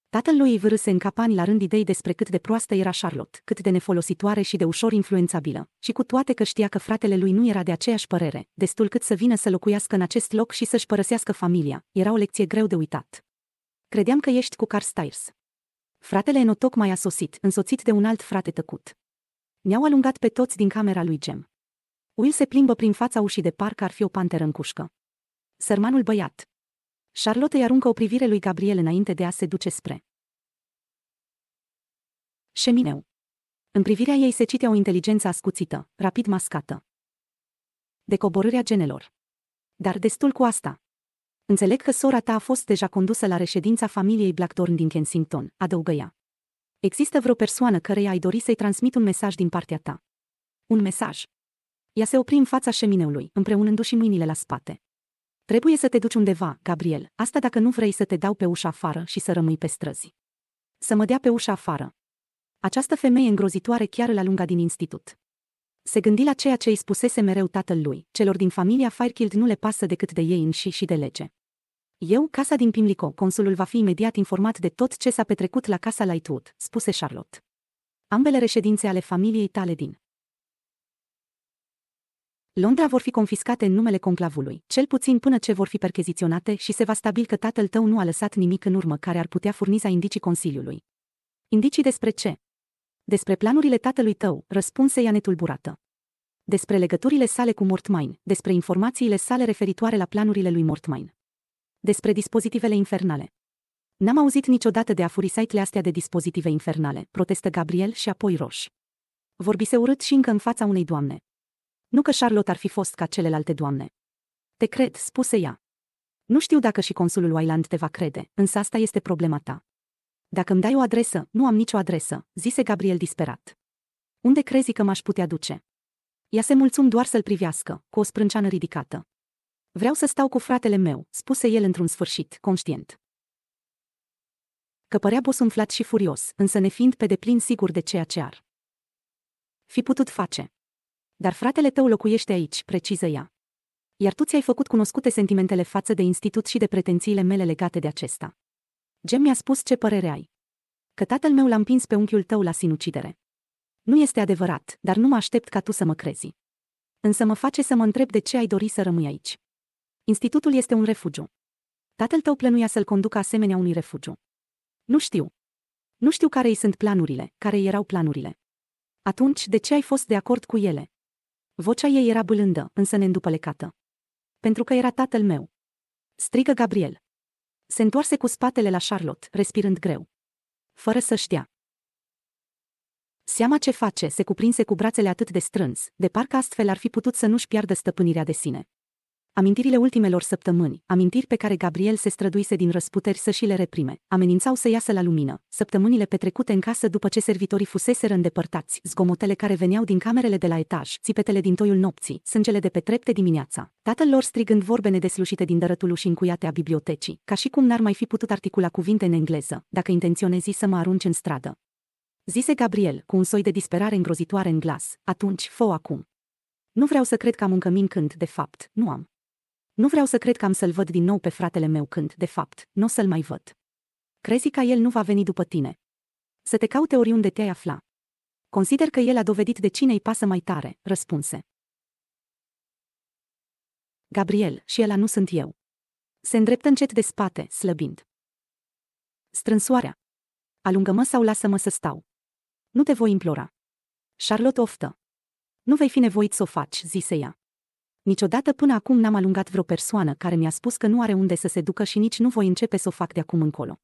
Tatăl lui îi vârâse în capani la rând idei despre cât de proastă era Charlotte, cât de nefolositoare și de ușor influențabilă, și cu toate că știa că fratele lui nu era de aceeași părere, destul cât să vină să locuiască în acest loc și să-și părăsească familia, era o lecție greu de uitat. Credeam că ești cu Carstairs. Fratele Enotoc tocmai a sosit, însoțit de un alt frate tăcut. Ne-au alungat pe toți din camera lui Gem. Will se plimbă prin fața ușii de parcă ar fi o panteră în cușcă. Sărmanul băiat. Charlotte îi aruncă o privire lui Gabriel înainte de a se duce spre. Șemineu. În privirea ei se citea o inteligență ascuțită, rapid mascată. Decoborârea genelor. Dar destul cu asta. Înțeleg că sora ta a fost deja condusă la reședința familiei Blackthorn din Kensington, adăugă ea. Există vreo persoană care ai dori să-i transmit un mesaj din partea ta. Un mesaj. Ea se opri în fața șemineului, împreunându-și mâinile la spate. Trebuie să te duci undeva, Gabriel, asta dacă nu vrei să te dau pe ușa afară și să rămâi pe străzi. Să mă dea pe ușa afară. Această femeie îngrozitoare chiar la lunga din institut. Se gândi la ceea ce îi spusese mereu tatăl lui, celor din familia Firekild nu le pasă decât de ei înși și de lege. Eu, casa din Pimlico, consulul va fi imediat informat de tot ce s-a petrecut la casa Lightwood, spuse Charlotte. Ambele reședințe ale familiei tale din Londra vor fi confiscate în numele conclavului, cel puțin până ce vor fi percheziționate și se va stabili că tatăl tău nu a lăsat nimic în urmă care ar putea furniza indicii Consiliului. Indicii despre ce? Despre planurile tatălui tău, răspunse ea netulburată. Despre legăturile sale cu Mortmain, despre informațiile sale referitoare la planurile lui Mortmain despre dispozitivele infernale. N-am auzit niciodată de afurisaitle astea de dispozitive infernale, protestă Gabriel și apoi Roș. Vorbise urât și încă în fața unei doamne. Nu că Charlotte ar fi fost ca celelalte doamne. Te cred, spuse ea. Nu știu dacă și consulul Wayland te va crede, însă asta este problema ta. Dacă îmi dai o adresă, nu am nicio adresă, zise Gabriel disperat. Unde crezi că m-aș putea duce? Ea se mulțum doar să-l privească, cu o sprânceană ridicată. Vreau să stau cu fratele meu, spuse el într-un sfârșit, conștient. Că părea umflat și furios, însă nefiind pe deplin sigur de ceea ce ar. Fi putut face. Dar fratele tău locuiește aici, preciză ea. Iar tu ți-ai făcut cunoscute sentimentele față de institut și de pretențiile mele legate de acesta. Gem mi-a spus ce părere ai. Că tatăl meu l-a împins pe unchiul tău la sinucidere. Nu este adevărat, dar nu mă aștept ca tu să mă crezi. Însă mă face să mă întreb de ce ai dori să rămâi aici. Institutul este un refugiu. Tatăl tău plănuia să-l conducă asemenea unui refugiu. Nu știu. Nu știu care îi sunt planurile, care erau planurile. Atunci, de ce ai fost de acord cu ele? Vocea ei era bâlândă, însă neîndupălecată. Pentru că era tatăl meu. Strigă Gabriel. Se întoarse cu spatele la Charlotte, respirând greu. Fără să știa. Seama ce face se cuprinse cu brațele atât de strâns, de parcă astfel ar fi putut să nu-și piardă stăpânirea de sine amintirile ultimelor săptămâni, amintiri pe care Gabriel se străduise din răsputeri să și le reprime, amenințau să iasă la lumină, săptămânile petrecute în casă după ce servitorii fuseseră îndepărtați, zgomotele care veneau din camerele de la etaj, țipetele din toiul nopții, sângele de pe trepte dimineața, tatăl lor strigând vorbe nedeslușite din dărătul și încuiate a bibliotecii, ca și cum n-ar mai fi putut articula cuvinte în engleză, dacă intenționezi să mă arunci în stradă. Zise Gabriel, cu un soi de disperare îngrozitoare în glas, atunci, fă acum. Nu vreau să cred că am un cămin când, de fapt, nu am. Nu vreau să cred că am să-l văd din nou pe fratele meu când, de fapt, nu o să-l mai văd. Crezi că el nu va veni după tine. Să te caute oriunde te-ai afla. Consider că el a dovedit de cine îi pasă mai tare, răspunse. Gabriel și ela nu sunt eu. Se îndreptă încet de spate, slăbind. Strânsoarea. Alungă-mă sau lasă-mă să stau. Nu te voi implora. Charlotte oftă. Nu vei fi nevoit să o faci, zise ea. Niciodată până acum n-am alungat vreo persoană care mi-a spus că nu are unde să se ducă și nici nu voi începe să o fac de acum încolo.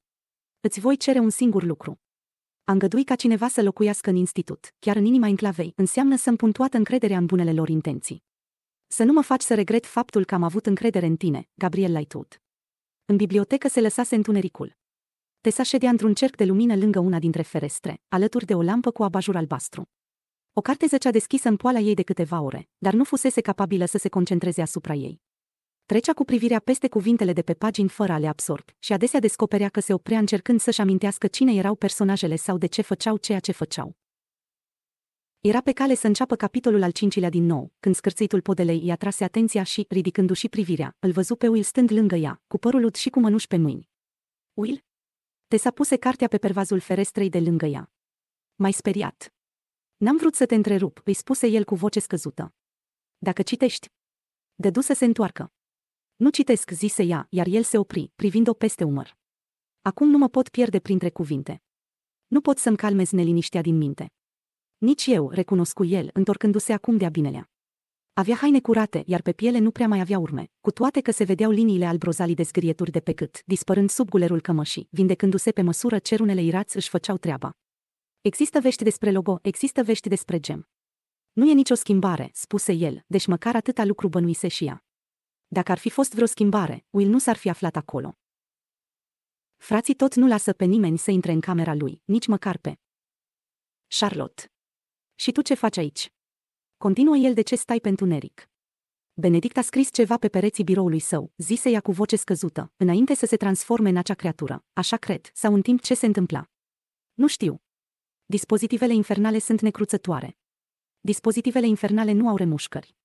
Îți voi cere un singur lucru. A îngădui ca cineva să locuiască în institut, chiar în inima enclavei, înseamnă să-mi pun toată încrederea în bunele lor intenții. Să nu mă faci să regret faptul că am avut încredere în tine, Gabriel Lightwood. În bibliotecă se lăsase întunericul. Tesa ședea într-un cerc de lumină lângă una dintre ferestre, alături de o lampă cu abajur albastru. O carte zăcea deschisă în poala ei de câteva ore, dar nu fusese capabilă să se concentreze asupra ei. Trecea cu privirea peste cuvintele de pe pagini fără a le absorbi și adesea descoperea că se oprea încercând să-și amintească cine erau personajele sau de ce făceau ceea ce făceau. Era pe cale să înceapă capitolul al cincilea din nou, când scârțitul podelei i-a trase atenția și, ridicându-și privirea, îl văzu pe Will stând lângă ea, cu părul ud și cu mănuși pe mâini. Will? Te s-a puse cartea pe pervazul ferestrei de lângă ea. Mai speriat. N-am vrut să te întrerup, îi spuse el cu voce scăzută. Dacă citești. Dădu să se întoarcă. Nu citesc, zise ea, iar el se opri, privind-o peste umăr. Acum nu mă pot pierde printre cuvinte. Nu pot să-mi calmez neliniștea din minte. Nici eu, recunosc el, întorcându-se acum de-a binelea. Avea haine curate, iar pe piele nu prea mai avea urme, cu toate că se vedeau liniile albrozalii de zgârieturi de pe cât, dispărând sub gulerul cămășii, vindecându-se pe măsură cerunele irați își făceau treaba. Există vești despre logo, există vești despre gem. Nu e nicio schimbare, spuse el, deci măcar atâta lucru bănuise și ea. Dacă ar fi fost vreo schimbare, Will nu s-ar fi aflat acolo. Frații tot nu lasă pe nimeni să intre în camera lui, nici măcar pe Charlotte. Și tu ce faci aici? Continuă el de ce stai pentru Neric. Benedict a scris ceva pe pereții biroului său, zise ea cu voce scăzută, înainte să se transforme în acea creatură, așa cred, sau în timp ce se întâmpla. Nu știu, Dispozitivele infernale sunt necruțătoare. Dispozitivele infernale nu au remușcări.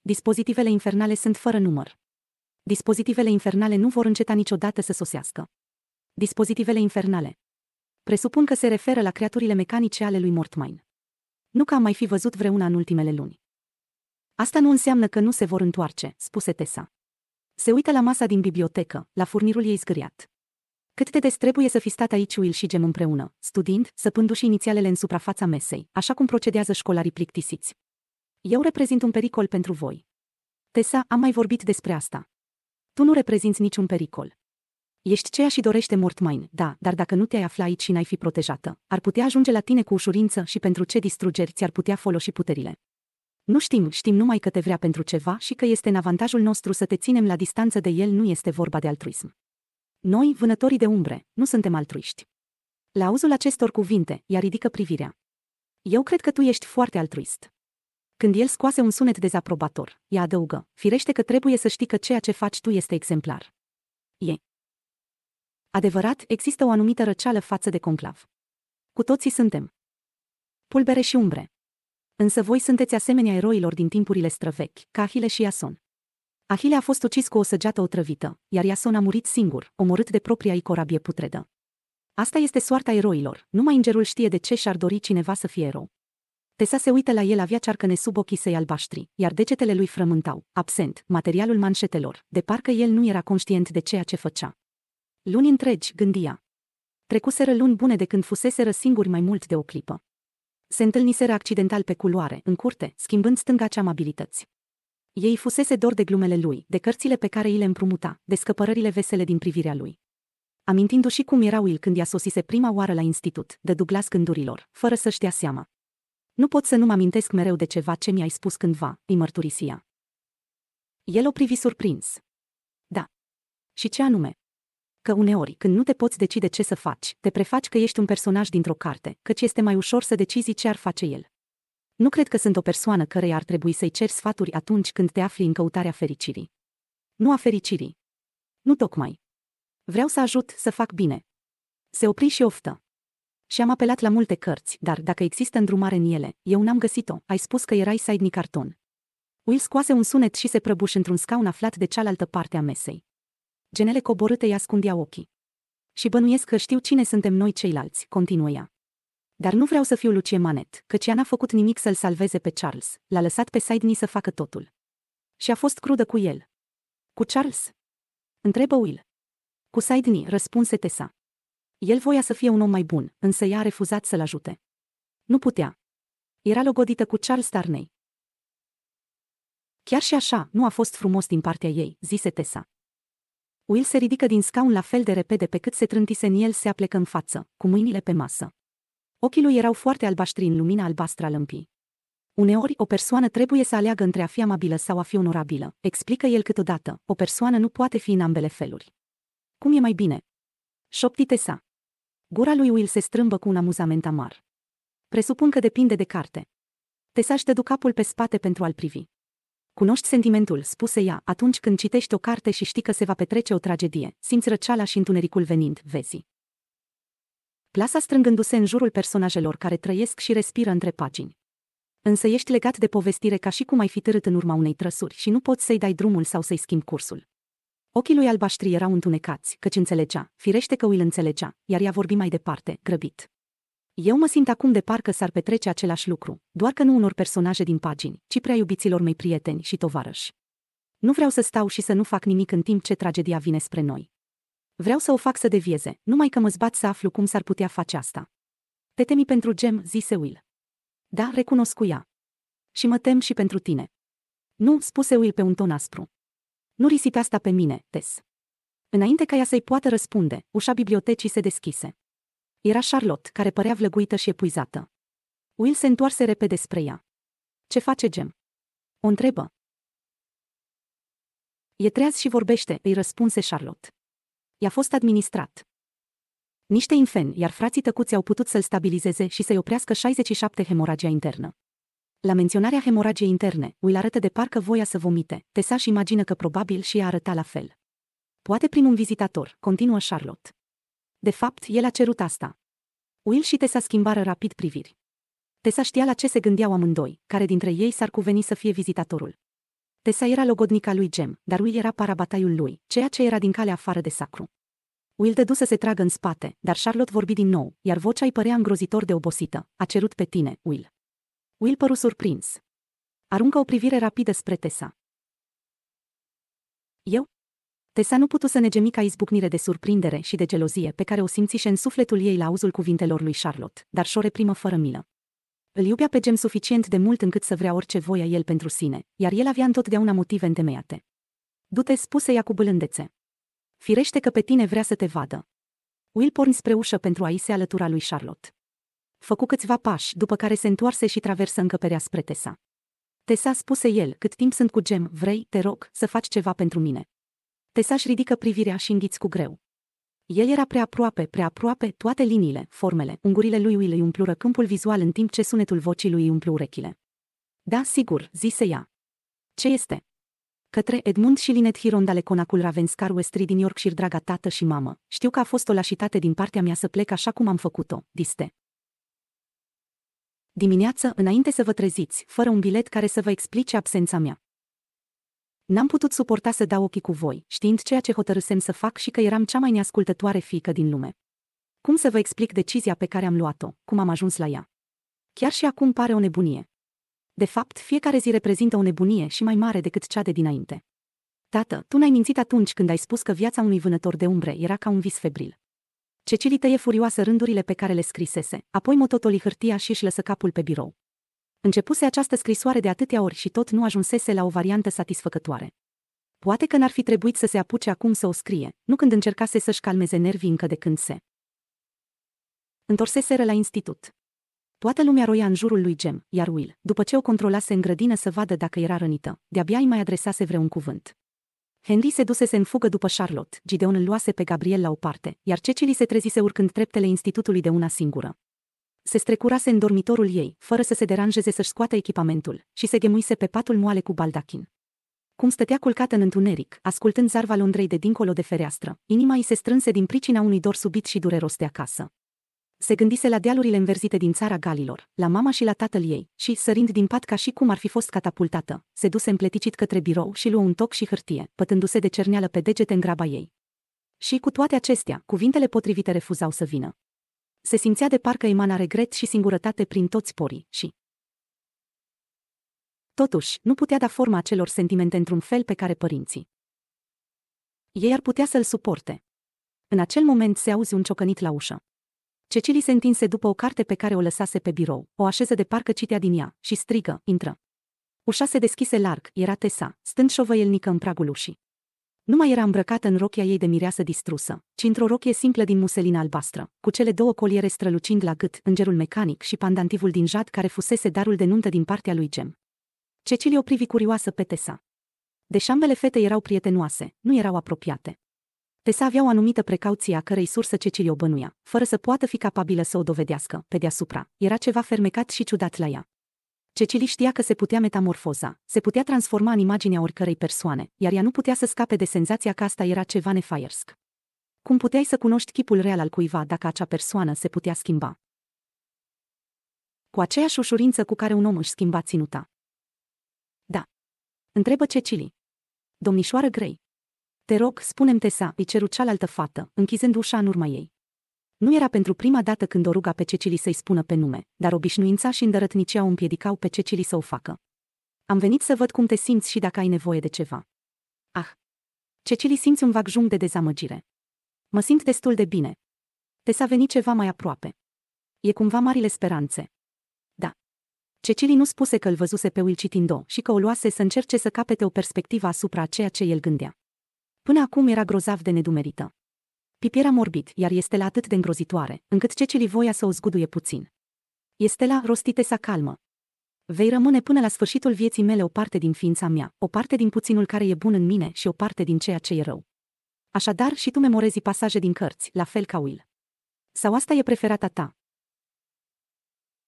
Dispozitivele infernale sunt fără număr. Dispozitivele infernale nu vor înceta niciodată să sosească. Dispozitivele infernale. Presupun că se referă la creaturile mecanice ale lui Mortmain. Nu că am mai fi văzut vreuna în ultimele luni. Asta nu înseamnă că nu se vor întoarce, spuse Tesa. Se uită la masa din bibliotecă, la furnirul ei zgâriat. Cât de des trebuie să fi stat aici Will și Gem împreună, studiind, săpându-și inițialele în suprafața mesei, așa cum procedează școlarii plictisiți. Eu reprezint un pericol pentru voi. Tessa, am mai vorbit despre asta. Tu nu reprezinți niciun pericol. Ești ceea și dorește Mortmain, da, dar dacă nu te-ai afla aici și n-ai fi protejată, ar putea ajunge la tine cu ușurință și pentru ce distrugeri ți-ar putea folosi puterile. Nu știm, știm numai că te vrea pentru ceva și că este în avantajul nostru să te ținem la distanță de el, nu este vorba de altruism. Noi, vânătorii de umbre, nu suntem altruiști. La auzul acestor cuvinte, ea ridică privirea. Eu cred că tu ești foarte altruist. Când el scoase un sunet dezaprobator, ea adăugă, firește că trebuie să știi că ceea ce faci tu este exemplar. E. Adevărat, există o anumită răceală față de conclav. Cu toții suntem. Pulbere și umbre. Însă voi sunteți asemenea eroilor din timpurile străvechi, Cahile și Iason. Ahile a fost ucis cu o săgeată otrăvită, iar Iason a murit singur, omorât de propria ei corabie putredă. Asta este soarta eroilor, numai îngerul știe de ce și-ar dori cineva să fie erou. Tesa se uită la el avea cearcăne sub ochii săi albaștri, iar degetele lui frământau, absent, materialul manșetelor, de parcă el nu era conștient de ceea ce făcea. Luni întregi, gândia. Trecuseră luni bune de când fuseseră singuri mai mult de o clipă. Se întâlniseră accidental pe culoare, în curte, schimbând stânga ce amabilități. Ei fusese dor de glumele lui, de cărțile pe care îi le împrumuta, de scăpărările vesele din privirea lui. Amintindu-și cum era Will când i-a sosise prima oară la institut, de Douglas gândurilor, fără să-și dea seama. Nu pot să nu-mi amintesc mereu de ceva ce mi-ai spus cândva, îi mărturisia. El o privi surprins. Da. Și ce anume? Că uneori, când nu te poți decide ce să faci, te prefaci că ești un personaj dintr-o carte, căci este mai ușor să decizi ce ar face el. Nu cred că sunt o persoană care ar trebui să-i ceri sfaturi atunci când te afli în căutarea fericirii. Nu a fericirii. Nu tocmai. Vreau să ajut să fac bine. Se opri și oftă. Și am apelat la multe cărți, dar dacă există îndrumare în ele, eu n-am găsit-o, ai spus că erai saidnic carton. Will scoase un sunet și se prăbuși într-un scaun aflat de cealaltă parte a mesei. Genele coborâte îi ascundeau ochii. Și bănuiesc că știu cine suntem noi ceilalți, continuă ea. Dar nu vreau să fiu Lucie Manet, căci ea n-a făcut nimic să-l salveze pe Charles, l-a lăsat pe Sidney să facă totul. Și a fost crudă cu el. Cu Charles? Întrebă Will. Cu Sidney, răspunse Tessa. El voia să fie un om mai bun, însă ea a refuzat să-l ajute. Nu putea. Era logodită cu Charles Darnay. Chiar și așa, nu a fost frumos din partea ei, zise Tessa. Will se ridică din scaun la fel de repede pe cât se trântise în el se aplecă în față, cu mâinile pe masă. Ochii lui erau foarte albaștri în lumina albastră a lămpii. Uneori, o persoană trebuie să aleagă între a fi amabilă sau a fi onorabilă, explică el câteodată, o persoană nu poate fi în ambele feluri. Cum e mai bine? Șoptite sa. Gura lui Will se strâmbă cu un amuzament amar. Presupun că depinde de carte. Tesaj dădu capul pe spate pentru a-l privi. Cunoști sentimentul, spuse ea, atunci când citești o carte și știi că se va petrece o tragedie, simți răceala și întunericul venind, vezi plasa strângându-se în jurul personajelor care trăiesc și respiră între pagini. Însă ești legat de povestire ca și cum ai fi târât în urma unei trăsuri și nu poți să-i dai drumul sau să-i schimbi cursul. Ochii lui albaștri erau întunecați, căci înțelegea, firește că îl înțelegea, iar ea vorbi mai departe, grăbit. Eu mă simt acum de parcă s-ar petrece același lucru, doar că nu unor personaje din pagini, ci prea iubiților mei prieteni și tovarăși. Nu vreau să stau și să nu fac nimic în timp ce tragedia vine spre noi. Vreau să o fac să devieze, numai că mă zbat să aflu cum s-ar putea face asta. Te temi pentru gem, zise Will. Da, recunosc cu ea. Și mă tem și pentru tine. Nu, spuse Will pe un ton aspru. Nu risipi asta pe mine, Tess. Înainte ca ea să-i poată răspunde, ușa bibliotecii se deschise. Era Charlotte, care părea vlăguită și epuizată. Will se întoarse repede spre ea. Ce face Gem? O întrebă. E treaz și vorbește, îi răspunse Charlotte i-a fost administrat. Niște infeni, iar frații tăcuți au putut să-l stabilizeze și să-i oprească 67 hemoragia internă. La menționarea hemoragiei interne, îl arătă de parcă voia să vomite, și imagină că probabil și a arătat la fel. Poate prin un vizitator, continuă Charlotte. De fapt, el a cerut asta. Will și Tesa schimbară rapid priviri. Tesa știa la ce se gândeau amândoi, care dintre ei s-ar cuveni să fie vizitatorul. Tesa era logodnica lui Gem, dar Will era parabataiul lui, ceea ce era din calea afară de sacru. Will dădu să se tragă în spate, dar Charlotte vorbi din nou, iar vocea îi părea îngrozitor de obosită. A cerut pe tine, Will. Will păru surprins. Aruncă o privire rapidă spre Tesa. Eu? Tesa nu putu să nege mica izbucnire de surprindere și de gelozie pe care o simțise în sufletul ei la auzul cuvintelor lui Charlotte, dar și-o reprimă fără milă. Îl iubea pe Gem suficient de mult încât să vrea orice voia el pentru sine, iar el avea întotdeauna motive întemeiate. Du-te, spuse ea cu bâlândețe. Firește că pe tine vrea să te vadă. Will porni spre ușă pentru a-i se alătura lui Charlotte. Făcu câțiva pași, după care se întoarse și traversă încăperea spre Tesa. Tesa spuse el, cât timp sunt cu Gem, vrei, te rog, să faci ceva pentru mine. Tesa își ridică privirea și înghiți cu greu. El era prea aproape, prea aproape, toate liniile, formele, ungurile lui îi umplură câmpul vizual în timp ce sunetul vocii lui îi umplu urechile. Da, sigur, zise ea. Ce este? Către Edmund și Linet Hiron de conacul Ravenscar Westry din Yorkshire, draga tată și mamă, știu că a fost o lașitate din partea mea să plec așa cum am făcut-o, diste. Dimineață, înainte să vă treziți, fără un bilet care să vă explice absența mea. N-am putut suporta să dau ochii cu voi, știind ceea ce hotărâsem să fac și că eram cea mai neascultătoare fică din lume. Cum să vă explic decizia pe care am luat-o, cum am ajuns la ea? Chiar și acum pare o nebunie. De fapt, fiecare zi reprezintă o nebunie și mai mare decât cea de dinainte. Tată, tu n-ai mințit atunci când ai spus că viața unui vânător de umbre era ca un vis febril. Cecilii tăie furioasă rândurile pe care le scrisese, apoi mototoli hârtia și își lăsă capul pe birou. Începuse această scrisoare de atâtea ori și tot nu ajunsese la o variantă satisfăcătoare. Poate că n-ar fi trebuit să se apuce acum să o scrie, nu când încercase să-și calmeze nervii încă de când se întorseseră la institut. Toată lumea roia în jurul lui Gem, iar Will, după ce o controlase în grădină să vadă dacă era rănită, de-abia îi mai adresase vreun cuvânt. Henry se dusese în fugă după Charlotte, Gideon îl luase pe Gabriel la o parte, iar Cecily se trezise urcând treptele institutului de una singură se strecurase în dormitorul ei, fără să se deranjeze să-și scoată echipamentul, și se ghemuise pe patul moale cu baldachin. Cum stătea culcată în întuneric, ascultând zarva Londrei de dincolo de fereastră, inima îi se strânse din pricina unui dor subit și dureros de acasă. Se gândise la dealurile înverzite din țara galilor, la mama și la tatăl ei, și, sărind din pat ca și cum ar fi fost catapultată, se duse împleticit către birou și luă un toc și hârtie, pătându-se de cerneală pe degete în graba ei. Și cu toate acestea, cuvintele potrivite refuzau să vină. Se simțea de parcă emana regret și singurătate prin toți porii și... Totuși, nu putea da forma acelor sentimente într-un fel pe care părinții. Ei ar putea să-l suporte. În acel moment se auzi un ciocănit la ușă. Cecily se întinse după o carte pe care o lăsase pe birou, o așeză de parcă citea din ea și strigă, intră. Ușa se deschise larg, era Tesa, stând șovăielnică în pragul ușii. Nu mai era îmbrăcată în rochia ei de mireasă distrusă, ci într-o rochie simplă din muselină albastră, cu cele două coliere strălucind la gât, îngerul mecanic și pandantivul din jad care fusese darul de nuntă din partea lui Gem. Cecilie o privi curioasă pe Tesa. Deși ambele fete erau prietenoase, nu erau apropiate. Tesa avea o anumită precauție a cărei sursă Cecilie o bănuia, fără să poată fi capabilă să o dovedească, pe deasupra. Era ceva fermecat și ciudat la ea. Cecili știa că se putea metamorfoza, se putea transforma în imaginea oricărei persoane, iar ea nu putea să scape de senzația că asta era ceva nefaiersc. Cum puteai să cunoști chipul real al cuiva dacă acea persoană se putea schimba? Cu aceeași ușurință cu care un om își schimba ținuta. Da. Întrebă Cecili. Domnișoară Grey. Te rog, spune-mi Tesa, îi ceru cealaltă fată, închizând ușa în urma ei. Nu era pentru prima dată când o ruga pe Cecilii să-i spună pe nume, dar obișnuința și îndărătnicia o împiedicau pe Cecilii să o facă. Am venit să văd cum te simți și dacă ai nevoie de ceva. Ah! Cecilii simți un vag jung de dezamăgire. Mă simt destul de bine. Te s-a venit ceva mai aproape. E cumva marile speranțe. Da. Cecilii nu spuse că îl văzuse pe Will citind-o și că o luase să încerce să capete o perspectivă asupra ceea ce el gândea. Până acum era grozav de nedumerită. Pipiera morbid, iar este la atât de îngrozitoare, încât Cecily voia să o zguduie puțin. la rostite sa calmă. Vei rămâne până la sfârșitul vieții mele o parte din ființa mea, o parte din puținul care e bun în mine și o parte din ceea ce e rău. Așadar și tu memorezi pasaje din cărți, la fel ca Will. Sau asta e preferata ta?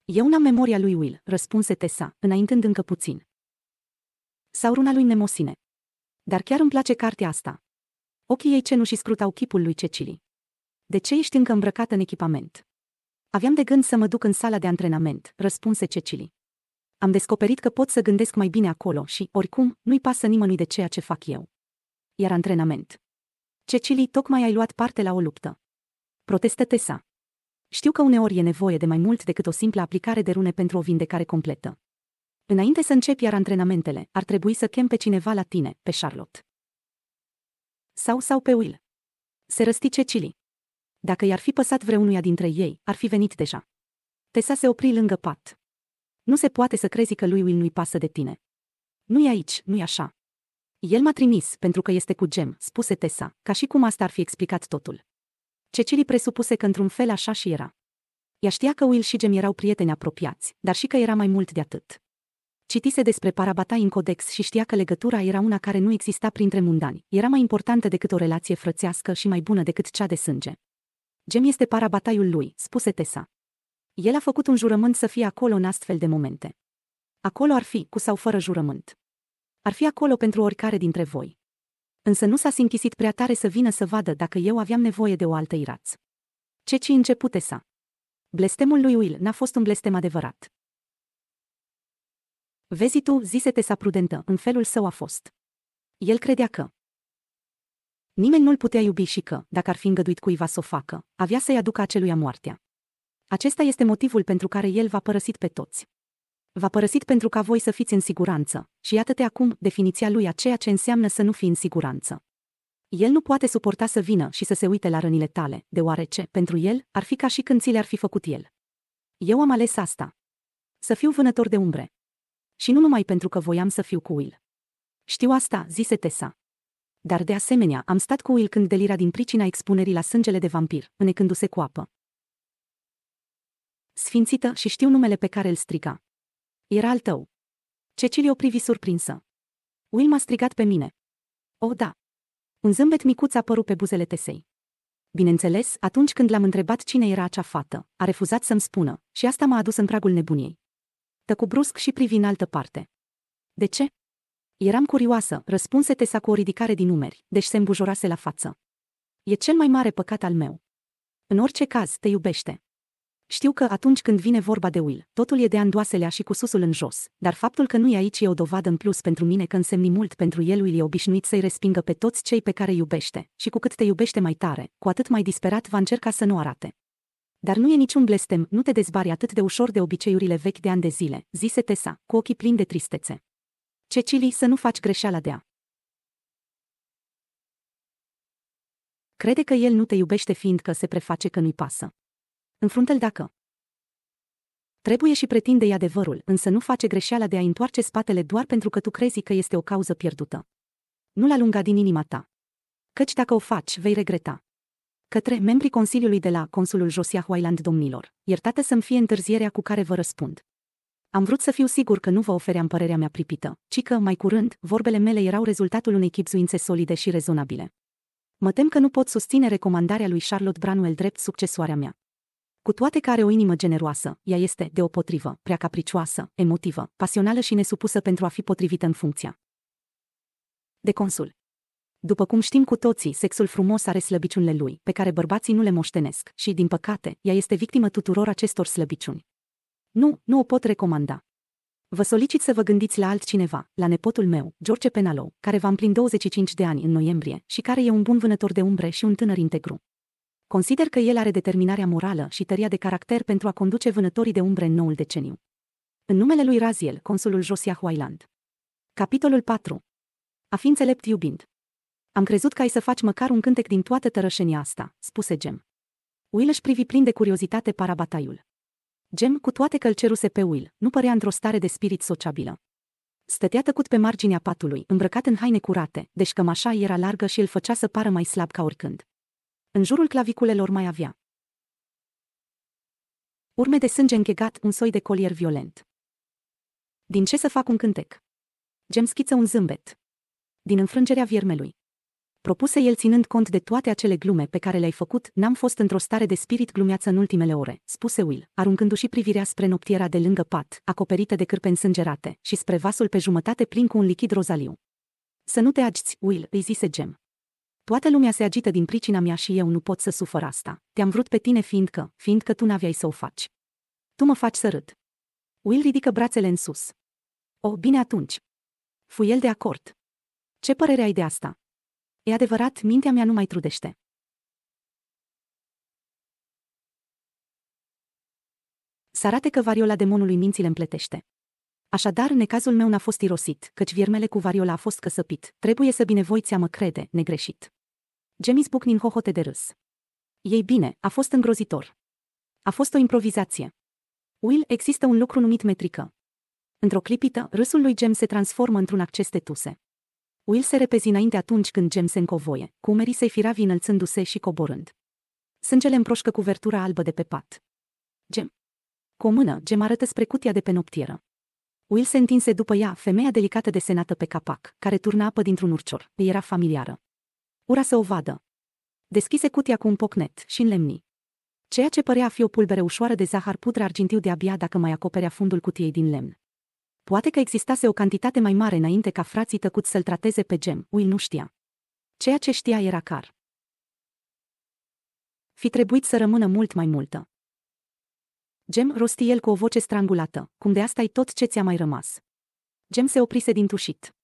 Eu n-am memoria lui Will, răspunse Tessa, înaintând încă puțin. Sau runa lui Nemosine. Dar chiar îmi place cartea asta. Ochii ei cenușii scrutau chipul lui Cecilii. De ce ești încă îmbrăcată în echipament? Aveam de gând să mă duc în sala de antrenament, răspunse Cecilii. Am descoperit că pot să gândesc mai bine acolo și, oricum, nu-i pasă nimănui de ceea ce fac eu. Iar antrenament. Cecilii, tocmai ai luat parte la o luptă. Protestă Tesa. Știu că uneori e nevoie de mai mult decât o simplă aplicare de rune pentru o vindecare completă. Înainte să începi iar antrenamentele, ar trebui să chem pe cineva la tine, pe Charlotte sau sau pe Will. Se răstice Chili. Dacă i-ar fi păsat vreunuia dintre ei, ar fi venit deja. Tesa se opri lângă pat. Nu se poate să crezi că lui Will nu-i pasă de tine. Nu-i aici, nu-i așa. El m-a trimis pentru că este cu gem, spuse Tesa, ca și cum asta ar fi explicat totul. Cecily presupuse că într-un fel așa și era. Ea știa că Will și Gem erau prieteni apropiați, dar și că era mai mult de atât. Citise despre parabata în codex și știa că legătura era una care nu exista printre mundani. Era mai importantă decât o relație frățească și mai bună decât cea de sânge. Gem este parabataiul lui, spuse Tesa. El a făcut un jurământ să fie acolo în astfel de momente. Acolo ar fi, cu sau fără jurământ. Ar fi acolo pentru oricare dintre voi. Însă nu s-a simchisit prea tare să vină să vadă dacă eu aveam nevoie de o altă Ce Ceci începute sa. Blestemul lui Will n-a fost un blestem adevărat. Vezi tu, zise Tesa prudentă, în felul său a fost. El credea că nimeni nu-l putea iubi și că, dacă ar fi îngăduit cuiva să o facă, avea să-i aducă aceluia moartea. Acesta este motivul pentru care el v-a părăsit pe toți. V-a părăsit pentru ca voi să fiți în siguranță, și iată-te acum, definiția lui a ceea ce înseamnă să nu fii în siguranță. El nu poate suporta să vină și să se uite la rănile tale, deoarece, pentru el, ar fi ca și când ți le-ar fi făcut el. Eu am ales asta. Să fiu vânător de umbre și nu numai pentru că voiam să fiu cu Will. Știu asta, zise Tessa. Dar de asemenea, am stat cu Will când delira din pricina expunerii la sângele de vampir, înecându-se cu apă. Sfințită și știu numele pe care îl striga. Era al tău. Cecilie o privi surprinsă. Will m-a strigat pe mine. O, oh, da. Un zâmbet micuț a apărut pe buzele Tesei. Bineînțeles, atunci când l-am întrebat cine era acea fată, a refuzat să-mi spună, și asta m-a adus în pragul nebuniei. Tăcu brusc și privi în altă parte. De ce? Eram curioasă, răspunse Tesa cu o ridicare din numeri, deci se îmbujorase la față. E cel mai mare păcat al meu. În orice caz, te iubește. Știu că atunci când vine vorba de Will, totul e de andoaselea și cu susul în jos, dar faptul că nu e aici e o dovadă în plus pentru mine că însemni mult pentru el Will e obișnuit să-i respingă pe toți cei pe care iubește, și cu cât te iubește mai tare, cu atât mai disperat va încerca să nu arate. Dar nu e niciun blestem, nu te dezbari atât de ușor de obiceiurile vechi de ani de zile, zise Tesa, cu ochii plini de tristețe. Cecilii să nu faci greșeala de a. Crede că el nu te iubește fiindcă se preface că nu-i pasă. Înfruntă-l dacă. Trebuie și pretinde i adevărul, însă nu face greșeala de a întoarce spatele doar pentru că tu crezi că este o cauză pierdută. Nu-l alunga din inima ta. Căci dacă o faci, vei regreta către membrii Consiliului de la Consulul Josiah Wyland domnilor, iertate să-mi fie întârzierea cu care vă răspund. Am vrut să fiu sigur că nu vă ofeream părerea mea pripită, ci că, mai curând, vorbele mele erau rezultatul unei chipzuințe solide și rezonabile. Mă tem că nu pot susține recomandarea lui Charlotte Branwell drept succesoarea mea. Cu toate că are o inimă generoasă, ea este, deopotrivă, prea capricioasă, emotivă, pasională și nesupusă pentru a fi potrivită în funcția de consul. După cum știm cu toții, sexul frumos are slăbiciunile lui, pe care bărbații nu le moștenesc și, din păcate, ea este victimă tuturor acestor slăbiciuni. Nu, nu o pot recomanda. Vă solicit să vă gândiți la altcineva, la nepotul meu, George Penalou, care va împlini 25 de ani în noiembrie și care e un bun vânător de umbre și un tânăr integru. Consider că el are determinarea morală și tăria de caracter pentru a conduce vânătorii de umbre în noul deceniu. În numele lui Raziel, consulul Josiah Wayland. Capitolul 4. A fi înțelept iubind. Am crezut că ai să faci măcar un cântec din toată tărășenia asta, spuse Gem. Will își privi plin de curiozitate parabataiul. Gem, cu toate că îl ceruse pe Will, nu părea într-o stare de spirit sociabilă. Stătea tăcut pe marginea patului, îmbrăcat în haine curate, deci cămașa era largă și îl făcea să pară mai slab ca oricând. În jurul claviculelor mai avea urme de sânge închegat un soi de colier violent. Din ce să fac un cântec? Gem schiță un zâmbet. Din înfrângerea viermelui propuse el ținând cont de toate acele glume pe care le-ai făcut, n-am fost într-o stare de spirit glumeață în ultimele ore, spuse Will, aruncându-și privirea spre noptiera de lângă pat, acoperită de cârpe însângerate, și spre vasul pe jumătate plin cu un lichid rozaliu. Să nu te agiți, Will, îi zise Gem. Toată lumea se agită din pricina mea și eu nu pot să sufăr asta. Te-am vrut pe tine fiindcă, fiindcă tu n-aveai să o faci. Tu mă faci să râd. Will ridică brațele în sus. O, oh, bine atunci. Fui el de acord. Ce părere ai de asta? E adevărat, mintea mea nu mai trudește. Să arate că variola demonului mințile le împletește. Așadar, necazul meu n-a fost irosit, căci viermele cu variola a fost căsăpit. Trebuie să binevoiția mă crede, negreșit. Gemis bucnin hohote de râs. Ei bine, a fost îngrozitor. A fost o improvizație. Will, există un lucru numit metrică. Într-o clipită, râsul lui Gem se transformă într-un acces de tuse. Will se repezi înainte atunci când James se încovoie, cu umerii săi firavi înălțându-se și coborând. Sângele împroșcă cuvertura albă de pe pat. Gem. Cu o mână, Gem arătă spre cutia de pe noptieră. Will se întinse după ea, femeia delicată desenată pe capac, care turna apă dintr-un urcior, îi era familiară. Ura să o vadă. Deschise cutia cu un pocnet și înlemni. Ceea ce părea a fi o pulbere ușoară de zahăr pudră argintiu de abia dacă mai acoperea fundul cutiei din lemn. Poate că existase o cantitate mai mare înainte ca frații tăcut să-l trateze pe gem, Will nu știa. Ceea ce știa era car. Fi trebuit să rămână mult mai multă. Gem rosti el cu o voce strangulată, cum de asta e tot ce ți-a mai rămas. Gem se oprise din tușit.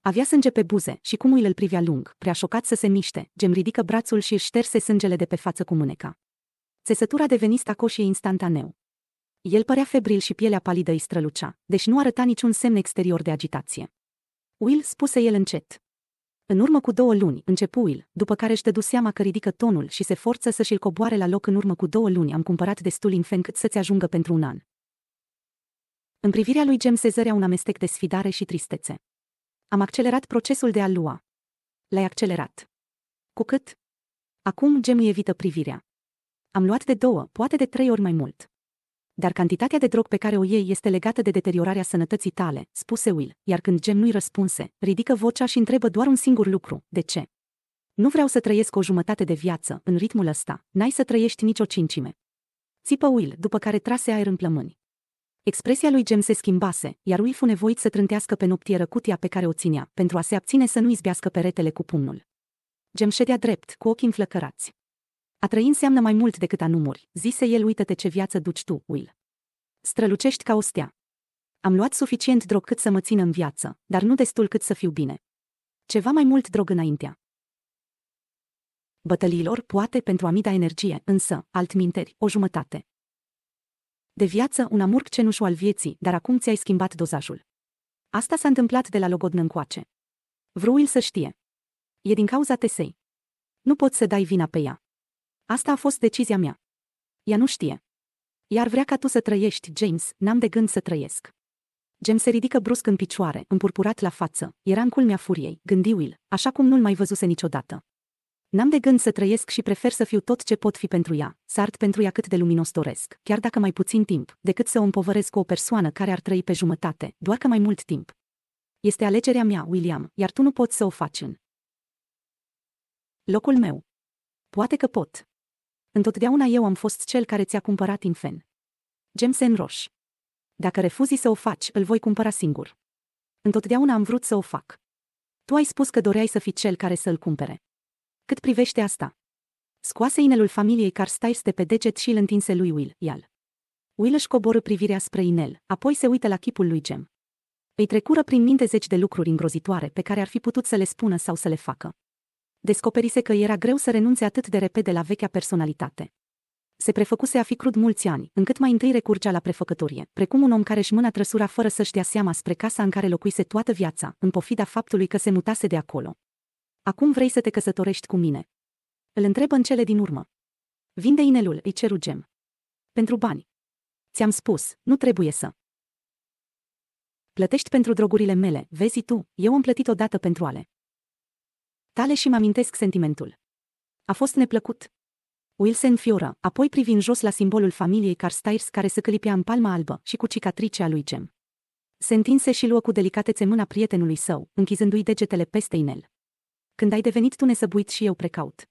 Avea sânge pe buze și cum îl privea lung, prea șocat să se miște, Gem ridică brațul și își șterse sângele de pe față cu mâneca. Țesătura deveni stacoșie instantaneu. El părea febril și pielea palidă îi strălucea, deși nu arăta niciun semn exterior de agitație. Will spuse el încet. În urmă cu două luni, începu Will, după care își dădu seama că ridică tonul și se forță să și-l coboare la loc în urmă cu două luni am cumpărat destul infen cât să-ți ajungă pentru un an. În privirea lui Gem se zărea un amestec de sfidare și tristețe. Am accelerat procesul de a lua. L-ai accelerat. Cu cât? Acum Gem îi evită privirea. Am luat de două, poate de trei ori mai mult. Dar cantitatea de drog pe care o iei este legată de deteriorarea sănătății tale, spuse Will, iar când Gem nu-i răspunse, ridică vocea și întrebă doar un singur lucru, de ce? Nu vreau să trăiesc o jumătate de viață, în ritmul ăsta, n-ai să trăiești nicio cincime. Țipă Will, după care trase aer în plămâni. Expresia lui Gem se schimbase, iar Will fu nevoit să trântească pe noptieră cutia pe care o ținea, pentru a se abține să nu izbească peretele cu pumnul. Gem ședea drept, cu ochii înflăcărați. A trăi înseamnă mai mult decât a muri. zise el uită-te ce viață duci tu, Will. Strălucești ca o stea. Am luat suficient drog cât să mă țin în viață, dar nu destul cât să fiu bine. Ceva mai mult drog înaintea. Bătăliilor poate pentru a mi da energie, însă, altminteri, o jumătate. De viață un amurg cenușu al vieții, dar acum ți-ai schimbat dozajul. Asta s-a întâmplat de la logodnă încoace. Vruil să știe. E din cauza Tesei. Nu poți să dai vina pe ea. Asta a fost decizia mea. Ea nu știe. Iar vrea ca tu să trăiești, James, n-am de gând să trăiesc. James se ridică brusc în picioare, împurpurat la față, era în culmea furiei, gândi Will, așa cum nu-l mai văzuse niciodată. N-am de gând să trăiesc și prefer să fiu tot ce pot fi pentru ea, să pentru ea cât de luminos doresc, chiar dacă mai puțin timp, decât să o împovăresc cu o persoană care ar trăi pe jumătate, doar că mai mult timp. Este alegerea mea, William, iar tu nu poți să o faci în locul meu. Poate că pot. Întotdeauna eu am fost cel care ți-a cumpărat Infen. Gemsen Roș. Dacă refuzi să o faci, îl voi cumpăra singur. Întotdeauna am vrut să o fac. Tu ai spus că doreai să fii cel care să-l cumpere. Cât privește asta? Scoase inelul familiei Carstiles de pe deget și îl întinse lui Will, ial. Will își coboră privirea spre inel, apoi se uită la chipul lui Gem. Îi trecură prin minte zeci de lucruri îngrozitoare pe care ar fi putut să le spună sau să le facă descoperise că era greu să renunțe atât de repede la vechea personalitate. Se prefăcuse a fi crud mulți ani, încât mai întâi recurgea la prefăcătorie, precum un om care își mâna trăsura fără să-și dea seama spre casa în care locuise toată viața, în pofida faptului că se mutase de acolo. Acum vrei să te căsătorești cu mine? Îl întrebă în cele din urmă. Vinde inelul, îi ceru gem. Pentru bani. Ți-am spus, nu trebuie să. Plătești pentru drogurile mele, vezi tu, eu am plătit odată pentru ale tale și-mi amintesc sentimentul. A fost neplăcut. Wilson fioră, apoi privind jos la simbolul familiei Carstairs care se clipea în palma albă și cu cicatricea lui Gem. Se întinse și luă cu delicatețe mâna prietenului său, închizându-i degetele peste inel. Când ai devenit tu nesăbuit și eu precaut.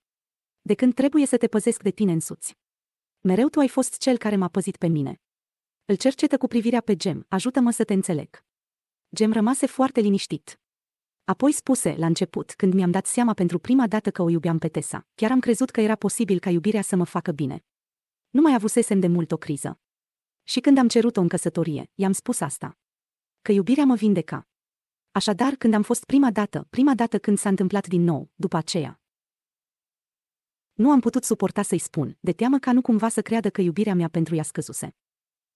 De când trebuie să te păzesc de tine însuți. Mereu tu ai fost cel care m-a păzit pe mine. Îl cercetă cu privirea pe Gem, ajută-mă să te înțeleg. Gem rămase foarte liniștit. Apoi spuse, la început, când mi-am dat seama pentru prima dată că o iubeam pe Tesa, chiar am crezut că era posibil ca iubirea să mă facă bine. Nu mai avusesem de mult o criză. Și când am cerut-o în căsătorie, i-am spus asta. Că iubirea mă vindeca. Așadar, când am fost prima dată, prima dată când s-a întâmplat din nou, după aceea. Nu am putut suporta să-i spun, de teamă ca nu cumva să creadă că iubirea mea pentru ea scăzuse.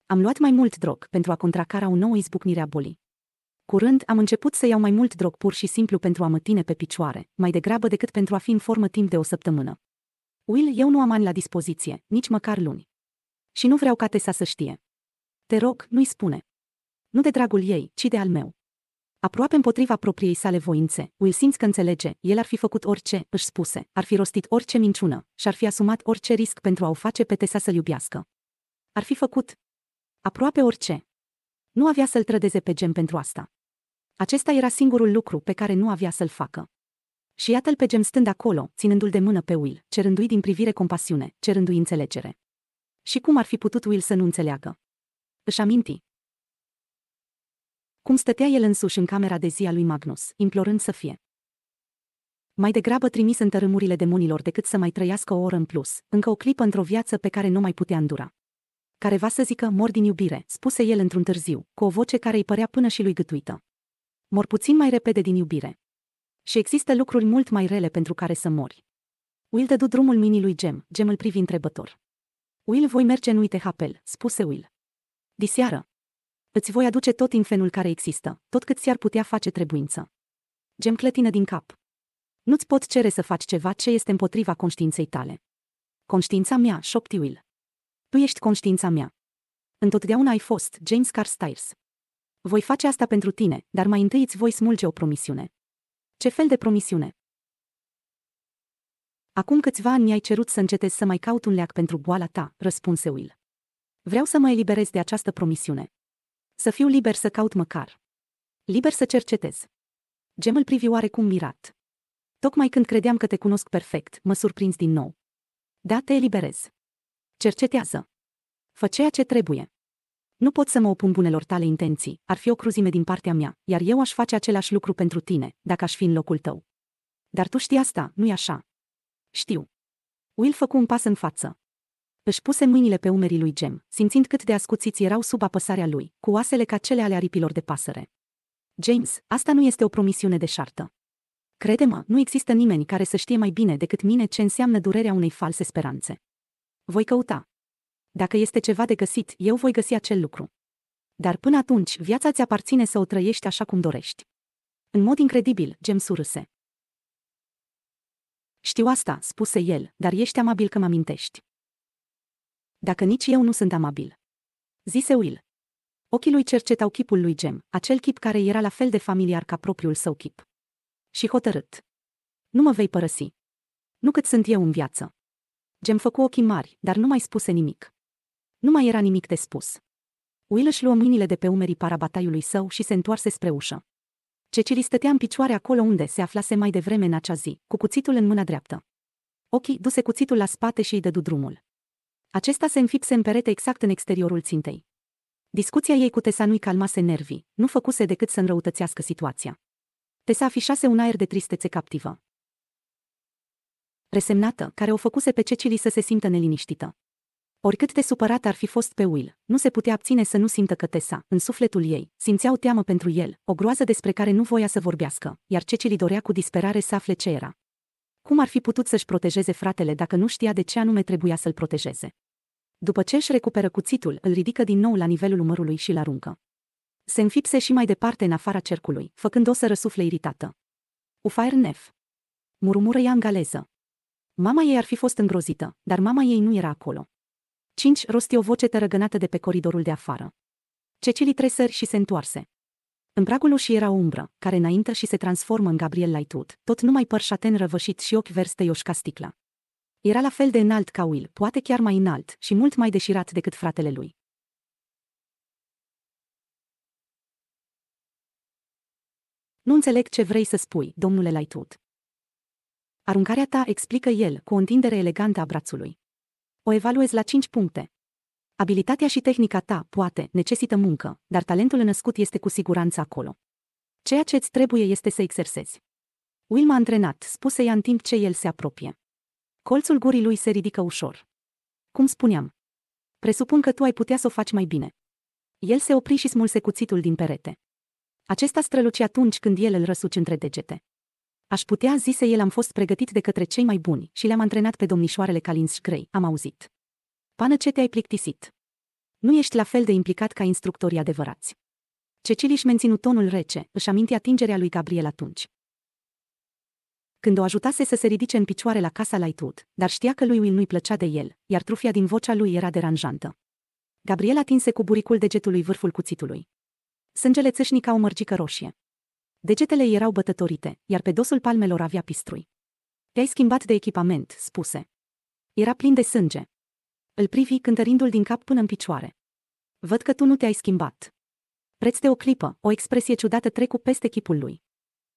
Am luat mai mult drog pentru a contracara o nouă izbucnire a bolii. Curând am început să iau mai mult drog pur și simplu pentru a mă tine pe picioare, mai degrabă decât pentru a fi în formă timp de o săptămână. Will, eu nu am ani la dispoziție, nici măcar luni. Și nu vreau ca Tesa să știe. Te rog, nu-i spune. Nu de dragul ei, ci de al meu. Aproape împotriva propriei sale voințe, Will simți că înțelege, el ar fi făcut orice, își spuse, ar fi rostit orice minciună și ar fi asumat orice risc pentru a o face pe Tesa să-l iubească. Ar fi făcut aproape orice. Nu avea să-l trădeze pe gem pentru asta. Acesta era singurul lucru pe care nu avea să-l facă. Și iată-l pe Gem stând acolo, ținându-l de mână pe Will, cerându-i din privire compasiune, cerându-i înțelegere. Și cum ar fi putut Will să nu înțeleagă? Își aminti. Cum stătea el însuși în camera de zi a lui Magnus, implorând să fie. Mai degrabă trimis în tărâmurile demonilor decât să mai trăiască o oră în plus, încă o clipă într-o viață pe care nu mai putea îndura. Careva să zică mor din iubire, spuse el într-un târziu, cu o voce care îi părea până și lui gătuită mor puțin mai repede din iubire. Și există lucruri mult mai rele pentru care să mori. Will dădu drumul minii lui Gem, Gem îl privi întrebător. Will, voi merge în uite hapel, spuse Will. Diseară. Îți voi aduce tot infenul care există, tot cât ți ar putea face trebuință. Gem clătină din cap. Nu-ți pot cere să faci ceva ce este împotriva conștiinței tale. Conștiința mea, șopti Will. Tu ești conștiința mea. Întotdeauna ai fost James Carstairs. Voi face asta pentru tine, dar mai întâi îți voi smulge o promisiune. Ce fel de promisiune? Acum câțiva ani mi-ai cerut să încetezi să mai caut un leac pentru boala ta, răspunse Will. Vreau să mă eliberez de această promisiune. Să fiu liber să caut măcar. Liber să cercetez. Gemul privi oarecum mirat. Tocmai când credeam că te cunosc perfect, mă surprinzi din nou. Da, te eliberez. Cercetează. Fă ceea ce trebuie. Nu pot să mă opun bunelor tale intenții, ar fi o cruzime din partea mea, iar eu aș face același lucru pentru tine, dacă aș fi în locul tău. Dar tu știi asta, nu-i așa? Știu. Will făcu un pas în față. Își puse mâinile pe umerii lui Gem, simțind cât de ascuțiți erau sub apăsarea lui, cu oasele ca cele ale aripilor de pasăre. James, asta nu este o promisiune de șartă. Crede-mă, nu există nimeni care să știe mai bine decât mine ce înseamnă durerea unei false speranțe. Voi căuta dacă este ceva de găsit, eu voi găsi acel lucru. Dar până atunci, viața ți aparține să o trăiești așa cum dorești. În mod incredibil, Gem surâse. Știu asta, spuse el, dar ești amabil că mă amintești. Dacă nici eu nu sunt amabil. Zise Will. Ochii lui cercetau chipul lui Gem, acel chip care era la fel de familiar ca propriul său chip. Și hotărât. Nu mă vei părăsi. Nu cât sunt eu în viață. Gem făcu ochii mari, dar nu mai spuse nimic. Nu mai era nimic de spus. Will își luă mâinile de pe umerii parabataiului său și se întoarse spre ușă. Cecily stătea în picioare acolo unde se aflase mai devreme în acea zi, cu cuțitul în mâna dreaptă. Ochii duse cuțitul la spate și îi dădu drumul. Acesta se înfipse în perete exact în exteriorul țintei. Discuția ei cu Tesa nu-i calmase nervii, nu făcuse decât să înrăutățească situația. Tesa afișase un aer de tristețe captivă. Resemnată, care o făcuse pe Cecily să se simtă neliniștită. Oricât de supărat ar fi fost pe Will, nu se putea abține să nu simtă că Tessa, în sufletul ei, simțea o teamă pentru el, o groază despre care nu voia să vorbească, iar Cecily dorea cu disperare să afle ce era. Cum ar fi putut să-și protejeze fratele dacă nu știa de ce anume trebuia să-l protejeze? După ce își recuperă cuțitul, îl ridică din nou la nivelul umărului și l aruncă. Se înfipse și mai departe în afara cercului, făcând-o să răsufle iritată. Ufair nef. Murmură ea în galeză. Mama ei ar fi fost îngrozită, dar mama ei nu era acolo. 5. Rosti o voce tărăgănată de pe coridorul de afară. Cecilii tresări și se întoarse. În pragul ușii era o umbră, care înaintă și se transformă în Gabriel Lightwood, tot numai păr șaten răvășit și ochi verzi tăioși ca sticla. Era la fel de înalt ca Will, poate chiar mai înalt și mult mai deșirat decât fratele lui. Nu înțeleg ce vrei să spui, domnule Lightwood. Aruncarea ta, explică el, cu o întindere elegantă a brațului o evaluezi la 5 puncte. Abilitatea și tehnica ta, poate, necesită muncă, dar talentul născut este cu siguranță acolo. Ceea ce îți trebuie este să exersezi. Will m-a antrenat, spuse ea în timp ce el se apropie. Colțul gurii lui se ridică ușor. Cum spuneam? Presupun că tu ai putea să o faci mai bine. El se opri și smulse cuțitul din perete. Acesta străluci atunci când el îl răsuci între degete. Aș putea zise el am fost pregătit de către cei mai buni și le-am antrenat pe domnișoarele Calins Grey, am auzit. Pană ce te-ai plictisit. Nu ești la fel de implicat ca instructorii adevărați. Cecilie își menținut tonul rece, își aminti atingerea lui Gabriel atunci. Când o ajutase să se ridice în picioare la casa Lightwood, dar știa că lui Will nu-i plăcea de el, iar trufia din vocea lui era deranjantă. Gabriel atinse cu buricul degetului vârful cuțitului. Sângele țâșnica o mărgică roșie. Degetele erau bătătorite, iar pe dosul palmelor avea pistrui. Te-ai schimbat de echipament, spuse. Era plin de sânge. Îl privi cântărindu-l din cap până în picioare. Văd că tu nu te-ai schimbat. Preț de o clipă, o expresie ciudată trecu peste chipul lui.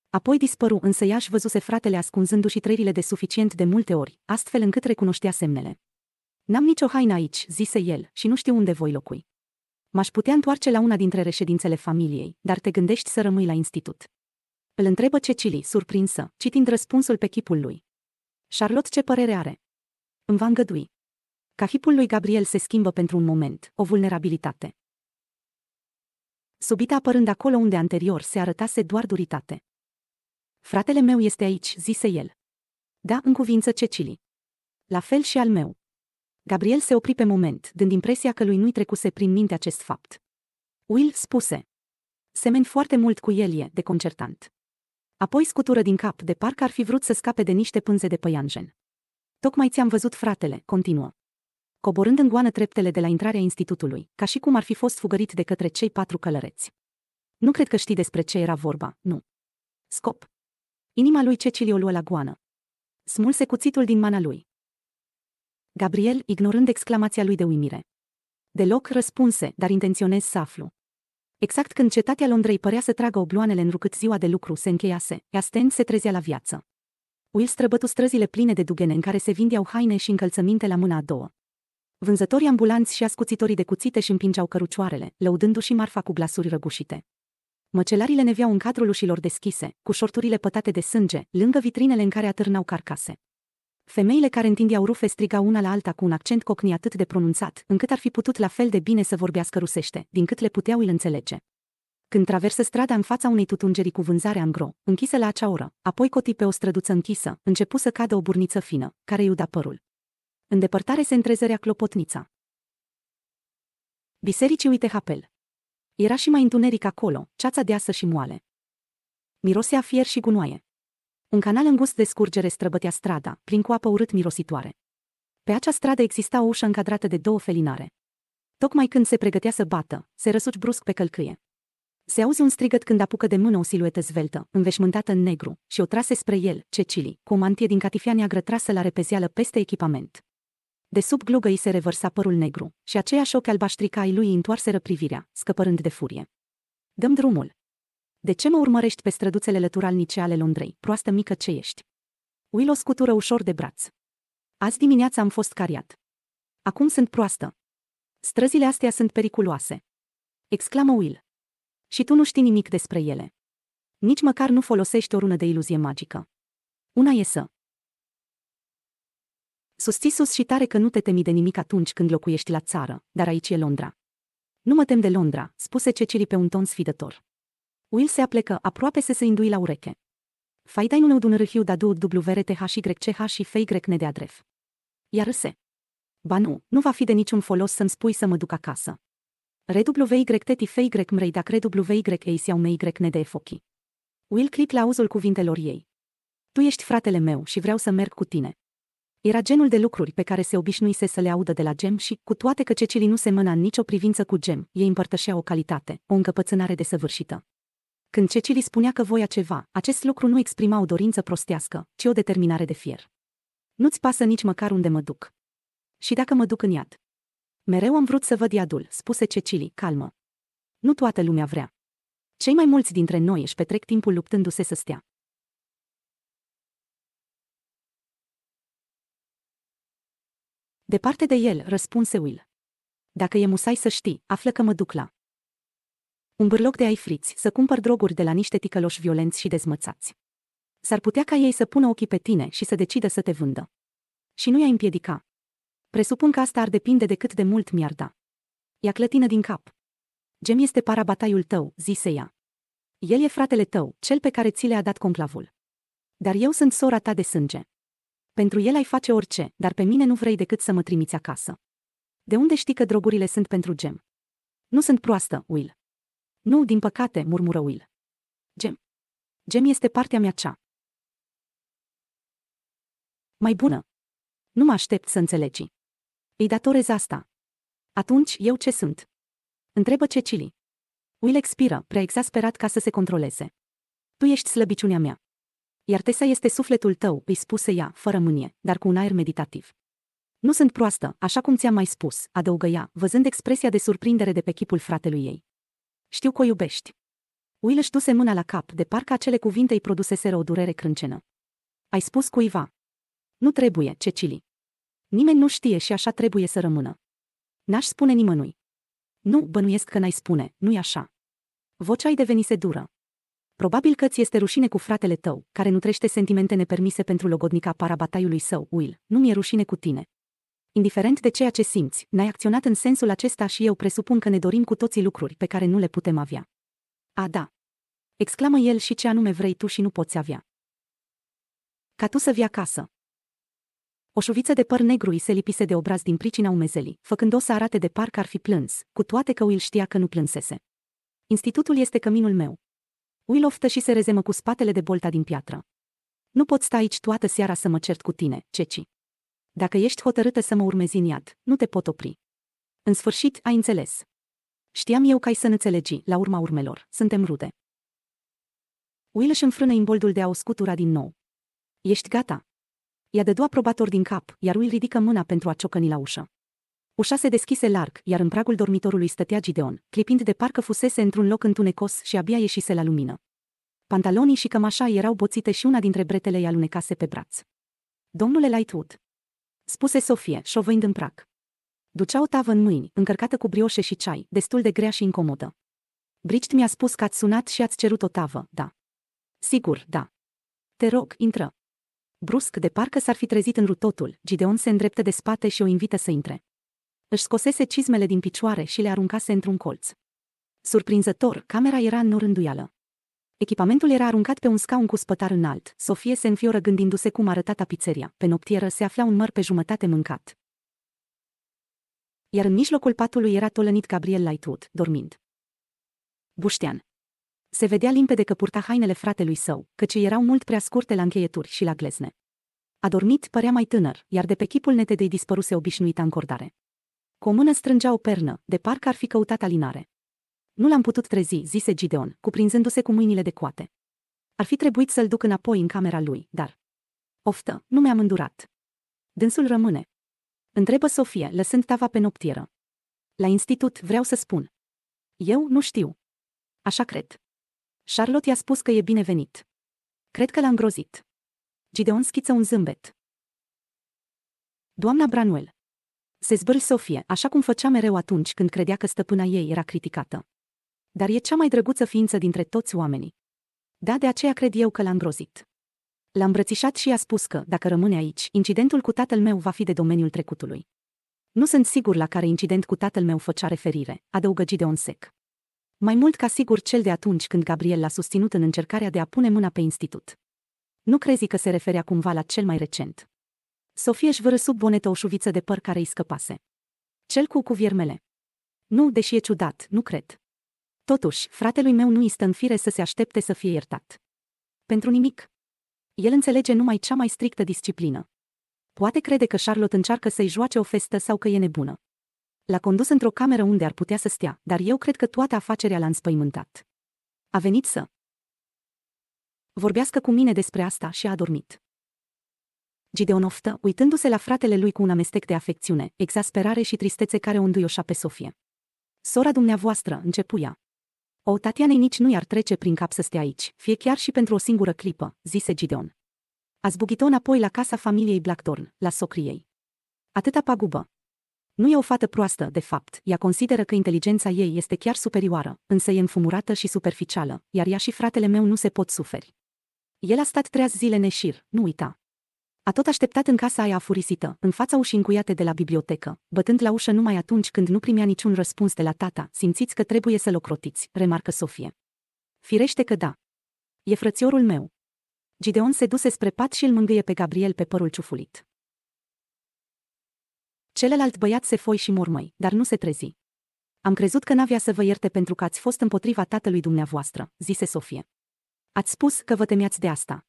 Apoi dispăru, însă ea și văzuse fratele ascunzându-și trăirile de suficient de multe ori, astfel încât recunoștea semnele. N-am nicio haină aici, zise el, și nu știu unde voi locui. M-aș putea întoarce la una dintre reședințele familiei, dar te gândești să rămâi la institut. Îl întrebă Cecily, surprinsă, citind răspunsul pe chipul lui. Charlotte ce părere are? Îmi va îngădui. Ca chipul lui Gabriel se schimbă pentru un moment, o vulnerabilitate. Subita apărând acolo unde anterior se arătase doar duritate. Fratele meu este aici, zise el. Da, în cuvință Cecily. La fel și al meu. Gabriel se opri pe moment, dând impresia că lui nu-i trecuse prin minte acest fapt. Will spuse. Semeni foarte mult cu el e, deconcertant. Apoi scutură din cap, de parcă ar fi vrut să scape de niște pânze de păianjen. Tocmai ți-am văzut fratele, continuă. Coborând în goană treptele de la intrarea institutului, ca și cum ar fi fost fugărit de către cei patru călăreți. Nu cred că știi despre ce era vorba, nu. Scop. Inima lui Cecilio luă la goană. Smulse cuțitul din mana lui. Gabriel, ignorând exclamația lui de uimire. Deloc răspunse, dar intenționez să aflu. Exact când cetatea Londrei părea să tragă obloanele rucât ziua de lucru se încheiase, Astent se trezea la viață. Will străbătu străzile pline de dugene în care se vindeau haine și încălțăminte la mâna a doua. Vânzătorii ambulanți și ascuțitorii de cuțite și împingeau cărucioarele, lăudându-și marfa cu glasuri răgușite. Măcelarile neveau în cadrul ușilor deschise, cu șorturile pătate de sânge, lângă vitrinele în care atârnau carcase. Femeile care întindeau rufe strigau una la alta cu un accent cocni atât de pronunțat, încât ar fi putut la fel de bine să vorbească rusește, din cât le puteau îl înțelege. Când traversă strada în fața unei tutungeri cu vânzare angro, închisă la acea oră, apoi coti pe o străduță închisă, începu să cadă o burniță fină, care iuda părul. În depărtare se întrezărea clopotnița. Bisericii uite hapel. Era și mai întuneric acolo, ceața deasă și moale. Mirosea fier și gunoaie. Un canal îngust de scurgere străbătea strada, plin cu apă urât-mirositoare. Pe acea stradă exista o ușă încadrată de două felinare. Tocmai când se pregătea să bată, se răsuci brusc pe călcâie. Se auzi un strigăt când apucă de mână o siluetă zveltă, înveșmântată în negru, și o trase spre el, Cecily, cu o mantie din catifia neagră trasă la repezeală peste echipament. De sub glugă îi se revărsa părul negru, și aceea șoc albaștrica ai lui întoarseră privirea, scăpărând de furie. Dăm drumul, de ce mă urmărești pe străduțele lăturalnice ale Londrei, proastă mică ce ești? Will o scutură ușor de braț. Azi dimineața am fost cariat. Acum sunt proastă. Străzile astea sunt periculoase. Exclamă Will. Și tu nu știi nimic despre ele. Nici măcar nu folosești o rună de iluzie magică. Una e să Susții sus și tare că nu te temi de nimic atunci când locuiești la țară, dar aici e Londra. Nu mă tem de Londra, spuse Cecily pe un ton sfidător. Will se aplecă, aproape să se indui la ureche. Faidai nu dun râhiu da duot WRTHYCH și ne de adref. Iar se. Ba nu, nu va fi de niciun folos să-mi spui să mă duc acasă. RWYT FY mrei dacă RWY sau ne de efochi. Will clip la auzul cuvintelor ei. Tu ești fratele meu și vreau să merg cu tine. Era genul de lucruri pe care se obișnuise să le audă de la Gem și, cu toate că Cecilii nu semăna în nicio privință cu Gem, ei împărtășea o calitate, o încăpățânare desăvârșită. Când Cecily spunea că voia ceva, acest lucru nu exprima o dorință prostească, ci o determinare de fier. Nu-ți pasă nici măcar unde mă duc. Și dacă mă duc în iad? Mereu am vrut să văd iadul, spuse Cecili, calmă. Nu toată lumea vrea. Cei mai mulți dintre noi își petrec timpul luptându-se să stea. Departe de el, răspunse Will. Dacă e musai să știi, află că mă duc la. Un bârloc de ai friți, să cumpăr droguri de la niște ticăloși violenți și dezmățați. S-ar putea ca ei să pună ochii pe tine și să decidă să te vândă. Și nu i-a împiedica. Presupun că asta ar depinde de cât de mult mi-ar da. Ia clătină din cap. Gem este parabataiul tău, zise ea. El e fratele tău, cel pe care ți le-a dat conclavul. Dar eu sunt sora ta de sânge. Pentru el ai face orice, dar pe mine nu vrei decât să mă trimiți acasă. De unde știi că drogurile sunt pentru gem? Nu sunt proastă, Will. Nu, din păcate, murmură Will. Gem. Gem este partea mea cea. Mai bună. Nu mă aștept să înțelegi. Îi datorez asta. Atunci, eu ce sunt? Întrebă Cecily. Will expiră, prea exasperat ca să se controleze. Tu ești slăbiciunea mea. Iar Tesa este sufletul tău, îi spuse ea, fără mânie, dar cu un aer meditativ. Nu sunt proastă, așa cum ți-am mai spus, adăugă ea, văzând expresia de surprindere de pe chipul fratelui ei. Știu că o iubești. Will își duse mâna la cap, de parcă acele cuvinte îi produseseră o durere crâncenă. Ai spus cuiva. Nu trebuie, Cecili. Nimeni nu știe și așa trebuie să rămână. N-aș spune nimănui. Nu, bănuiesc că n-ai spune, nu-i așa. Vocea îi devenise dură. Probabil că ți este rușine cu fratele tău, care nu trește sentimente nepermise pentru logodnica parabataiului său, Will. Nu mi-e rușine cu tine. Indiferent de ceea ce simți, n-ai acționat în sensul acesta și eu presupun că ne dorim cu toții lucruri pe care nu le putem avea. A, da. Exclamă el și ce anume vrei tu și nu poți avea. Ca tu să vii acasă. O șuviță de păr negru îi se lipise de obraz din pricina umezelii, făcând-o să arate de parcă ar fi plâns, cu toate că Will știa că nu plânsese. Institutul este căminul meu. Will oftă și se rezemă cu spatele de bolta din piatră. Nu pot sta aici toată seara să mă cert cu tine, Ceci. Dacă ești hotărâtă să mă urmezi în iad, nu te pot opri. În sfârșit, ai înțeles. Știam eu că ai să înțelegi, la urma urmelor, suntem rude. Will își înfrână imboldul de a o scutura din nou. Ești gata? Ea dădu aprobator din cap, iar Will ridică mâna pentru a ciocăni la ușă. Ușa se deschise larg, iar în pragul dormitorului stătea Gideon, clipind de parcă fusese într-un loc întunecos și abia ieșise la lumină. Pantalonii și cămașa erau boțite și una dintre bretele i alunecase pe braț. Domnule Lightwood, spuse Sofie, șovând în prac. Ducea o tavă în mâini, încărcată cu brioșe și ceai, destul de grea și incomodă. Bricht mi-a spus că ați sunat și ați cerut o tavă, da. Sigur, da. Te rog, intră. Brusc, de parcă s-ar fi trezit în rutotul, Gideon se îndreptă de spate și o invită să intre. Își scosese cizmele din picioare și le aruncase într-un colț. Surprinzător, camera era în norânduială. Echipamentul era aruncat pe un scaun cu spătar înalt. Sofie se înfioră gândindu-se cum arăta tapizeria. Pe noptieră se afla un măr pe jumătate mâncat. Iar în mijlocul patului era tolănit Gabriel Lightwood, dormind. Buștean. Se vedea limpede că purta hainele fratelui său, căci erau mult prea scurte la încheieturi și la glezne. A dormit părea mai tânăr, iar de pe chipul netedei dispăruse obișnuita încordare. Cu o mână strângea o pernă, de parcă ar fi căutat alinare. Nu l-am putut trezi, zise Gideon, cuprinzându-se cu mâinile de coate. Ar fi trebuit să-l duc înapoi în camera lui, dar... Oftă, nu mi-am îndurat. Dânsul rămâne. Întrebă Sofie, lăsând tava pe noptieră. La institut vreau să spun. Eu nu știu. Așa cred. Charlotte i-a spus că e binevenit. Cred că l-a îngrozit. Gideon schiță un zâmbet. Doamna Branuel. Se zbârși Sofie, așa cum făcea mereu atunci când credea că stăpâna ei era criticată dar e cea mai drăguță ființă dintre toți oamenii. Da, de aceea cred eu că l-a îngrozit. L-a îmbrățișat și i-a spus că, dacă rămâne aici, incidentul cu tatăl meu va fi de domeniul trecutului. Nu sunt sigur la care incident cu tatăl meu făcea referire, adăugă Gideon sec. Mai mult ca sigur cel de atunci când Gabriel l-a susținut în încercarea de a pune mâna pe institut. Nu crezi că se referea cumva la cel mai recent. Sofie își vără sub bonetă o șuviță de păr care îi scăpase. Cel cu cuviermele. Nu, deși e ciudat, nu cred. Totuși, fratelui meu nu-i stă în fire să se aștepte să fie iertat. Pentru nimic. El înțelege numai cea mai strictă disciplină. Poate crede că Charlotte încearcă să-i joace o festă sau că e nebună. L-a condus într-o cameră unde ar putea să stea, dar eu cred că toată afacerea l-a înspăimântat. A venit să vorbească cu mine despre asta și a dormit. Gideon oftă, uitându-se la fratele lui cu un amestec de afecțiune, exasperare și tristețe care o înduioșa pe Sofie. Sora dumneavoastră, începuia. O, Tatianei nici nu i-ar trece prin cap să stea aici, fie chiar și pentru o singură clipă, zise Gideon. A zbugit-o înapoi la casa familiei Blackthorn, la socriei. Atâta pagubă. Nu e o fată proastă, de fapt, ea consideră că inteligența ei este chiar superioară, însă e înfumurată și superficială, iar ea și fratele meu nu se pot suferi. El a stat treaz zile neșir, nu uita. A tot așteptat în casa aia furisită, în fața ușii încuiate de la bibliotecă, bătând la ușă numai atunci când nu primea niciun răspuns de la tata, simțiți că trebuie să-l ocrotiți, remarcă Sofie. Firește că da. E frățiorul meu. Gideon se duse spre pat și îl mângâie pe Gabriel pe părul ciufulit. Celălalt băiat se foi și mormăi, dar nu se trezi. Am crezut că n-avea să vă ierte pentru că ați fost împotriva tatălui dumneavoastră, zise Sofie. Ați spus că vă temeați de asta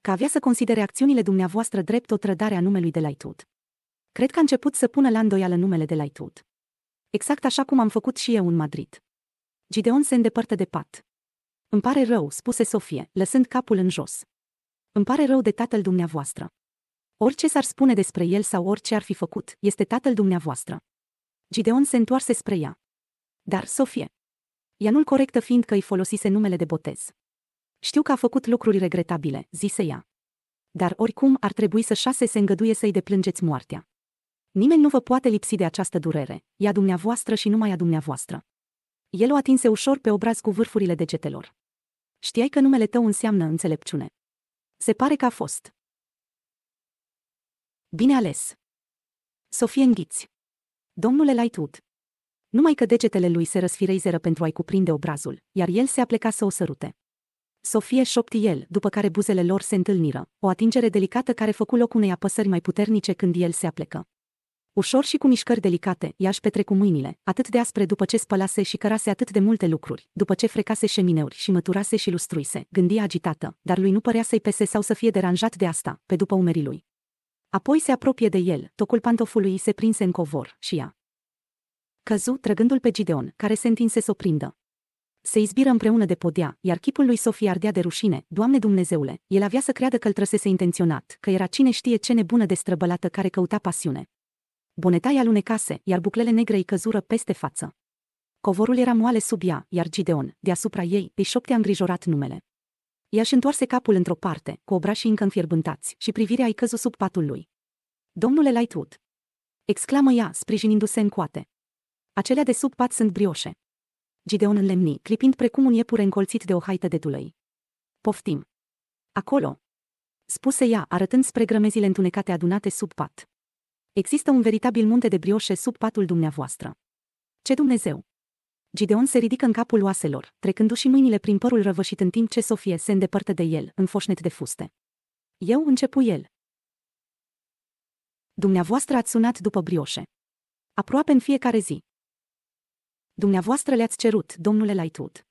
că avea să considere acțiunile dumneavoastră drept o trădare a numelui de Lightwood. Cred că a început să pună la îndoială numele de Lightwood. Exact așa cum am făcut și eu în Madrid. Gideon se îndepărtă de pat. Îmi pare rău, spuse Sofie, lăsând capul în jos. Îmi pare rău de tatăl dumneavoastră. Orice s-ar spune despre el sau orice ar fi făcut, este tatăl dumneavoastră. Gideon se întoarse spre ea. Dar, Sofie. Ea nu-l corectă fiindcă îi folosise numele de botez. Știu că a făcut lucruri regretabile, zise ea. Dar oricum ar trebui să șase se îngăduie să-i deplângeți moartea. Nimeni nu vă poate lipsi de această durere, ea dumneavoastră și numai a dumneavoastră. El o atinse ușor pe obraz cu vârfurile degetelor. Știai că numele tău înseamnă înțelepciune. Se pare că a fost. Bine ales. Sofie înghiți. Domnule Lightwood. Numai că degetele lui se răsfireizeră pentru a-i cuprinde obrazul, iar el se apleca să o sărute. Sofie șopti el, după care buzele lor se întâlniră, o atingere delicată care făcu loc unei apăsări mai puternice când el se aplecă. Ușor și cu mișcări delicate, ea își petrecu mâinile, atât de aspre după ce spălase și cărase atât de multe lucruri, după ce frecase șemineuri și măturase și lustruise, gândi agitată, dar lui nu părea să-i pese sau să fie deranjat de asta, pe după umerii lui. Apoi se apropie de el, tocul pantofului se prinse în covor și ea. Căzu, trăgându-l pe Gideon, care se întinse să o prindă, se izbiră împreună de podea, iar chipul lui Sofie ardea de rușine. Doamne Dumnezeule, el avea să creadă că îl trăsese intenționat, că era cine știe ce nebună străbălată care căuta pasiune. Bonetaia alunecase, iar buclele negre îi căzură peste față. Covorul era moale sub ea, iar Gideon, deasupra ei, îi șoptea îngrijorat numele. Ea își întoarse capul într-o parte, cu obrașii încă înfierbântați, și privirea îi căzu sub patul lui. Domnule Lightwood! exclamă ea, sprijinindu-se în coate. Acelea de sub pat sunt brioșe. Gideon lemni, clipind precum un iepure încolțit de o haită de tulăi. Poftim! Acolo! Spuse ea, arătând spre grămezile întunecate adunate sub pat. Există un veritabil munte de brioșe sub patul dumneavoastră. Ce Dumnezeu! Gideon se ridică în capul oaselor, trecându-și mâinile prin părul răvășit în timp ce Sofie se îndepărtă de el, foșnet de fuste. Eu începu el. Dumneavoastră ați sunat după brioșe. Aproape în fiecare zi. Dumneavoastră le-ați cerut, domnule Lightwood.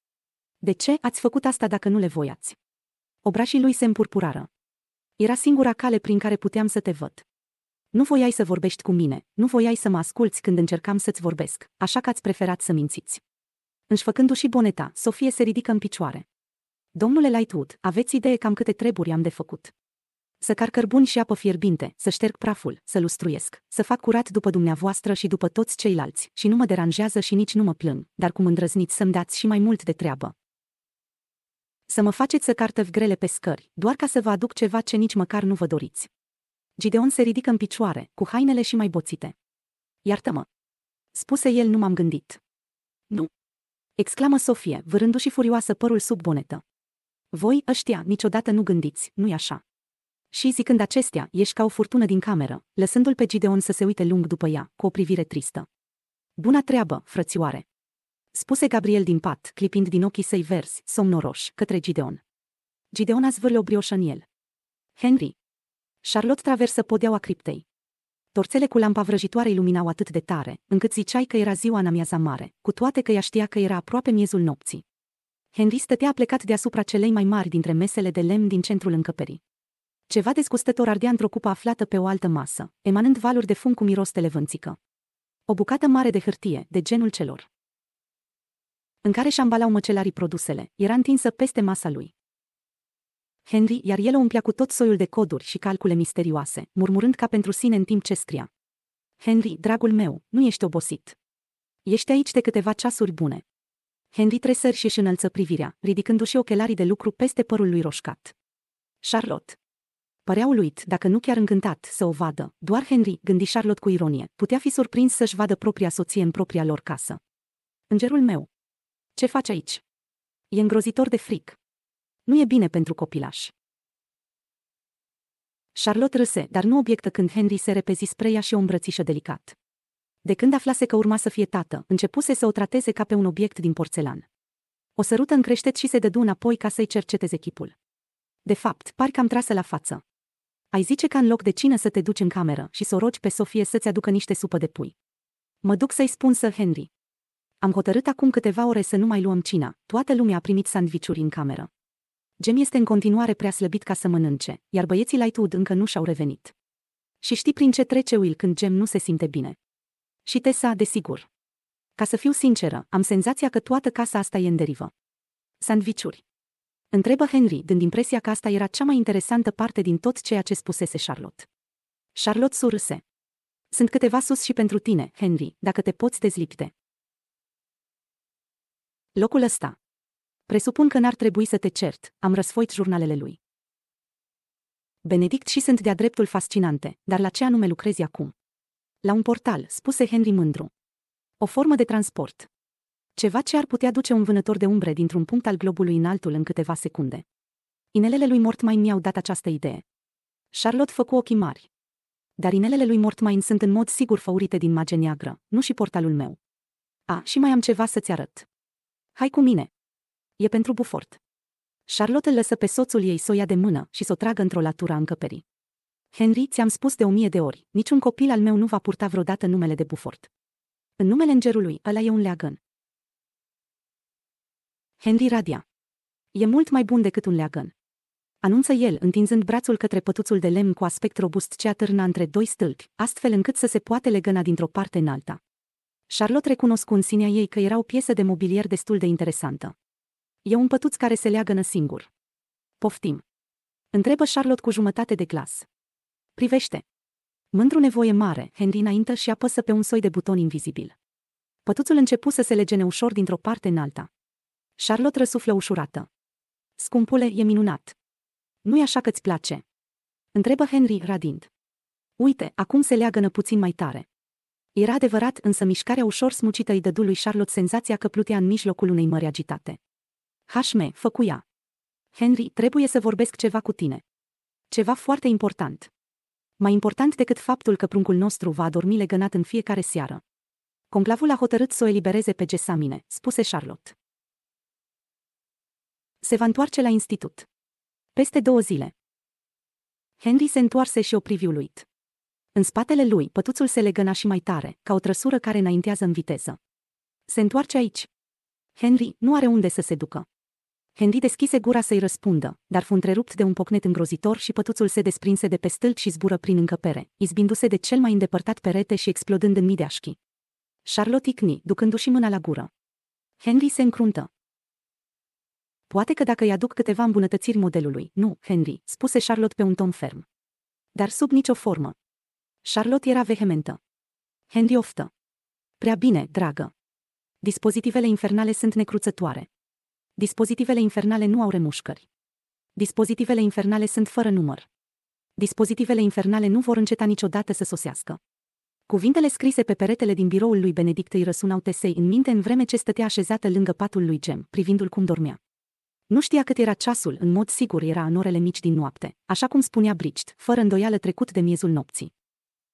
De ce ați făcut asta dacă nu le voiați? Obrașii lui se împurpurară. Era singura cale prin care puteam să te văd. Nu voiai să vorbești cu mine, nu voiai să mă asculți când încercam să-ți vorbesc, așa că ați preferat să mințiți. Înșfăcându-și boneta, Sofie se ridică în picioare. Domnule Lightwood, aveți idee cam câte treburi am de făcut. Să car cărbuni și apă fierbinte, să șterg praful, să lustruiesc, să fac curat după dumneavoastră și după toți ceilalți, și nu mă deranjează și nici nu mă plâng, dar cum îndrăzniți să-mi dați și mai mult de treabă. Să mă faceți să cartă grele pe scări, doar ca să vă aduc ceva ce nici măcar nu vă doriți. Gideon se ridică în picioare, cu hainele și mai boțite. Iartă-mă! Spuse el, nu m-am gândit. Nu! Exclamă Sofie, vârându-și furioasă părul sub bonetă. Voi, ăștia, niciodată nu gândiți, nu-i așa? Și zicând acestea, ieși ca o furtună din cameră, lăsându-l pe Gideon să se uite lung după ea, cu o privire tristă. Bună treabă, frățioare! Spuse Gabriel din pat, clipind din ochii săi verzi, somnoroși, către Gideon. Gideon a zvârle o brioșă în el. Henry. Charlotte traversă podeaua criptei. Torțele cu lampa vrăjitoare iluminau atât de tare, încât ziceai că era ziua în amiaza mare, cu toate că ea știa că era aproape miezul nopții. Henry stătea plecat deasupra celei mai mari dintre mesele de lemn din centrul încăperii. Ceva dezgustător ardea într-o cupă aflată pe o altă masă, emanând valuri de fum cu miros de O bucată mare de hârtie, de genul celor în care și ambalau măcelarii produsele, era întinsă peste masa lui. Henry, iar el o umplea cu tot soiul de coduri și calcule misterioase, murmurând ca pentru sine în timp ce scria. Henry, dragul meu, nu ești obosit. Ești aici de câteva ceasuri bune. Henry tresări și își înălță privirea, ridicându-și ochelarii de lucru peste părul lui roșcat. Charlotte părea uluit, dacă nu chiar încântat, să o vadă. Doar Henry, gândi Charlotte cu ironie, putea fi surprins să-și vadă propria soție în propria lor casă. Îngerul meu! Ce faci aici? E îngrozitor de fric. Nu e bine pentru copilaș. Charlotte râse, dar nu obiectă când Henry se repezi spre ea și o îmbrățișă delicat. De când aflase că urma să fie tată, începuse să o trateze ca pe un obiect din porțelan. O sărută în și se dădu înapoi ca să-i cerceteze chipul. De fapt, parcă am trasă la față. Ai zice că în loc de cină să te duci în cameră și să o rogi pe Sofie să-ți aducă niște supă de pui. Mă duc să-i spun să Henry. Am hotărât acum câteva ore să nu mai luăm cina, toată lumea a primit sandviciuri în cameră. Gem este în continuare prea slăbit ca să mănânce, iar băieții Lightwood încă nu și-au revenit. Și știi prin ce trece Will când Gem nu se simte bine. Și Tessa, desigur. Ca să fiu sinceră, am senzația că toată casa asta e în derivă. Sandviciuri. Întrebă Henry, dând impresia că asta era cea mai interesantă parte din tot ceea ce spusese Charlotte. Charlotte surse. Sunt câteva sus și pentru tine, Henry, dacă te poți dezlipte. Locul ăsta. Presupun că n-ar trebui să te cert, am răsfoit jurnalele lui. Benedict și sunt de-a dreptul fascinante, dar la ce anume lucrezi acum? La un portal, spuse Henry mândru. O formă de transport. Ceva ce ar putea duce un vânător de umbre dintr-un punct al globului în altul în câteva secunde. Inelele lui Mortmain mi-au dat această idee. Charlotte făcu ochii mari. Dar inelele lui Mortmain sunt în mod sigur făurite din mage neagră, nu și portalul meu. A, și mai am ceva să-ți arăt. Hai cu mine. E pentru bufort. Charlotte îl lăsă pe soțul ei să o ia de mână și să o tragă într-o latură a încăperii. Henry, ți-am spus de o mie de ori, niciun copil al meu nu va purta vreodată numele de bufort. În numele îngerului, ăla e un leagăn. Henry radia. E mult mai bun decât un leagăn. Anunță el, întinzând brațul către pătuțul de lemn cu aspect robust ce atârna între doi stâlpi, astfel încât să se poate legăna dintr-o parte în alta. Charlotte recunoscu în sinea ei că era o piesă de mobilier destul de interesantă. E un pătuț care se leagănă singur. Poftim. Întrebă Charlotte cu jumătate de glas. Privește. Mândru nevoie mare, Henry înaintă și apăsă pe un soi de buton invizibil. Pătuțul începu să se legene ușor dintr-o parte în alta. Charlotte răsuflă ușurată. Scumpule, e minunat. Nu-i așa că-ți place? Întrebă Henry radind. Uite, acum se leagănă puțin mai tare. Era adevărat, însă mișcarea ușor smucită îi dădu lui Charlotte senzația că plutea în mijlocul unei mări agitate. Hașme, făcuia. Henry, trebuie să vorbesc ceva cu tine. Ceva foarte important. Mai important decât faptul că pruncul nostru va adormi legănat în fiecare seară. Conclavul a hotărât să o elibereze pe Gesamine, spuse Charlotte. Se va întoarce la institut. Peste două zile. Henry se întoarse și o priviu În spatele lui, pătuțul se legăna și mai tare, ca o trăsură care înaintează în viteză. Se întoarce aici. Henry nu are unde să se ducă. Henry deschise gura să-i răspundă, dar fu întrerupt de un pocnet îngrozitor și pătuțul se desprinse de pe stâlp și zbură prin încăpere, izbindu-se de cel mai îndepărtat perete și explodând în mii de așchi. Charlotte icni, ducându-și mâna la gură. Henry se încruntă. Poate că dacă îi aduc câteva îmbunătățiri modelului, nu, Henry, spuse Charlotte pe un ton ferm. Dar sub nicio formă. Charlotte era vehementă. Henry oftă. Prea bine, dragă. Dispozitivele infernale sunt necruțătoare. Dispozitivele infernale nu au remușcări. Dispozitivele infernale sunt fără număr. Dispozitivele infernale nu vor înceta niciodată să sosească. Cuvintele scrise pe peretele din biroul lui Benedict îi răsunau Tesei în minte în vreme ce stătea așezată lângă patul lui Gem, privindu-l cum dormea. Nu știa cât era ceasul, în mod sigur era în orele mici din noapte, așa cum spunea Bricht, fără îndoială trecut de miezul nopții.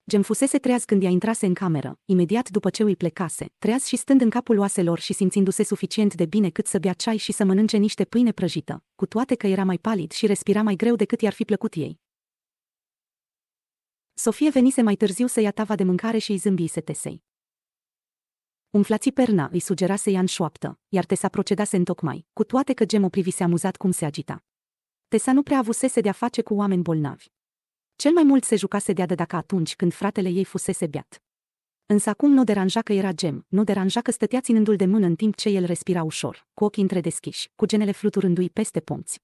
Gem fusese treaz când ea intrase în cameră, imediat după ce îi plecase, treaz și stând în capul oaselor și simțindu-se suficient de bine cât să bea ceai și să mănânce niște pâine prăjită, cu toate că era mai palid și respira mai greu decât i-ar fi plăcut ei. Sofie venise mai târziu să ia tava de mâncare și îi zâmbise Tesei. Umflații perna îi sugera să ia în șoaptă, iar Tesa procedase întocmai, cu toate că Gem o privise amuzat cum se agita. Tesa nu prea avusese de-a face cu oameni bolnavi. Cel mai mult se jucase de dacă atunci când fratele ei fusese beat. Însă acum nu deranja că era gem, nu deranja că stătea ținându-l de mână în timp ce el respira ușor, cu ochii întredeschiși, cu genele fluturându-i peste pomți.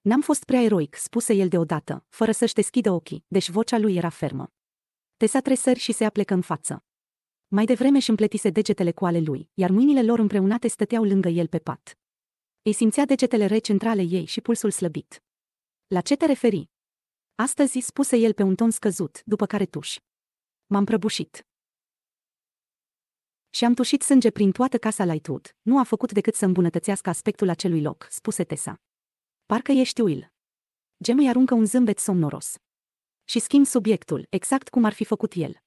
N-am fost prea eroic, spuse el deodată, fără să-și deschidă ochii, deci vocea lui era fermă. Tesa tresări și se aplecă în față. Mai devreme își împletise degetele cu ale lui, iar mâinile lor împreunate stăteau lângă el pe pat. Ei simțea degetele reci între ale ei și pulsul slăbit. La ce te referi? Astăzi spuse el pe un ton scăzut, după care tuși. M-am prăbușit. Și am tușit sânge prin toată casa la Nu a făcut decât să îmbunătățească aspectul acelui loc, spuse Tesa. Parcă ești uil. Gem îi aruncă un zâmbet somnoros. Și schimb subiectul, exact cum ar fi făcut el.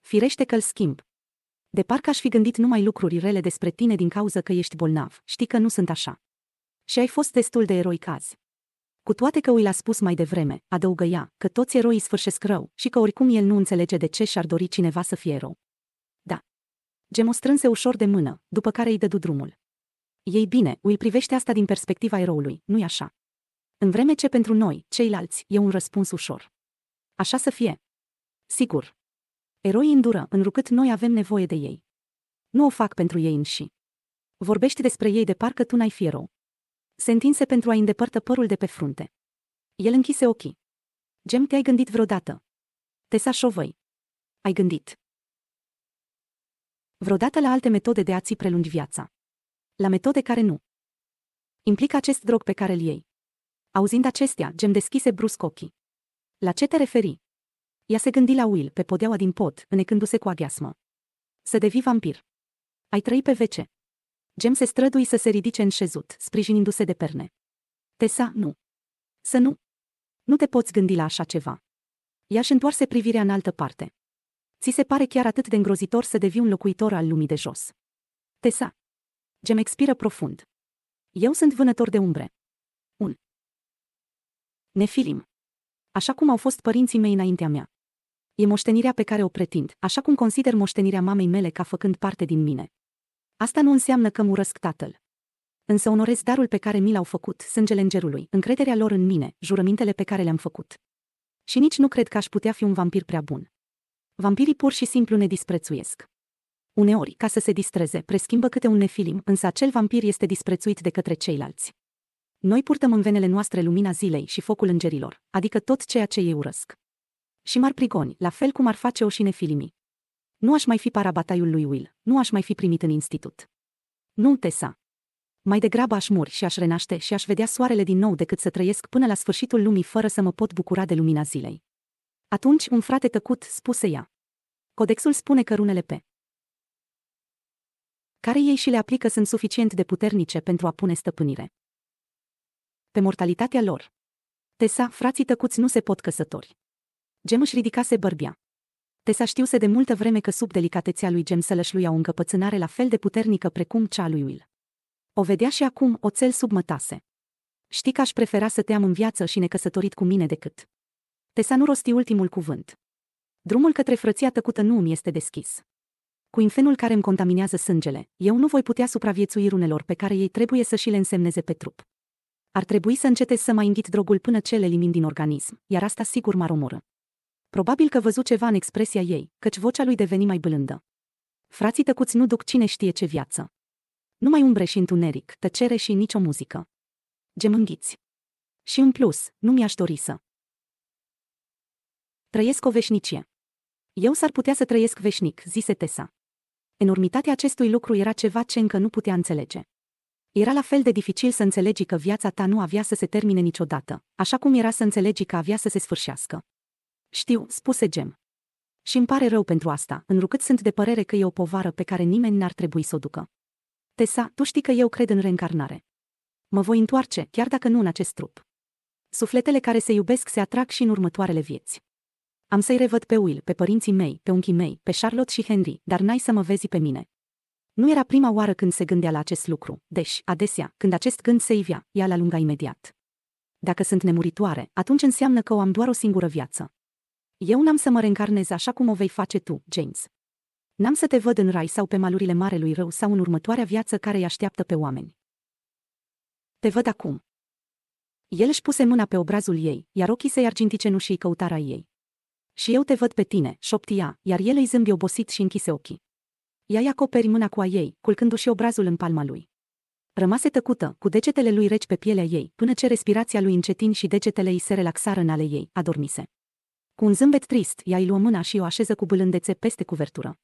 Firește că-l schimb, de parcă aș fi gândit numai lucruri rele despre tine din cauza că ești bolnav, știi că nu sunt așa. Și ai fost destul de eroic azi. Cu toate că l a spus mai devreme, adăugă ea, că toți eroii sfârșesc rău și că oricum el nu înțelege de ce și-ar dori cineva să fie erou. Da. Gemo strânse ușor de mână, după care îi dădu drumul. Ei bine, îi privește asta din perspectiva eroului, nu-i așa? În vreme ce pentru noi, ceilalți, e un răspuns ușor. Așa să fie. Sigur. Eroii îndură, înrucât noi avem nevoie de ei. Nu o fac pentru ei înși. Vorbești despre ei de parcă tu n-ai fi erou. Se întinse pentru a îndepărtă părul de pe frunte. El închise ochii. Gem, te-ai gândit vreodată? Te s Ai gândit. Vreodată la alte metode de a-ți prelungi viața. La metode care nu. Implică acest drog pe care îl iei. Auzind acestea, Gem deschise brusc ochii. La ce te referi? Ea se gândi la Will pe podeaua din pod, înecându-se cu aghiasmă. Să devii vampir. Ai trăi pe vece. Gem se strădui să se ridice în șezut, sprijinindu-se de perne. Tesa, nu. Să nu. Nu te poți gândi la așa ceva. Ea își întoarse privirea în altă parte. Ți se pare chiar atât de îngrozitor să devii un locuitor al lumii de jos. Tesa. Gem expiră profund. Eu sunt vânător de umbre. Un. Nefilim. Așa cum au fost părinții mei înaintea mea. E moștenirea pe care o pretind, așa cum consider moștenirea mamei mele ca făcând parte din mine. Asta nu înseamnă că murăsc tatăl. Însă onorez darul pe care mi l-au făcut, sângele îngerului, încrederea lor în mine, jurămintele pe care le-am făcut. Și nici nu cred că aș putea fi un vampir prea bun. Vampirii pur și simplu ne disprețuiesc. Uneori, ca să se distreze, preschimbă câte un nefilim, însă acel vampir este disprețuit de către ceilalți. Noi purtăm în venele noastre lumina zilei și focul îngerilor, adică tot ceea ce ei urăsc și m-ar prigoni, la fel cum ar face-o și nefilimii. Nu aș mai fi parabataiul lui Will, nu aș mai fi primit în institut. Nu, Tesa. Mai degrabă aș muri și aș renaște și aș vedea soarele din nou decât să trăiesc până la sfârșitul lumii fără să mă pot bucura de lumina zilei. Atunci un frate tăcut spuse ea. Codexul spune că runele pe care ei și le aplică sunt suficient de puternice pentru a pune stăpânire pe mortalitatea lor. Tesa, frații tăcuți nu se pot căsători. Gem își ridicase bărbia. Tesa știuse de multă vreme că sub delicatețea lui Gem să sălășluia o încăpățânare la fel de puternică precum cea lui Will. O vedea și acum, oțel mătase. Știi că aș prefera să te am în viață și necăsătorit cu mine decât. Tesa nu rosti ultimul cuvânt. Drumul către frăția tăcută nu îmi este deschis. Cu infenul care îmi contaminează sângele, eu nu voi putea supraviețui runelor pe care ei trebuie să și le însemneze pe trup. Ar trebui să încetez să mai înghit drogul până ce le elimin din organism, iar asta sigur m-ar omoră. Probabil că văzu ceva în expresia ei, căci vocea lui deveni mai blândă. Frații tăcuți nu duc cine știe ce viață. Numai umbre și întuneric, tăcere și nicio muzică. Gemânghiți. Și în plus, nu mi-aș dori să. Trăiesc o veșnicie. Eu s-ar putea să trăiesc veșnic, zise Tesa. Enormitatea acestui lucru era ceva ce încă nu putea înțelege. Era la fel de dificil să înțelegi că viața ta nu avea să se termine niciodată, așa cum era să înțelegi că avea să se sfârșească. Știu, spuse Gem. Și îmi pare rău pentru asta, înrucât sunt de părere că e o povară pe care nimeni n-ar trebui să o ducă. Tesa, tu știi că eu cred în reîncarnare. Mă voi întoarce, chiar dacă nu în acest trup. Sufletele care se iubesc se atrag și în următoarele vieți. Am să-i revăd pe Will, pe părinții mei, pe unchii mei, pe Charlotte și Henry, dar n-ai să mă vezi pe mine. Nu era prima oară când se gândea la acest lucru, deși, adesea, când acest gând se ivia, ea l-alunga imediat. Dacă sunt nemuritoare, atunci înseamnă că o am doar o singură viață. Eu n-am să mă reîncarnez așa cum o vei face tu, James. N-am să te văd în rai sau pe malurile Marelui Rău sau în următoarea viață care îi așteaptă pe oameni. Te văd acum. El își puse mâna pe obrazul ei, iar ochii se și i căutarea ei. Și eu te văd pe tine, șoptia, iar el îi zâmbi obosit și închise ochii. Ea i acoperi mâna cu a ei, culcându-și obrazul în palma lui. Rămase tăcută, cu degetele lui reci pe pielea ei, până ce respirația lui încetin și degetele îi se relaxară în ale ei, adormise. Cu un zâmbet trist, ea îi luă mâna și o așeză cu bâlândețe peste cuvertură.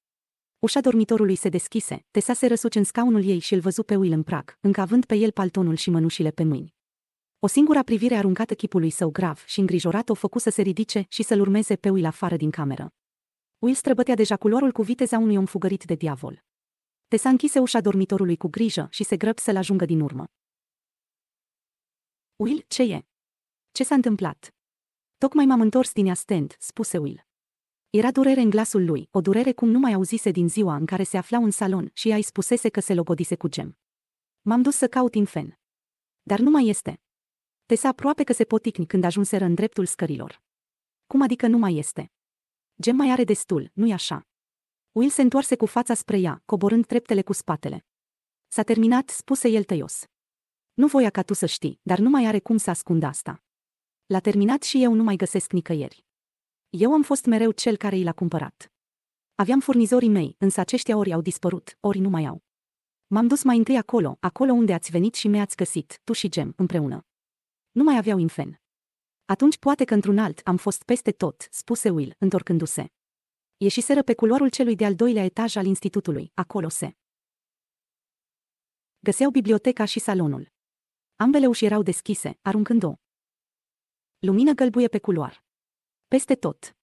Ușa dormitorului se deschise, Tesa se răsuce în scaunul ei și îl văzu pe Will în prag, având pe el paltonul și mănușile pe mâini. O singura privire aruncată chipului său grav și îngrijorat o făcu să se ridice și să-l urmeze pe Will afară din cameră. Will străbătea deja culoarul cu viteza unui om fugărit de diavol. Tesa închise ușa dormitorului cu grijă și se grăb să-l ajungă din urmă. Will, ce e? Ce s-a întâmplat? Tocmai m-am întors din astent, spuse Will. Era durere în glasul lui, o durere cum nu mai auzise din ziua în care se afla în salon și ea îi spusese că se logodise cu gem. M-am dus să caut infen. Dar nu mai este. Tesa aproape că se poticni când ajunseră în dreptul scărilor. Cum adică nu mai este? Gem mai are destul, nu-i așa? Will se întoarse cu fața spre ea, coborând treptele cu spatele. S-a terminat, spuse el tăios. Nu voia ca tu să știi, dar nu mai are cum să ascundă asta. L-a terminat și eu nu mai găsesc nicăieri. Eu am fost mereu cel care i l-a cumpărat. Aveam furnizorii mei, însă aceștia ori au dispărut, ori nu mai au. M-am dus mai întâi acolo, acolo unde ați venit și mi-ați găsit, tu și Gem, împreună. Nu mai aveau infen. Atunci poate că într-un alt am fost peste tot, spuse Will, întorcându-se. Ieșiseră pe culoarul celui de-al doilea etaj al institutului, acolo se. Găseau biblioteca și salonul. Ambele uși erau deschise, aruncând o Lumină gălbuie pe culoar. Peste tot.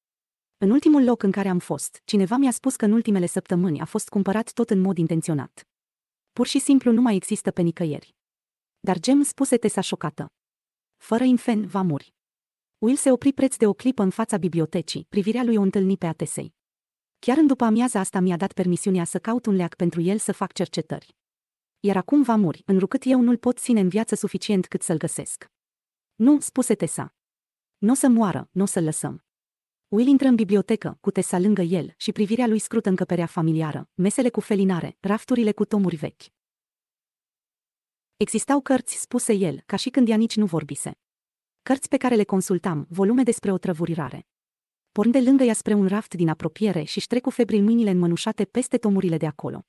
În ultimul loc în care am fost, cineva mi-a spus că în ultimele săptămâni a fost cumpărat tot în mod intenționat. Pur și simplu nu mai există pe nicăieri. Dar Gem spuse s-a șocată. Fără infen va muri. Will se opri preț de o clipă în fața bibliotecii, privirea lui o întâlni pe atesei. Chiar în după amiaza asta mi-a dat permisiunea să caut un leac pentru el să fac cercetări. Iar acum va muri, înrucât eu nu-l pot ține în viață suficient cât să-l găsesc. Nu, spuse Tesa. Nu o să moară, nu o să lăsăm. Will intră în bibliotecă, cu Tessa lângă el, și privirea lui scrută încăperea familiară, mesele cu felinare, rafturile cu tomuri vechi. Existau cărți, spuse el, ca și când ea nici nu vorbise. Cărți pe care le consultam, volume despre o trăvuri rare. Porn de lângă ea spre un raft din apropiere și își cu febril mâinile înmănușate peste tomurile de acolo.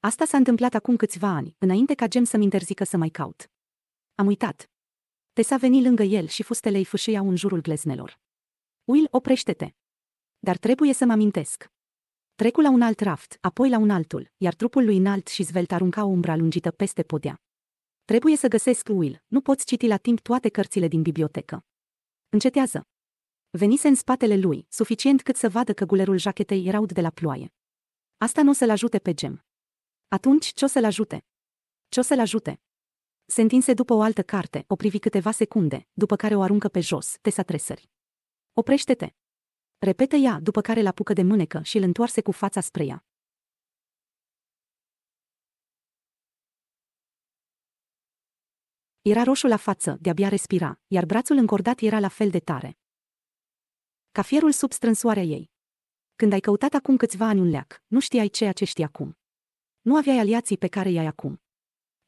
Asta s-a întâmplat acum câțiva ani, înainte ca Gem să-mi interzică să mai caut. Am uitat. Tesa veni lângă el și fustele îi fâșiau în jurul gleznelor. Will, oprește-te! Dar trebuie să mă amintesc. Trecu la un alt raft, apoi la un altul, iar trupul lui înalt și zvelt arunca o umbra lungită peste podea. Trebuie să găsesc Will, nu poți citi la timp toate cărțile din bibliotecă. Încetează. Venise în spatele lui, suficient cât să vadă că gulerul jachetei era ud de la ploaie. Asta nu o să-l ajute pe gem. Atunci ce o să-l ajute? Ce o să-l ajute? Se întinse după o altă carte, o privi câteva secunde, după care o aruncă pe jos, te tresări. Oprește-te! Repete ea, după care la pucă de mânecă și îl întoarse cu fața spre ea. Era roșu la față, de-abia respira, iar brațul încordat era la fel de tare. Ca fierul sub strânsoarea ei. Când ai căutat acum câțiva ani un leac, nu știai ceea ce știi acum. Nu aveai aliații pe care i-ai acum.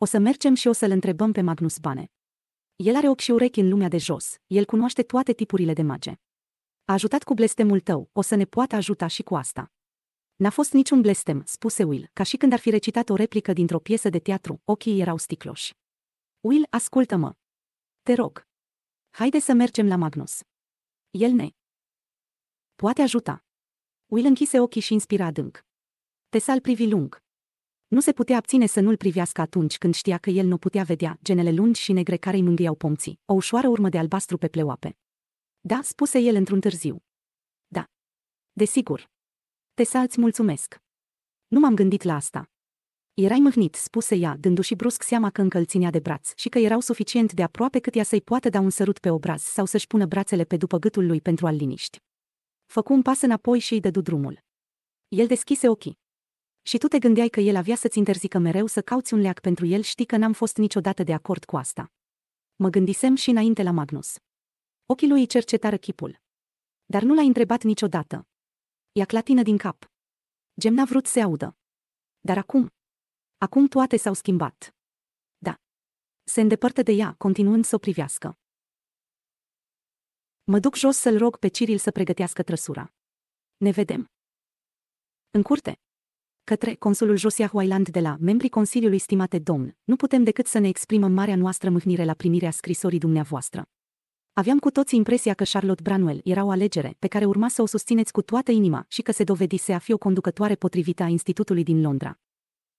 O să mergem și o să-l întrebăm pe Magnus bane. El are ochi și urechi în lumea de jos, el cunoaște toate tipurile de mage. A ajutat cu blestemul tău, o să ne poată ajuta și cu asta. N-a fost niciun blestem, spuse Will, ca și când ar fi recitat o replică dintr-o piesă de teatru, ochii erau sticloși. Will, ascultă-mă. Te rog. Haide să mergem la Magnus. El ne. Poate ajuta. Will închise ochii și inspira adânc. Tesal privi lung. Nu se putea abține să nu-l privească atunci când știa că el nu putea vedea genele lungi și negre care îi mângâiau pomții, o ușoară urmă de albastru pe pleoape. Da, spuse el într-un târziu. Da. Desigur. Te îți mulțumesc. Nu m-am gândit la asta. Erai mâhnit, spuse ea, dându-și brusc seama că încă îl ținea de braț și că erau suficient de aproape cât ea să-i poată da un sărut pe obraz sau să-și pună brațele pe după gâtul lui pentru a-l liniști. Făcu un pas înapoi și îi dădu drumul. El deschise ochii și tu te gândeai că el avea să-ți interzică mereu să cauți un leac pentru el, știi că n-am fost niciodată de acord cu asta. Mă gândisem și înainte la Magnus. Ochii lui cercetară chipul. Dar nu l-a întrebat niciodată. Ia clatină din cap. Gem n-a vrut să audă. Dar acum? Acum toate s-au schimbat. Da. Se îndepărtă de ea, continuând să o privească. Mă duc jos să-l rog pe Ciril să pregătească trăsura. Ne vedem. În curte către consulul Josia Huailand de la membrii Consiliului Stimate Domn, nu putem decât să ne exprimăm marea noastră mâhnire la primirea scrisorii dumneavoastră. Aveam cu toți impresia că Charlotte Branwell era o alegere pe care urma să o susțineți cu toată inima și că se dovedise a fi o conducătoare potrivită a Institutului din Londra.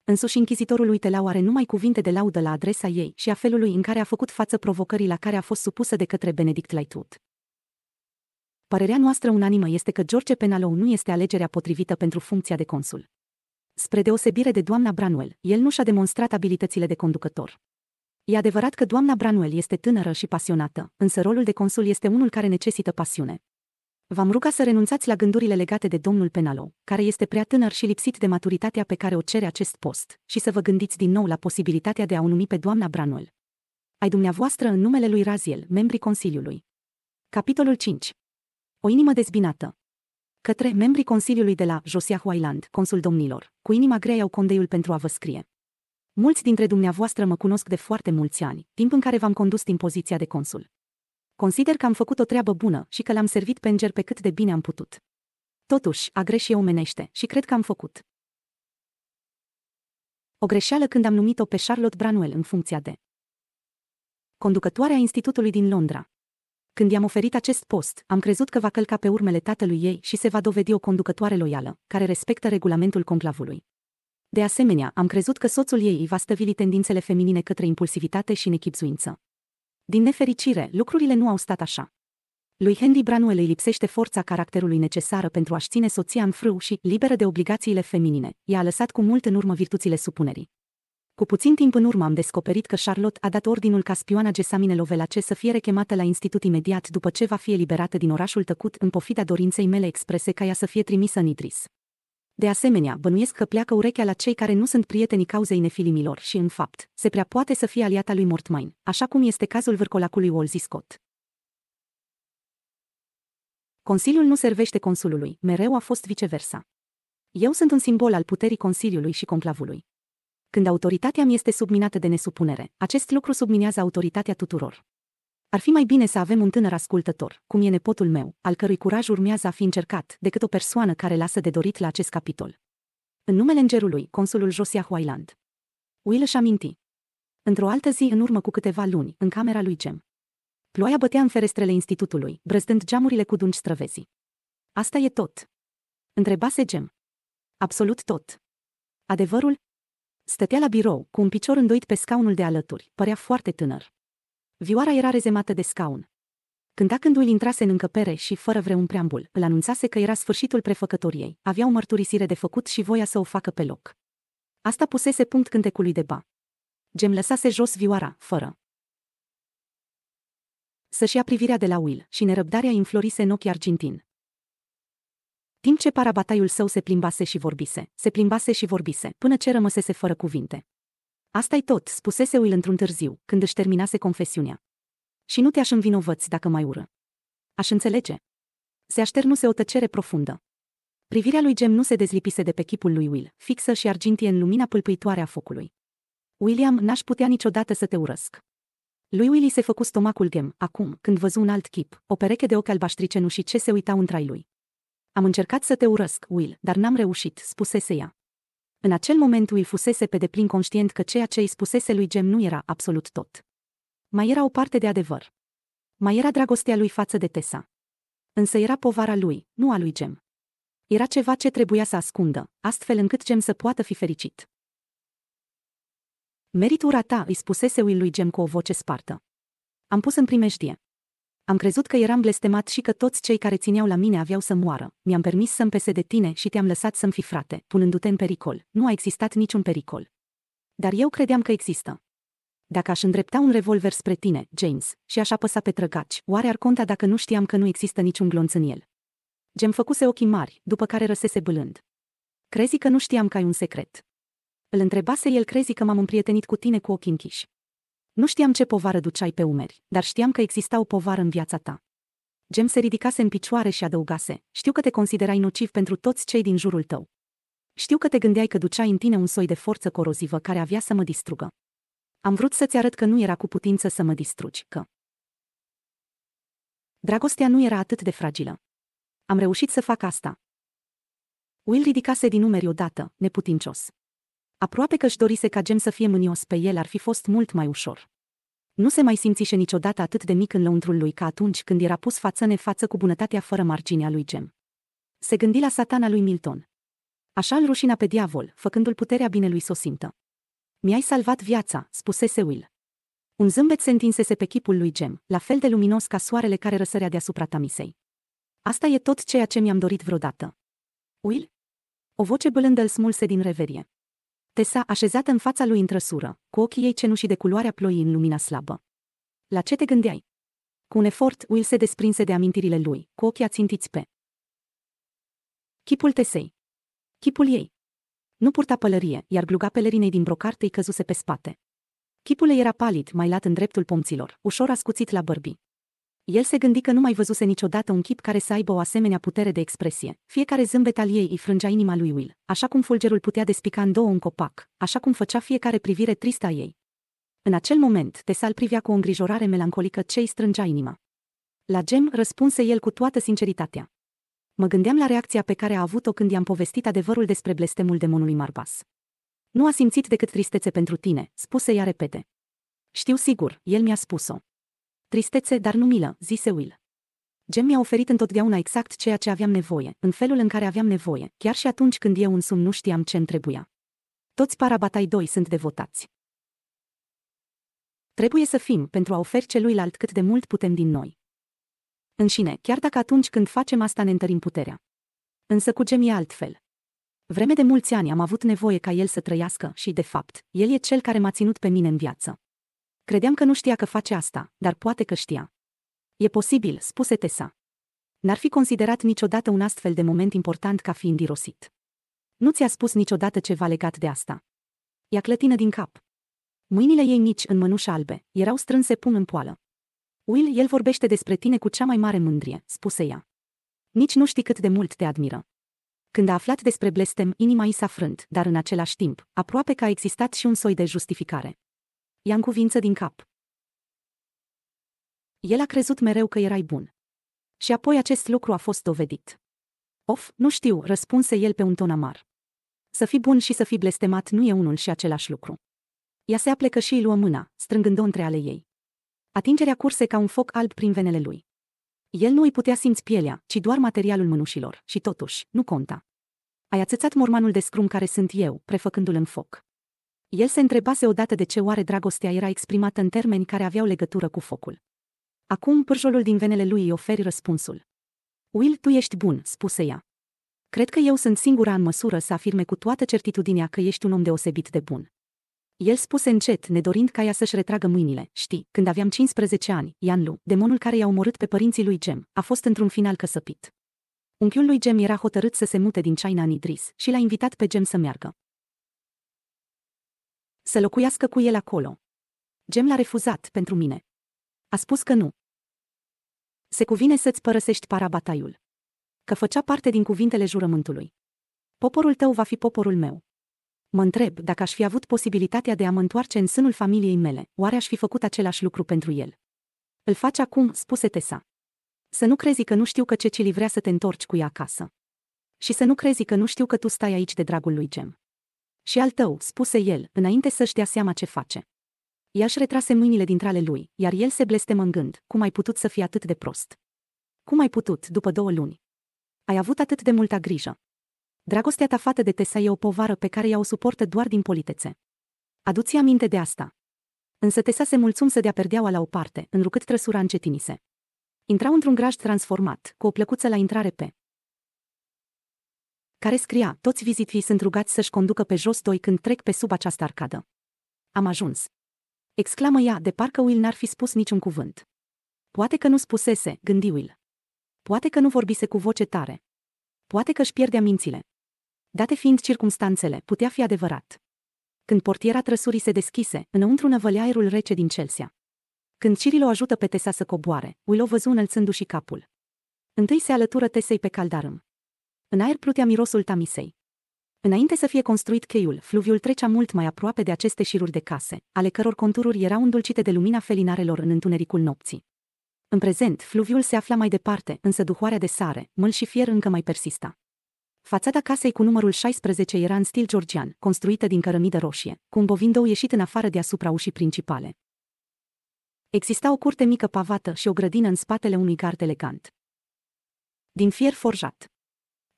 Însuși închizitorul lui Telau are numai cuvinte de laudă la adresa ei și a felului în care a făcut față provocării la care a fost supusă de către Benedict Lightwood. Părerea noastră unanimă este că George Penalou nu este alegerea potrivită pentru funcția de consul spre deosebire de doamna Branwell, el nu și-a demonstrat abilitățile de conducător. E adevărat că doamna Branwell este tânără și pasionată, însă rolul de consul este unul care necesită pasiune. V-am ruga să renunțați la gândurile legate de domnul Penalo, care este prea tânăr și lipsit de maturitatea pe care o cere acest post, și să vă gândiți din nou la posibilitatea de a o numi pe doamna Branwell. Ai dumneavoastră în numele lui Raziel, membrii Consiliului. Capitolul 5. O inimă dezbinată. Către membrii Consiliului de la Josiah Island, consul domnilor, cu inima grea iau condeiul pentru a vă scrie. Mulți dintre dumneavoastră mă cunosc de foarte mulți ani, timp în care v-am condus din poziția de consul. Consider că am făcut o treabă bună și că l-am servit pe înger pe cât de bine am putut. Totuși, a greșit omenește și cred că am făcut. O greșeală când am numit-o pe Charlotte Branwell în funcția de conducătoarea Institutului din Londra, când i-am oferit acest post, am crezut că va călca pe urmele tatălui ei și se va dovedi o conducătoare loială, care respectă regulamentul conclavului. De asemenea, am crezut că soțul ei va stăvili tendințele feminine către impulsivitate și nechipzuință. Din nefericire, lucrurile nu au stat așa. Lui Henry Branwell îi lipsește forța caracterului necesară pentru a-și ține soția în frâu și, liberă de obligațiile feminine, i-a lăsat cu mult în urmă virtuțile supunerii. Cu puțin timp în urmă am descoperit că Charlotte a dat ordinul ca spioana Gesamine Lovelace să fie rechemată la institut imediat după ce va fi eliberată din orașul tăcut în pofida dorinței mele exprese ca ea să fie trimisă în Idris. De asemenea, bănuiesc că pleacă urechea la cei care nu sunt prietenii cauzei nefilimilor și, în fapt, se prea poate să fie aliata lui Mortmain, așa cum este cazul vârcolacului Wolsey Scott. Consiliul nu servește consulului, mereu a fost viceversa. Eu sunt un simbol al puterii Consiliului și conclavului. Când autoritatea mi este subminată de nesupunere, acest lucru subminează autoritatea tuturor. Ar fi mai bine să avem un tânăr ascultător, cum e nepotul meu, al cărui curaj urmează a fi încercat, decât o persoană care lasă de dorit la acest capitol. În numele îngerului, consulul Josiah Wyland. Will își aminti. Într-o altă zi, în urmă cu câteva luni, în camera lui Gem. Ploaia bătea în ferestrele institutului, brăzdând geamurile cu dungi străvezi. Asta e tot. Întrebase Gem. Absolut tot. Adevărul, Stătea la birou, cu un picior îndoit pe scaunul de alături, părea foarte tânăr. Vioara era rezemată de scaun. când îl intrase în încăpere și, fără vreun preambul, îl anunțase că era sfârșitul prefăcătoriei, avea o mărturisire de făcut și voia să o facă pe loc. Asta pusese punct cântecului de ba. Gem lăsase jos vioara, fără. Să-și ia privirea de la Will și nerăbdarea înflorise în ochii argintin. Timp ce parabataiul său se plimbase și vorbise, se plimbase și vorbise, până ce rămăsese fără cuvinte. Asta-i tot, spusese Will într-un târziu, când își terminase confesiunea. Și nu te-aș învinovăți dacă mai ură. Aș înțelege. Se așternuse o tăcere profundă. Privirea lui Gem nu se dezlipise de pe chipul lui Will, fixă și argintie în lumina pâlpâitoare a focului. William, n-aș putea niciodată să te urăsc. Lui Willy se făcu stomacul gem, acum, când văzu un alt chip, o pereche de ochi albaștri cenușii ce se uitau întrai lui. Am încercat să te urăsc, Will, dar n-am reușit, spusese ea. În acel moment Will fusese pe deplin conștient că ceea ce îi spusese lui Gem nu era absolut tot. Mai era o parte de adevăr. Mai era dragostea lui față de Tessa. Însă era povara lui, nu a lui Gem. Era ceva ce trebuia să ascundă, astfel încât Gem să poată fi fericit. Meritura ta, îi spusese Will lui Gem cu o voce spartă. Am pus în primejdie. Am crezut că eram blestemat și că toți cei care țineau la mine aveau să moară. Mi-am permis să-mi pese de tine și te-am lăsat să-mi fi frate, punându-te în pericol. Nu a existat niciun pericol. Dar eu credeam că există. Dacă aș îndrepta un revolver spre tine, James, și aș apăsa pe trăgaci, oare ar conta dacă nu știam că nu există niciun glonț în el? Gem făcuse ochii mari, după care răsese bâlând. Crezi că nu știam că ai un secret. Îl întrebase el crezi că m-am împrietenit cu tine cu ochii închiși. Nu știam ce povară duceai pe umeri, dar știam că exista o povară în viața ta. Gem se ridicase în picioare și adăugase, știu că te considerai nociv pentru toți cei din jurul tău. Știu că te gândeai că duceai în tine un soi de forță corozivă care avea să mă distrugă. Am vrut să-ți arăt că nu era cu putință să mă distrugi, că... Dragostea nu era atât de fragilă. Am reușit să fac asta. Will ridicase din numeri odată, neputincios. Aproape că își dorise ca Gem să fie mânios pe el ar fi fost mult mai ușor. Nu se mai simțise niciodată atât de mic în lăuntrul lui ca atunci când era pus față față cu bunătatea fără marginea lui Gem. Se gândi la satana lui Milton. Așa îl rușina pe diavol, făcându-l puterea binelui să o simtă. Mi-ai salvat viața, spusese Will. Un zâmbet se întinsese pe chipul lui Gem, la fel de luminos ca soarele care răsărea deasupra tamisei. Asta e tot ceea ce mi-am dorit vreodată. Will? O voce bălândă îl smulse din reverie. Tesa, așezată în fața lui întrăsură, cu ochii ei cenușii de culoarea ploii în lumina slabă. La ce te gândeai? Cu un efort, Will se desprinse de amintirile lui, cu ochii ațintiți pe chipul Tesei. Chipul ei. Nu purta pălărie, iar gluga pelerinei din brocarte îi căzuse pe spate. Chipul ei era palid, mai lat în dreptul pomților, ușor ascuțit la bărbi. El se gândi că nu mai văzuse niciodată un chip care să aibă o asemenea putere de expresie. Fiecare zâmbet al ei îi frângea inima lui Will, așa cum fulgerul putea despica în două un copac, așa cum făcea fiecare privire tristă a ei. În acel moment, Tesal privea cu o îngrijorare melancolică ce îi strângea inima. La gem răspunse el cu toată sinceritatea. Mă gândeam la reacția pe care a avut-o când i-am povestit adevărul despre blestemul demonului Marbas. Nu a simțit decât tristețe pentru tine, spuse ea repede. Știu sigur, el mi-a spus-o. Tristețe, dar nu milă, zise Will. Gem mi-a oferit întotdeauna exact ceea ce aveam nevoie, în felul în care aveam nevoie, chiar și atunci când eu însumi nu știam ce-mi trebuia. Toți parabatai doi sunt devotați. Trebuie să fim pentru a oferi celuilalt cât de mult putem din noi. În șine, chiar dacă atunci când facem asta ne întărim puterea. Însă cu Gem e altfel. Vreme de mulți ani am avut nevoie ca el să trăiască și, de fapt, el e cel care m-a ținut pe mine în viață. Credeam că nu știa că face asta, dar poate că știa. E posibil, spuse Tesa. N-ar fi considerat niciodată un astfel de moment important ca fiind irosit. Nu ți-a spus niciodată ceva legat de asta. Ea clătină din cap. Mâinile ei mici în mănuși albe erau strânse pun în poală. Will, el vorbește despre tine cu cea mai mare mândrie, spuse ea. Nici nu știi cât de mult te admiră. Când a aflat despre blestem, inima i s-a frânt, dar în același timp, aproape că a existat și un soi de justificare ia în cuvință din cap. El a crezut mereu că erai bun. Și apoi acest lucru a fost dovedit. Of, nu știu, răspunse el pe un ton amar. Să fii bun și să fii blestemat nu e unul și același lucru. Ea se aplecă și îi luă mâna, strângând-o între ale ei. Atingerea curse ca un foc alb prin venele lui. El nu îi putea simți pielea, ci doar materialul mânușilor, și totuși, nu conta. Ai ațățat mormanul de scrum care sunt eu, prefăcându-l în foc. El se întrebase odată de ce oare dragostea era exprimată în termeni care aveau legătură cu focul. Acum pârjolul din venele lui îi oferi răspunsul. Will, tu ești bun, spuse ea. Cred că eu sunt singura în măsură să afirme cu toată certitudinea că ești un om deosebit de bun. El spuse încet, nedorind ca ea să-și retragă mâinile. Știi, când aveam 15 ani, Ian Lu, demonul care i-a omorât pe părinții lui Gem, a fost într-un final căsăpit. Unchiul lui Gem era hotărât să se mute din China în Idris și l-a invitat pe Gem să meargă să locuiască cu el acolo. Gem l-a refuzat pentru mine. A spus că nu. Se cuvine să-ți părăsești parabataiul. Că făcea parte din cuvintele jurământului. Poporul tău va fi poporul meu. Mă întreb dacă aș fi avut posibilitatea de a mă întoarce în sânul familiei mele, oare aș fi făcut același lucru pentru el? Îl faci acum, spuse Tesa. Să nu crezi că nu știu că Cecily vrea să te întorci cu ea acasă. Și să nu crezi că nu știu că tu stai aici de dragul lui Gem. Și al tău, spuse el, înainte să-și dea seama ce face. Ea-și retrase mâinile dintre ale lui, iar el se bleste mângând, cum ai putut să fii atât de prost. Cum ai putut, după două luni? Ai avut atât de multă grijă. Dragostea ta fată de Tesa e o povară pe care ea o suportă doar din politețe. Aduți aminte de asta. Însă Tesa se mulțum să dea perdeaua la o parte, înrucât trăsura încetinise. Intrau într-un graj transformat, cu o plăcuță la intrare pe care scria, toți vizitii sunt rugați să-și conducă pe jos doi când trec pe sub această arcadă. Am ajuns. Exclamă ea, de parcă Will n-ar fi spus niciun cuvânt. Poate că nu spusese, gândi Will. Poate că nu vorbise cu voce tare. Poate că își pierdea mințile. Date fiind circumstanțele, putea fi adevărat. Când portiera trăsurii se deschise, înăuntru năvălea aerul rece din Chelsea. Când Cirilo ajută pe Tesa să coboare, Will o văzu înălțându-și capul. Întâi se alătură Tesei pe caldarâm. În aer plutea mirosul tamisei. Înainte să fie construit cheiul, fluviul trecea mult mai aproape de aceste șiruri de case, ale căror contururi erau îndulcite de lumina felinarelor în întunericul nopții. În prezent, fluviul se afla mai departe, însă duhoarea de sare, mâl și fier încă mai persista. Fațada casei cu numărul 16 era în stil georgian, construită din cărămidă roșie, cu un bovindou ieșit în afară deasupra ușii principale. Exista o curte mică pavată și o grădină în spatele unui gard elegant. Din fier forjat.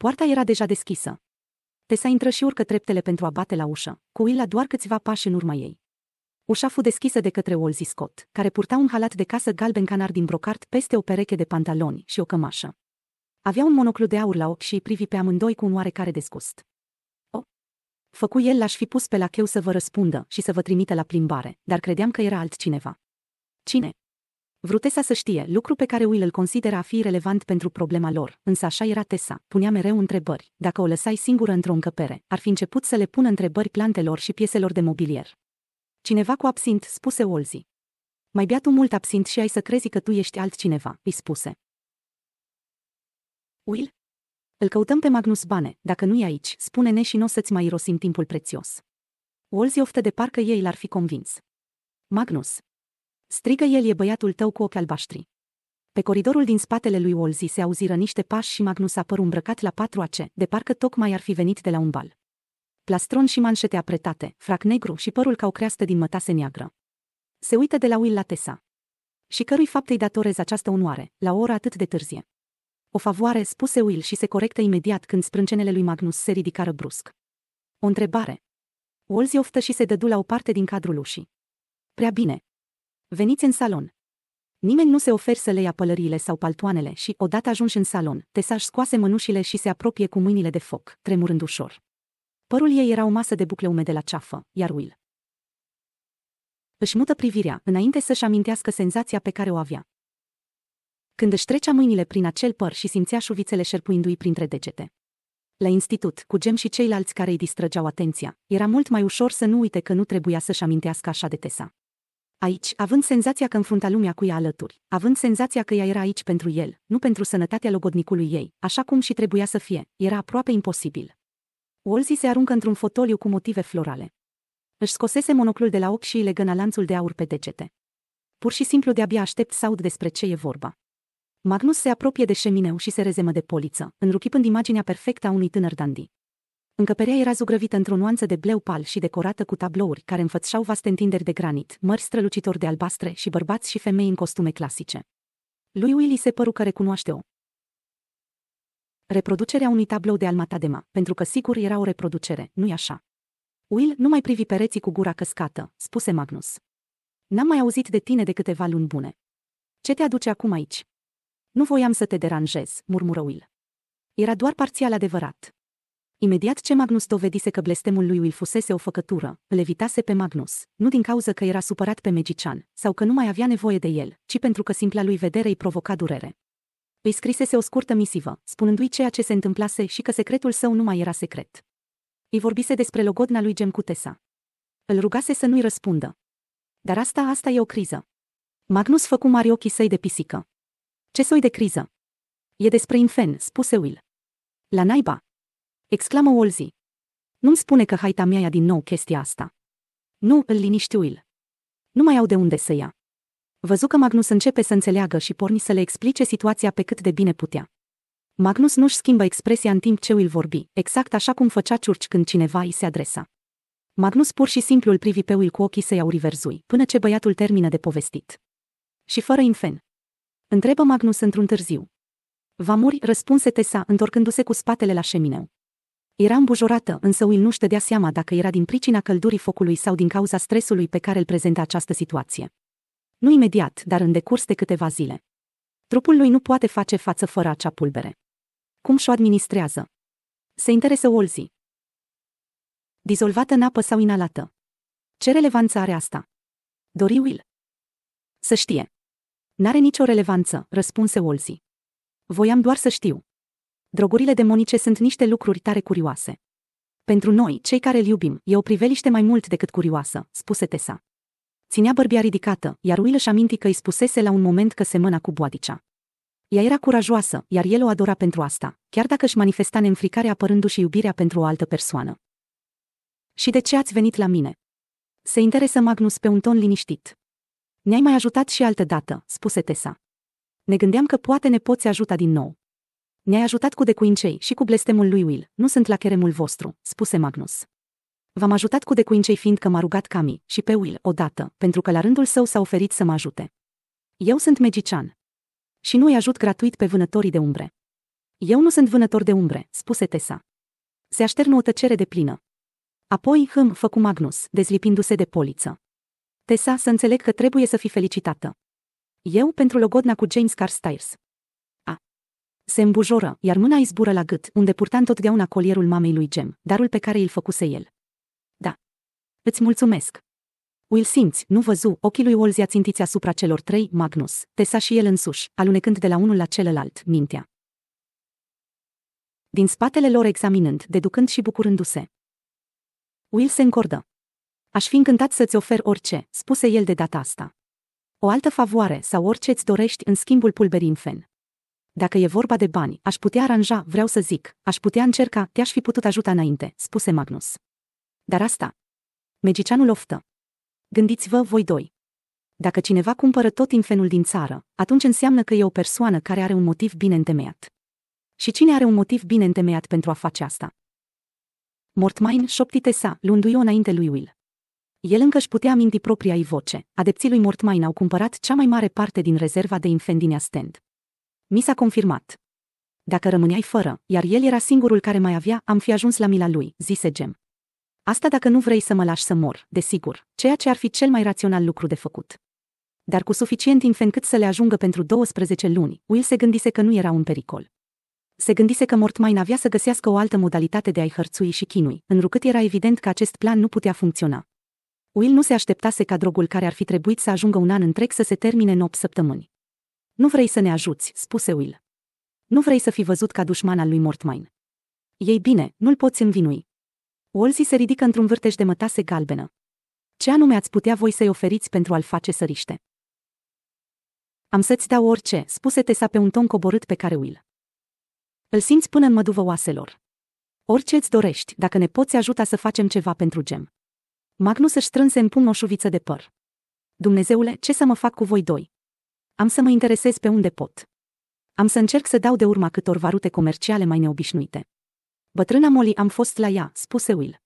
Poarta era deja deschisă. Tesa intră și urcă treptele pentru a bate la ușă, cu Willa doar câțiva pași în urma ei. Ușa fu deschisă de către Wolsey Scott, care purta un halat de casă galben canar din brocart peste o pereche de pantaloni și o cămașă. Avea un monoclu de aur la ochi și îi privi pe amândoi cu un oarecare disgust. O, făcu el l-aș fi pus pe la cheu să vă răspundă și să vă trimite la plimbare, dar credeam că era altcineva. Cine? Vrutesa să știe, lucru pe care Will îl considera a fi relevant pentru problema lor, însă așa era Tessa, punea mereu întrebări. Dacă o lăsai singură într-o încăpere, ar fi început să le pună întrebări plantelor și pieselor de mobilier. Cineva cu absint, spuse Olzi. Mai bea tu mult absint și ai să crezi că tu ești altcineva, îi spuse. Will? Îl căutăm pe Magnus Bane, dacă nu e aici, spune-ne și nu o să-ți mai irosim timpul prețios. Wolsey oftă de parcă ei l-ar fi convins. Magnus, strigă el e băiatul tău cu ochi albaștri. Pe coridorul din spatele lui Wolsey se auziră niște pași și Magnus apăr îmbrăcat la patru ace, de parcă tocmai ar fi venit de la un bal. Plastron și manșete apretate, frac negru și părul ca o creastă din mătase neagră. Se uită de la Will la Tessa. Și cărui faptei datorez această onoare, la o oră atât de târzie. O favoare, spuse Will și se corectă imediat când sprâncenele lui Magnus se ridicară brusc. O întrebare. Wolsey oftă și se dădu la o parte din cadrul ușii. Prea bine, Veniți în salon. Nimeni nu se oferă să le ia pălăriile sau paltoanele și, odată ajunși în salon, Tesaj scoase mânușile și se apropie cu mâinile de foc, tremurând ușor. Părul ei era o masă de bucle umede la ceafă, iar Will își mută privirea, înainte să-și amintească senzația pe care o avea. Când își trecea mâinile prin acel păr și simțea șuvițele șerpuindu-i printre degete. La institut, cu Gem și ceilalți care îi distrăgeau atenția, era mult mai ușor să nu uite că nu trebuia să-și amintească așa de Tesa aici, având senzația că înfrunta lumea cu ea alături, având senzația că ea era aici pentru el, nu pentru sănătatea logodnicului ei, așa cum și trebuia să fie, era aproape imposibil. Wolsey se aruncă într-un fotoliu cu motive florale. Își scosese monoclul de la ochi și îi legăna lanțul de aur pe degete. Pur și simplu de-abia aștept să aud despre ce e vorba. Magnus se apropie de șemineu și se rezemă de poliță, înruchipând imaginea perfectă a unui tânăr dandy. Încăperea era zugrăvită într-o nuanță de bleu pal și decorată cu tablouri care înfățișau vaste întinderi de granit, mări strălucitori de albastre și bărbați și femei în costume clasice. Lui Willy se păru că recunoaște-o. Reproducerea unui tablou de Almatadema, pentru că sigur era o reproducere, nu-i așa? Will nu mai privi pereții cu gura căscată, spuse Magnus. N-am mai auzit de tine de câteva luni bune. Ce te aduce acum aici? Nu voiam să te deranjez, murmură Will. Era doar parțial adevărat. Imediat ce Magnus dovedise că blestemul lui îl fusese o făcătură, îl evitase pe Magnus, nu din cauza că era supărat pe Magician sau că nu mai avea nevoie de el, ci pentru că simpla lui vedere îi provoca durere. Îi scrisese o scurtă misivă, spunându-i ceea ce se întâmplase și că secretul său nu mai era secret. Îi vorbise despre logodna lui Gemcutesa. Îl rugase să nu-i răspundă. Dar asta, asta e o criză. Magnus făcu mari ochii săi de pisică. Ce soi de criză? E despre infen, spuse Will. La naiba, exclamă Wolsey. Nu-mi spune că haita mea ia din nou chestia asta. Nu, îl liniștiu-l. Nu mai au de unde să ia. Văzu că Magnus începe să înțeleagă și porni să le explice situația pe cât de bine putea. Magnus nu-și schimbă expresia în timp ce îl vorbi, exact așa cum făcea Ciurci când cineva îi se adresa. Magnus pur și simplu îl privi pe Will cu ochii să-i auriverzui, până ce băiatul termină de povestit. Și fără infen. Întrebă Magnus într-un târziu. Va muri, răspunse Tesa, întorcându-se cu spatele la șemineu. Era îmbujorată, însă Will nu dea seama dacă era din pricina căldurii focului sau din cauza stresului pe care îl prezenta această situație. Nu imediat, dar în decurs de câteva zile. Trupul lui nu poate face față fără acea pulbere. Cum și-o administrează? Se interesă Wolsey. Dizolvată în apă sau inalată. Ce relevanță are asta? Dori Will. Să știe. N-are nicio relevanță, răspunse Wolsey. Voiam doar să știu drogurile demonice sunt niște lucruri tare curioase. Pentru noi, cei care îl iubim, e o priveliște mai mult decât curioasă, spuse Tesa. Ținea bărbia ridicată, iar Will își aminti că îi spusese la un moment că semăna cu boadicea. Ea era curajoasă, iar el o adora pentru asta, chiar dacă își manifesta neînfricarea apărându-și iubirea pentru o altă persoană. Și de ce ați venit la mine? Se interesă Magnus pe un ton liniștit. Ne-ai mai ajutat și altă dată, spuse Tesa. Ne gândeam că poate ne poți ajuta din nou. Ne-ai ajutat cu decuincei și cu blestemul lui Will, nu sunt la cheremul vostru, spuse Magnus. V-am ajutat cu decuincei fiindcă m-a rugat Cami și pe Will odată, pentru că la rândul său s-a oferit să mă ajute. Eu sunt magician. Și nu i ajut gratuit pe vânătorii de umbre. Eu nu sunt vânător de umbre, spuse Tessa. Se așternă o tăcere de plină. Apoi hâm făcu Magnus, dezlipindu-se de poliță. Tessa, să înțeleg că trebuie să fi felicitată. Eu pentru logodna cu James Carstairs. Se îmbujoră, iar mâna îi zbură la gât, unde purta întotdeauna colierul mamei lui Gem, darul pe care îl făcuse el. Da. Îți mulțumesc. Will simți, nu văzu, ochii lui Wolzia țintiți asupra celor trei, Magnus, Tesa și el însuși, alunecând de la unul la celălalt, mintea. Din spatele lor examinând, deducând și bucurându-se. Will se încordă. Aș fi încântat să-ți ofer orice, spuse el de data asta. O altă favoare sau orice ți dorești în schimbul în fen. Dacă e vorba de bani, aș putea aranja, vreau să zic, aș putea încerca, te-aș fi putut ajuta înainte, spuse Magnus. Dar asta. Megicianul oftă. Gândiți-vă voi doi. Dacă cineva cumpără tot infenul din țară, atunci înseamnă că e o persoană care are un motiv bine întemeiat. Și cine are un motiv bine întemeiat pentru a face asta? Mortmain șoptite sa, luându-i-o înainte lui Will. El încă își putea aminti propria ei voce. Adepții lui Mortmain au cumpărat cea mai mare parte din rezerva de infen din Astend mi s-a confirmat. Dacă rămâneai fără, iar el era singurul care mai avea, am fi ajuns la mila lui, zise Gem. Asta dacă nu vrei să mă lași să mor, desigur, ceea ce ar fi cel mai rațional lucru de făcut. Dar cu suficient timp încât să le ajungă pentru 12 luni, Will se gândise că nu era un pericol. Se gândise că Mortmain avea să găsească o altă modalitate de a-i hărțui și chinui, înrucât era evident că acest plan nu putea funcționa. Will nu se așteptase ca drogul care ar fi trebuit să ajungă un an întreg să se termine în 8 săptămâni. Nu vrei să ne ajuți, spuse Will. Nu vrei să fi văzut ca dușman al lui Mortmain. Ei bine, nu-l poți învinui. Wolsey se ridică într-un vârtej de mătase galbenă. Ce anume ați putea voi să-i oferiți pentru a-l face săriște? Am să-ți dau orice, spuse Tesa pe un ton coborât pe care Will. Îl simți până în măduvă oaselor. Orice îți dorești, dacă ne poți ajuta să facem ceva pentru gem. Magnus își strânse în pumn o șuviță de păr. Dumnezeule, ce să mă fac cu voi doi? Am să mă interesez pe unde pot. Am să încerc să dau de urma câtorva rute comerciale mai neobișnuite. Bătrâna Molly am fost la ea, spuse Will.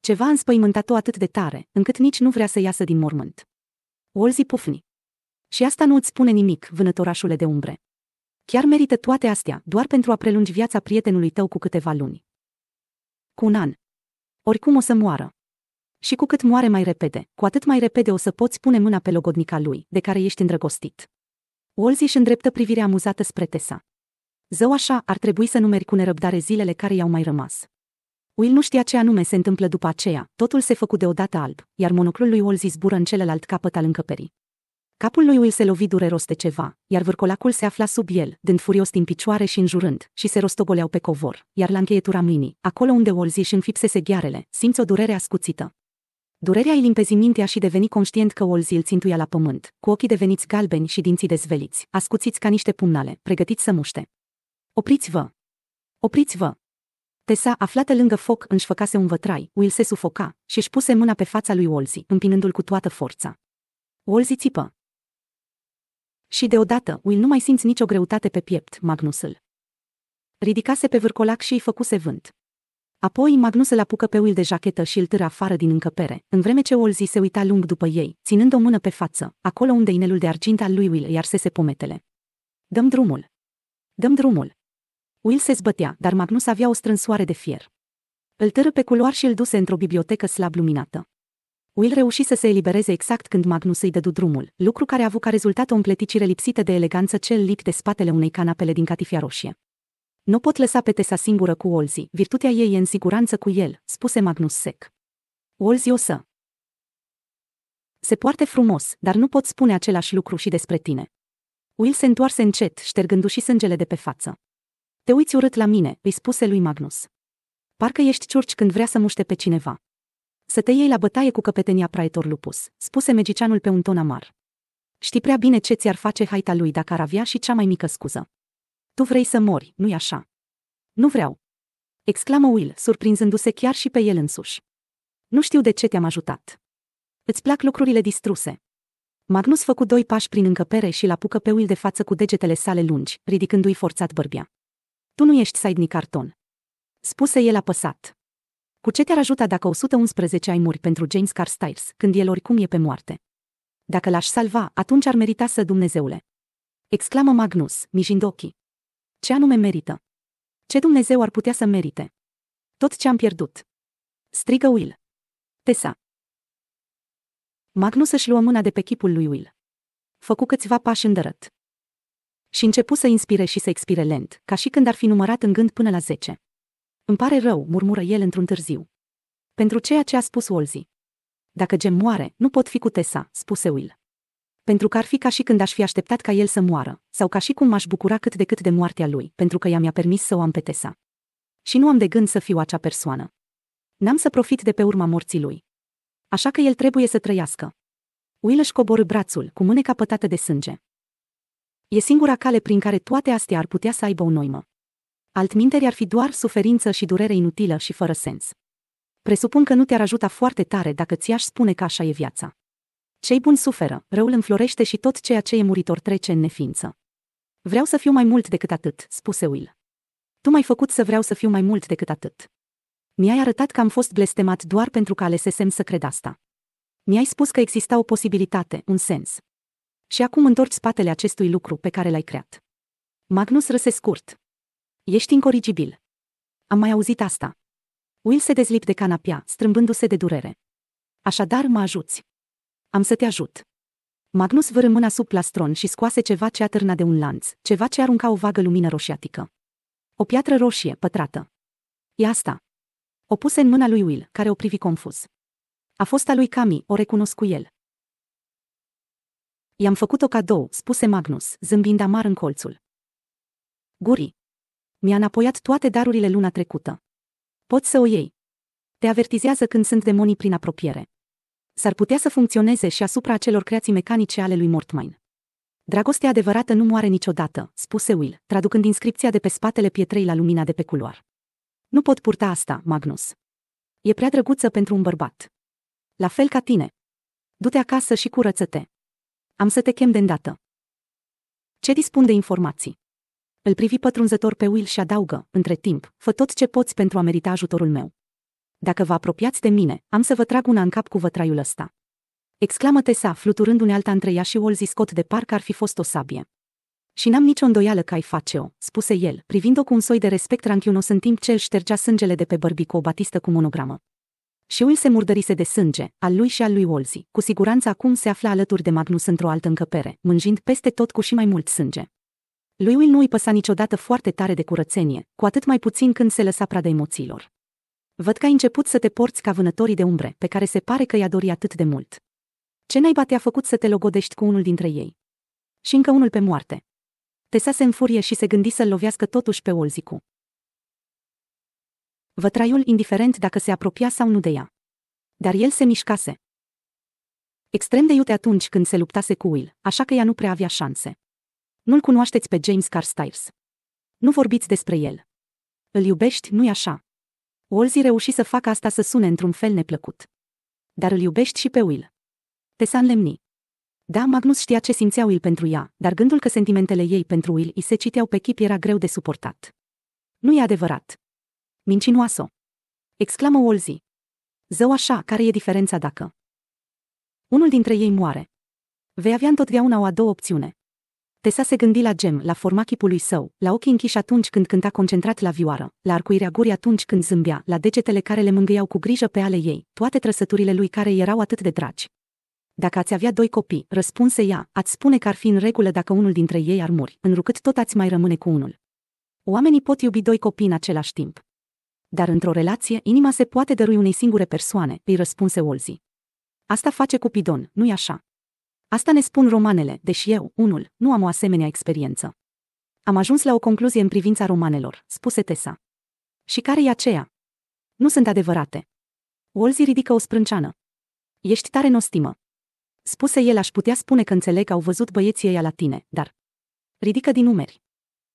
Ceva a înspăimântat-o atât de tare, încât nici nu vrea să iasă din mormânt. Wolzi pufni. Și asta nu îți spune nimic, vânătorașule de umbre. Chiar merită toate astea, doar pentru a prelungi viața prietenului tău cu câteva luni. Cu un an. Oricum o să moară. Și cu cât moare mai repede, cu atât mai repede o să poți pune mâna pe logodnica lui, de care ești îndrăgostit. Wolsey își îndreptă privirea amuzată spre Tesa. Zău așa, ar trebui să numeri cu nerăbdare zilele care i-au mai rămas. Will nu știa ce anume se întâmplă după aceea, totul se făcu deodată alb, iar monoclul lui Wolsey zbură în celălalt capăt al încăperii. Capul lui Will se lovi dureros de ceva, iar vârcolacul se afla sub el, dând furios din picioare și înjurând, și se rostogoleau pe covor, iar la încheietura mâinii, acolo unde Wolsey își înfipsese ghearele, simți o durere ascuțită. Durerea îi limpezi mintea și deveni conștient că Wolzi îl țintuia la pământ, cu ochii deveniți galbeni și dinții dezveliți, ascuțiți ca niște pumnale, pregătiți să muște. Opriți-vă! Opriți-vă! Tesa, aflată lângă foc, își făcase un vătrai, Will se sufoca și își puse mâna pe fața lui Wolzi, împinându-l cu toată forța. Wolzi țipă. Și deodată, Will nu mai simți nicio greutate pe piept, Magnusul. Ridicase pe vârcolac și îi făcuse vânt. Apoi Magnus îl apucă pe Will de jachetă și îl târă afară din încăpere, în vreme ce Olzi se uita lung după ei, ținând o mână pe față, acolo unde inelul de argint al lui Will iar se pometele. Dăm drumul! Dăm drumul! Will se zbătea, dar Magnus avea o strânsoare de fier. Îl târă pe culoar și îl duse într-o bibliotecă slab luminată. Will reuși să se elibereze exact când Magnus îi dădu drumul, lucru care a avut ca rezultat o împleticire lipsită de eleganță cel îl lip de spatele unei canapele din catifia roșie. Nu pot lăsa pe Tesa singură cu Olzi, virtutea ei e în siguranță cu el, spuse Magnus sec. Olzi o să. Se poartă frumos, dar nu pot spune același lucru și despre tine. Will se întoarse încet, ștergându-și sângele de pe față. Te uiți urât la mine, îi spuse lui Magnus. Parcă ești ciurci când vrea să muște pe cineva. Să te iei la bătaie cu căpetenia Praetor Lupus, spuse magicianul pe un ton amar. Știi prea bine ce ți-ar face haita lui dacă ar avea și cea mai mică scuză. Tu vrei să mori, nu-i așa? Nu vreau. Exclamă Will, surprinzându-se chiar și pe el însuși. Nu știu de ce te-am ajutat. Îți plac lucrurile distruse. Magnus făcu doi pași prin încăpere și la pucă pe Will de față cu degetele sale lungi, ridicându-i forțat bărbia. Tu nu ești Sidney Carton. Spuse el apăsat. Cu ce te-ar ajuta dacă 111 ai muri pentru James Carstairs, când el oricum e pe moarte? Dacă l-aș salva, atunci ar merita să Dumnezeule. Exclamă Magnus, mijind ochii. Ce anume merită? Ce Dumnezeu ar putea să merite? Tot ce am pierdut. Strigă Will. Tesa. Magnus își luă mâna de pe chipul lui Will. Făcu câțiva pași îndărăt. Și începu să inspire și să expire lent, ca și când ar fi numărat în gând până la zece. Îmi pare rău, murmură el într-un târziu. Pentru ceea ce a spus Olzi. Dacă Gem moare, nu pot fi cu Tessa, spuse Will pentru că ar fi ca și când aș fi așteptat ca el să moară, sau ca și cum m-aș bucura cât de cât de moartea lui, pentru că ea mi-a permis să o am pe Tesa. Și nu am de gând să fiu acea persoană. N-am să profit de pe urma morții lui. Așa că el trebuie să trăiască. Will își coborâ brațul, cu mâneca pătată de sânge. E singura cale prin care toate astea ar putea să aibă o noimă. Altminteri ar fi doar suferință și durere inutilă și fără sens. Presupun că nu te-ar ajuta foarte tare dacă ți-aș spune că așa e viața. Cei buni suferă, răul înflorește și tot ceea ce e muritor trece în neființă. Vreau să fiu mai mult decât atât, spuse Will. Tu m-ai făcut să vreau să fiu mai mult decât atât. Mi-ai arătat că am fost blestemat doar pentru că alesesem să cred asta. Mi-ai spus că exista o posibilitate, un sens. Și acum întorci spatele acestui lucru pe care l-ai creat. Magnus râse scurt. Ești incorigibil. Am mai auzit asta. Will se dezlip de canapea, strâmbându-se de durere. Așadar mă ajuți. Am să te ajut. Magnus vă mâna sub plastron și scoase ceva ce atârna de un lanț, ceva ce arunca o vagă lumină roșiatică. O piatră roșie, pătrată. E asta. O puse în mâna lui Will, care o privi confuz. A fost a lui Cami, o recunosc cu el. I-am făcut-o cadou, spuse Magnus, zâmbind amar în colțul. Guri. Mi-a înapoiat toate darurile luna trecută. Poți să o iei. Te avertizează când sunt demonii prin apropiere s-ar putea să funcționeze și asupra celor creații mecanice ale lui Mortmain. Dragostea adevărată nu moare niciodată, spuse Will, traducând inscripția de pe spatele pietrei la lumina de pe culoar. Nu pot purta asta, Magnus. E prea drăguță pentru un bărbat. La fel ca tine. Du-te acasă și curăță-te. Am să te chem de îndată. Ce dispun de informații? Îl privi pătrunzător pe Will și adaugă, între timp, fă tot ce poți pentru a merita ajutorul meu. Dacă vă apropiați de mine, am să vă trag una în cap cu vătraiul ăsta. Exclamă Tesa, fluturând unealta între ea și Wolsey Scott de parcă ar fi fost o sabie. Și n-am nicio îndoială că ai face-o, spuse el, privind-o cu un soi de respect ranchiunos în timp ce îl ștergea sângele de pe cu o batistă cu monogramă. Și ul se murdărise de sânge, al lui și al lui Wolsey, cu siguranță acum se afla alături de Magnus într-o altă încăpere, mânjind peste tot cu și mai mult sânge. Lui Will nu îi păsa niciodată foarte tare de curățenie, cu atât mai puțin când se lăsa prada emoțiilor. Văd că ai început să te porți ca vânătorii de umbre, pe care se pare că i-a dorit atât de mult. Ce naiba te-a făcut să te logodești cu unul dintre ei? Și încă unul pe moarte. Tesa se înfurie și se gândi să-l lovească totuși pe Olzicu. Vătraiul indiferent dacă se apropia sau nu de ea. Dar el se mișcase. Extrem de iute atunci când se luptase cu Will, așa că ea nu prea avea șanse. Nu-l cunoașteți pe James Carstairs. Nu vorbiți despre el. Îl iubești, nu-i așa? Wolsey reuși să facă asta să sune într-un fel neplăcut. Dar îl iubești și pe Will. Te s-a înlemni. Da, Magnus știa ce simțea Will pentru ea, dar gândul că sentimentele ei pentru Will îi se citeau pe chip era greu de suportat. Nu e adevărat. Mincinoasă. Exclamă Wolsey. Zău așa, care e diferența dacă... Unul dintre ei moare. Vei avea întotdeauna o a doua opțiune. Tesa se gândi la gem, la forma chipului său, la ochii închiși atunci când cânta concentrat la vioară, la arcuirea gurii atunci când zâmbea, la degetele care le mângâiau cu grijă pe ale ei, toate trăsăturile lui care erau atât de dragi. Dacă ați avea doi copii, răspunse ea, ați spune că ar fi în regulă dacă unul dintre ei ar muri, înrucât tot ați mai rămâne cu unul. Oamenii pot iubi doi copii în același timp. Dar într-o relație, inima se poate dărui unei singure persoane, îi răspunse Olzi. Asta face Cupidon, nu-i așa? Asta ne spun romanele, deși eu, unul, nu am o asemenea experiență. Am ajuns la o concluzie în privința romanelor, spuse Tesa. Și care e aceea? Nu sunt adevărate. Wolzi ridică o sprânceană. Ești tare nostimă. Spuse el, aș putea spune că înțeleg că au văzut băieții ăia la tine, dar... Ridică din umeri.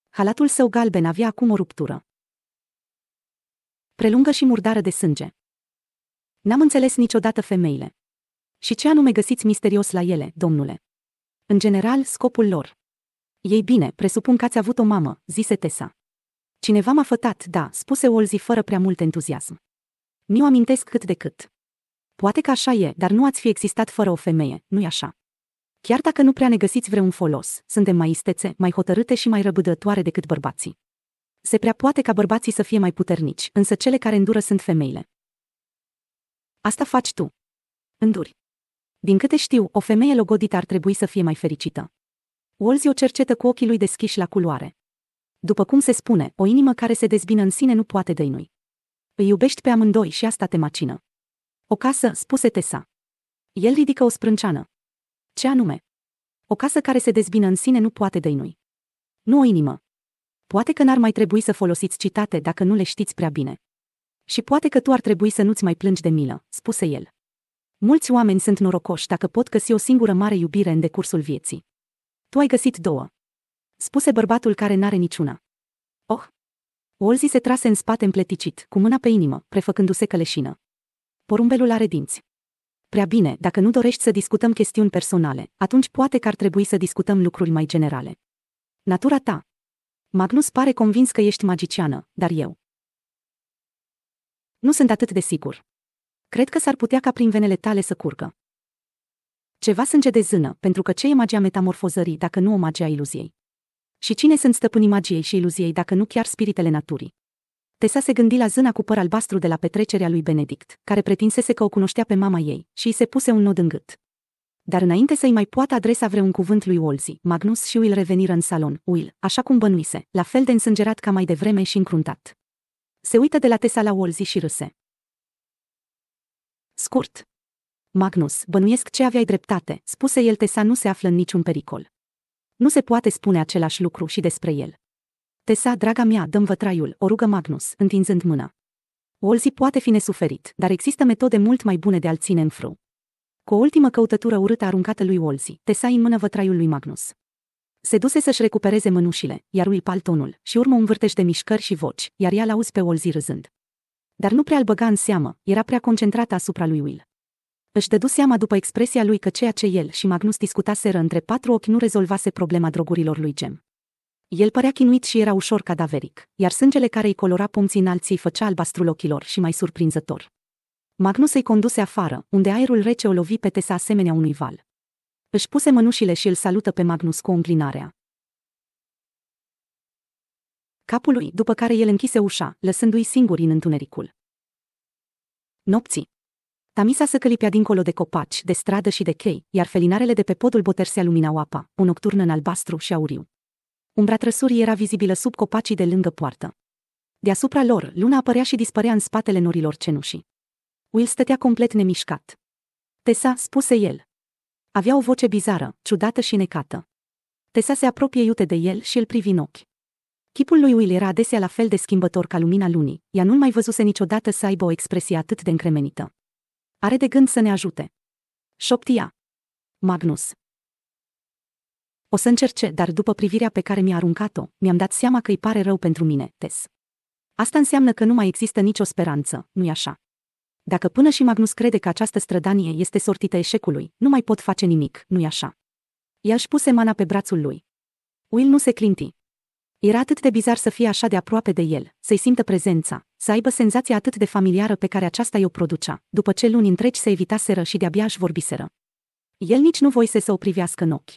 Halatul său galben avea acum o ruptură. Prelungă și murdară de sânge. N-am înțeles niciodată femeile. Și ce anume găsiți misterios la ele, domnule? În general, scopul lor. Ei bine, presupun că ați avut o mamă, zise Tesa. Cineva m-a fătat, da, spuse Olzi fără prea mult entuziasm. Mi-o amintesc cât de cât. Poate că așa e, dar nu ați fi existat fără o femeie, nu-i așa? Chiar dacă nu prea ne găsiți vreun folos, suntem mai istețe, mai hotărâte și mai răbdătoare decât bărbații. Se prea poate ca bărbații să fie mai puternici, însă cele care îndură sunt femeile. Asta faci tu. Înduri. Din câte știu, o femeie logodită ar trebui să fie mai fericită. Wolsey o cercetă cu ochii lui deschiși la culoare. După cum se spune, o inimă care se dezbină în sine nu poate dăinui. Îi iubești pe amândoi și asta te macină. O casă, spuse Tesa. El ridică o sprânceană. Ce anume? O casă care se dezbină în sine nu poate dăinui. Nu o inimă. Poate că n-ar mai trebui să folosiți citate dacă nu le știți prea bine. Și poate că tu ar trebui să nu-ți mai plângi de milă, spuse el. Mulți oameni sunt norocoși dacă pot găsi o singură mare iubire în decursul vieții. Tu ai găsit două. Spuse bărbatul care n-are niciuna. Oh! Olzi se trase în spate împleticit, cu mâna pe inimă, prefăcându-se căleșină. Porumbelul are dinți. Prea bine, dacă nu dorești să discutăm chestiuni personale, atunci poate că ar trebui să discutăm lucruri mai generale. Natura ta. Magnus pare convins că ești magiciană, dar eu. Nu sunt atât de sigur. Cred că s-ar putea ca prin venele tale să curgă. Ceva sânge de zână, pentru că ce e magia metamorfozării dacă nu o magia iluziei? Și cine sunt stăpânii magiei și iluziei dacă nu chiar spiritele naturii? Tesa se gândi la zâna cu păr albastru de la petrecerea lui Benedict, care pretinsese că o cunoștea pe mama ei și îi se puse un nod în gât. Dar înainte să-i mai poată adresa vreun cuvânt lui Wolsey, Magnus și Will reveniră în salon, Will, așa cum bănuise, la fel de însângerat ca mai devreme și încruntat. Se uită de la Tesa la Wolsey și râse. Scurt. Magnus, bănuiesc ce aveai dreptate, spuse el Tesa nu se află în niciun pericol. Nu se poate spune același lucru și despre el. Tesa, draga mea, dăm vătraiul, o rugă Magnus, întinzând mâna. Wolsey poate fi nesuferit, dar există metode mult mai bune de a-l ține în fru. Cu o ultimă căutătură urâtă aruncată lui Wolsey, Tesa în mână vătraiul lui Magnus. Se duse să-și recupereze mânușile, iar lui paltonul, și urmă un vârtej de mișcări și voci, iar ea l-auzi pe Wolsey râzând dar nu prea îl băga în seamă, era prea concentrat asupra lui Will. Își dădu seama după expresia lui că ceea ce el și Magnus discutaseră între patru ochi nu rezolvase problema drogurilor lui Gem. El părea chinuit și era ușor cadaveric, iar sângele care îi colora pomții înalții făcea albastrul ochilor și mai surprinzător. Magnus îi conduse afară, unde aerul rece o lovi pe tesa asemenea unui val. Își puse mânușile și îl salută pe Magnus cu înclinarea, capului, după care el închise ușa, lăsându-i singuri în întunericul. Nopții. Tamisa se călipea dincolo de copaci, de stradă și de chei, iar felinarele de pe podul botersea luminau apa, o nocturnă în albastru și auriu. Umbra trăsurii era vizibilă sub copacii de lângă poartă. Deasupra lor, luna apărea și dispărea în spatele norilor cenușii. Will stătea complet nemișcat. Tesa, spuse el. Avea o voce bizară, ciudată și necată. Tesa se apropie iute de el și îl privi în ochi. Chipul lui Will era adesea la fel de schimbător ca lumina lunii, ea nu mai văzuse niciodată să aibă o expresie atât de încremenită. Are de gând să ne ajute. Șoptia. Magnus. O să încerce, dar după privirea pe care mi-a aruncat-o, mi-am dat seama că îi pare rău pentru mine, Tes. Asta înseamnă că nu mai există nicio speranță, nu-i așa? Dacă până și Magnus crede că această strădanie este sortită eșecului, nu mai pot face nimic, nu-i așa? Ea își puse mana pe brațul lui. Will nu se clinti. Era atât de bizar să fie așa de aproape de el, să-i simtă prezența, să aibă senzația atât de familiară pe care aceasta i-o producea, după ce luni întregi se evitaseră și de-abia își vorbiseră. El nici nu voise să o privească în ochi.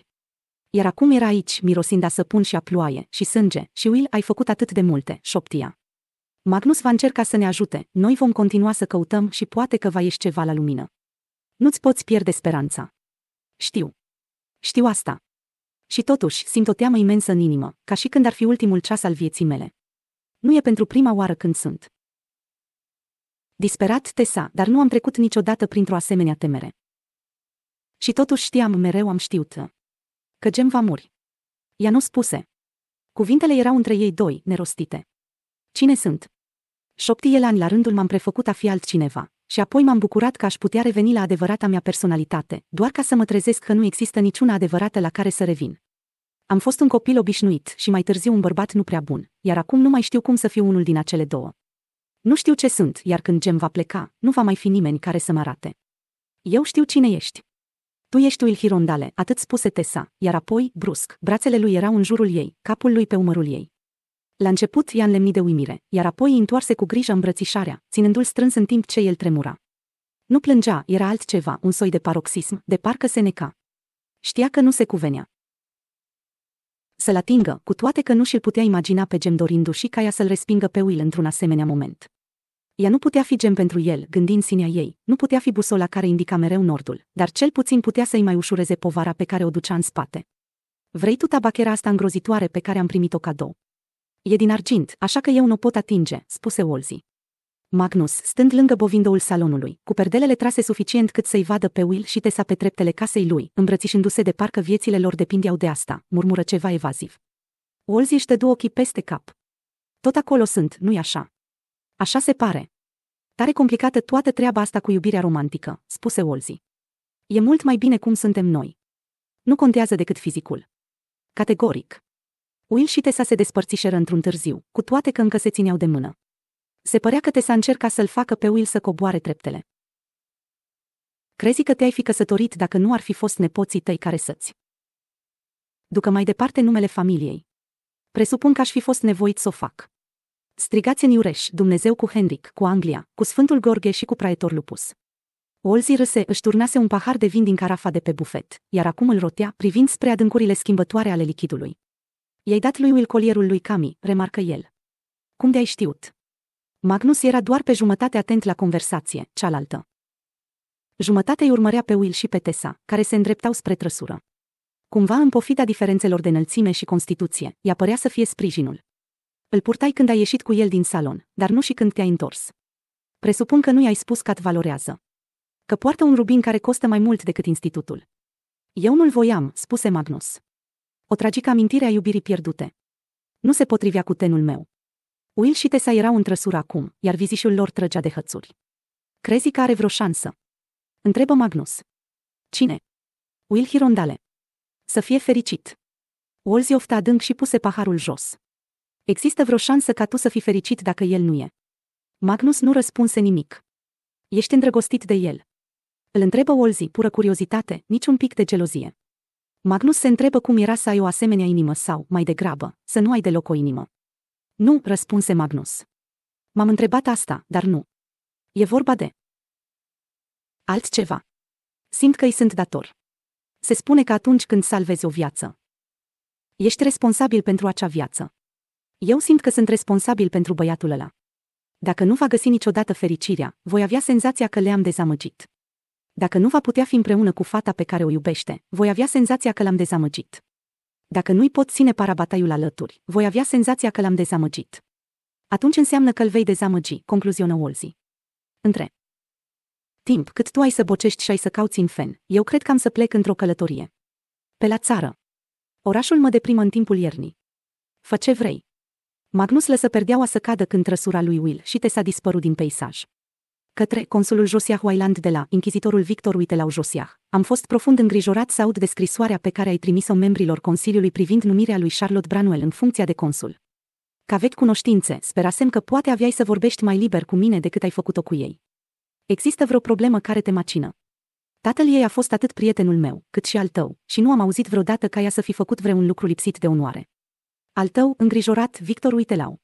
Iar acum era aici, mirosind a săpun și a ploaie, și sânge, și Will, ai făcut atât de multe, șoptia. Magnus va încerca să ne ajute, noi vom continua să căutăm și poate că va ieși ceva la lumină. Nu-ți poți pierde speranța. Știu. Știu asta, și totuși simt o teamă imensă în inimă, ca și când ar fi ultimul ceas al vieții mele. Nu e pentru prima oară când sunt. Disperat Tesa, dar nu am trecut niciodată printr-o asemenea temere. Și totuși știam, mereu am știut. Uh, că gem va muri. Ea nu spuse. Cuvintele erau între ei doi, nerostite. Cine sunt? Șopti el ani la rândul m-am prefăcut a fi altcineva, și apoi m-am bucurat că aș putea reveni la adevărata mea personalitate, doar ca să mă trezesc că nu există niciuna adevărată la care să revin. Am fost un copil obișnuit și mai târziu un bărbat nu prea bun, iar acum nu mai știu cum să fiu unul din acele două. Nu știu ce sunt, iar când Gem va pleca, nu va mai fi nimeni care să mă arate. Eu știu cine ești. Tu ești Will Hirondale, atât spuse Tessa, iar apoi, brusc, brațele lui erau în jurul ei, capul lui pe umărul ei. La început i-a înlemnit de uimire, iar apoi îi întoarse cu grijă îmbrățișarea, ținându-l strâns în timp ce el tremura. Nu plângea, era altceva, un soi de paroxism, de parcă se neca. Știa că nu se cuvenea, să-l atingă, cu toate că nu și-l putea imagina pe Gem dorindu-și ca ea să-l respingă pe Will într-un asemenea moment. Ea nu putea fi gem pentru el, gândind sinea ei, nu putea fi busola care indica mereu nordul, dar cel puțin putea să-i mai ușureze povara pe care o ducea în spate. Vrei tu tabachera asta îngrozitoare pe care am primit-o cadou? E din argint, așa că eu nu o pot atinge, spuse Wolsey. Magnus, stând lângă bovindoul salonului, cu perdelele trase suficient cât să-i vadă pe Will și Tessa pe treptele casei lui, îmbrățișându-se de parcă viețile lor depindeau de asta, murmură ceva evaziv. Wolsey își dă ochii peste cap. Tot acolo sunt, nu-i așa? Așa se pare. Tare complicată toată treaba asta cu iubirea romantică, spuse Wolsey. E mult mai bine cum suntem noi. Nu contează decât fizicul. Categoric. Will și Tessa se despărțișeră într-un târziu, cu toate că încă se țineau de mână. Se părea că te s-a încercat să-l facă pe Will să coboare treptele. Crezi că te-ai fi căsătorit dacă nu ar fi fost nepoții tăi care să-ți ducă mai departe numele familiei. Presupun că aș fi fost nevoit să o fac. Strigați în iureș, Dumnezeu cu Henric, cu Anglia, cu Sfântul Gorghe și cu Praetor Lupus. Olzi râse, își turnase un pahar de vin din carafa de pe bufet, iar acum îl rotea, privind spre adâncurile schimbătoare ale lichidului. I-ai dat lui Will colierul lui Cami, remarcă el. Cum de-ai știut? Magnus era doar pe jumătate atent la conversație, cealaltă. Jumătate îi urmărea pe Will și pe Tessa, care se îndreptau spre trăsură. Cumva în pofida diferențelor de înălțime și constituție, ea părea să fie sprijinul. Îl purtai când ai ieșit cu el din salon, dar nu și când te-ai întors. Presupun că nu i-ai spus că valorează. Că poartă un rubin care costă mai mult decât institutul. Eu nu-l voiam, spuse Magnus. O tragică amintire a iubirii pierdute. Nu se potrivea cu tenul meu. Will și Tessa erau în trăsură acum, iar vizișul lor trăgea de hățuri. Crezi că are vreo șansă? Întrebă Magnus. Cine? Will Hirondale. Să fie fericit. Wolzi ofta adânc și puse paharul jos. Există vreo șansă ca tu să fii fericit dacă el nu e. Magnus nu răspunse nimic. Ești îndrăgostit de el. Îl întrebă Wolzi pură curiozitate, niciun pic de gelozie. Magnus se întrebă cum era să ai o asemenea inimă sau, mai degrabă, să nu ai deloc o inimă. Nu, răspunse Magnus. M-am întrebat asta, dar nu. E vorba de altceva. Simt că îi sunt dator. Se spune că atunci când salvezi o viață, ești responsabil pentru acea viață. Eu simt că sunt responsabil pentru băiatul ăla. Dacă nu va găsi niciodată fericirea, voi avea senzația că le-am dezamăgit. Dacă nu va putea fi împreună cu fata pe care o iubește, voi avea senzația că l-am dezamăgit dacă nu-i pot ține parabataiul alături, voi avea senzația că l-am dezamăgit. Atunci înseamnă că îl vei dezamăgi, concluzionă Wolsey. Între timp cât tu ai să bocești și ai să cauți în fen, eu cred că am să plec într-o călătorie. Pe la țară. Orașul mă deprimă în timpul iernii. Fă ce vrei. Magnus lăsă perdeaua să cadă când trăsura lui Will și te s-a dispărut din peisaj către consulul Josiah Wyland de la Inchizitorul Victor Uitelau Josiah. Am fost profund îngrijorat să aud descrisoarea pe care ai trimis-o membrilor Consiliului privind numirea lui Charlotte Branwell în funcția de consul. Ca vechi cunoștințe, sperasem că poate aveai să vorbești mai liber cu mine decât ai făcut-o cu ei. Există vreo problemă care te macină? Tatăl ei a fost atât prietenul meu, cât și al tău, și nu am auzit vreodată ca ea să fi făcut vreun lucru lipsit de onoare. Al tău, îngrijorat, Victor Uitelau.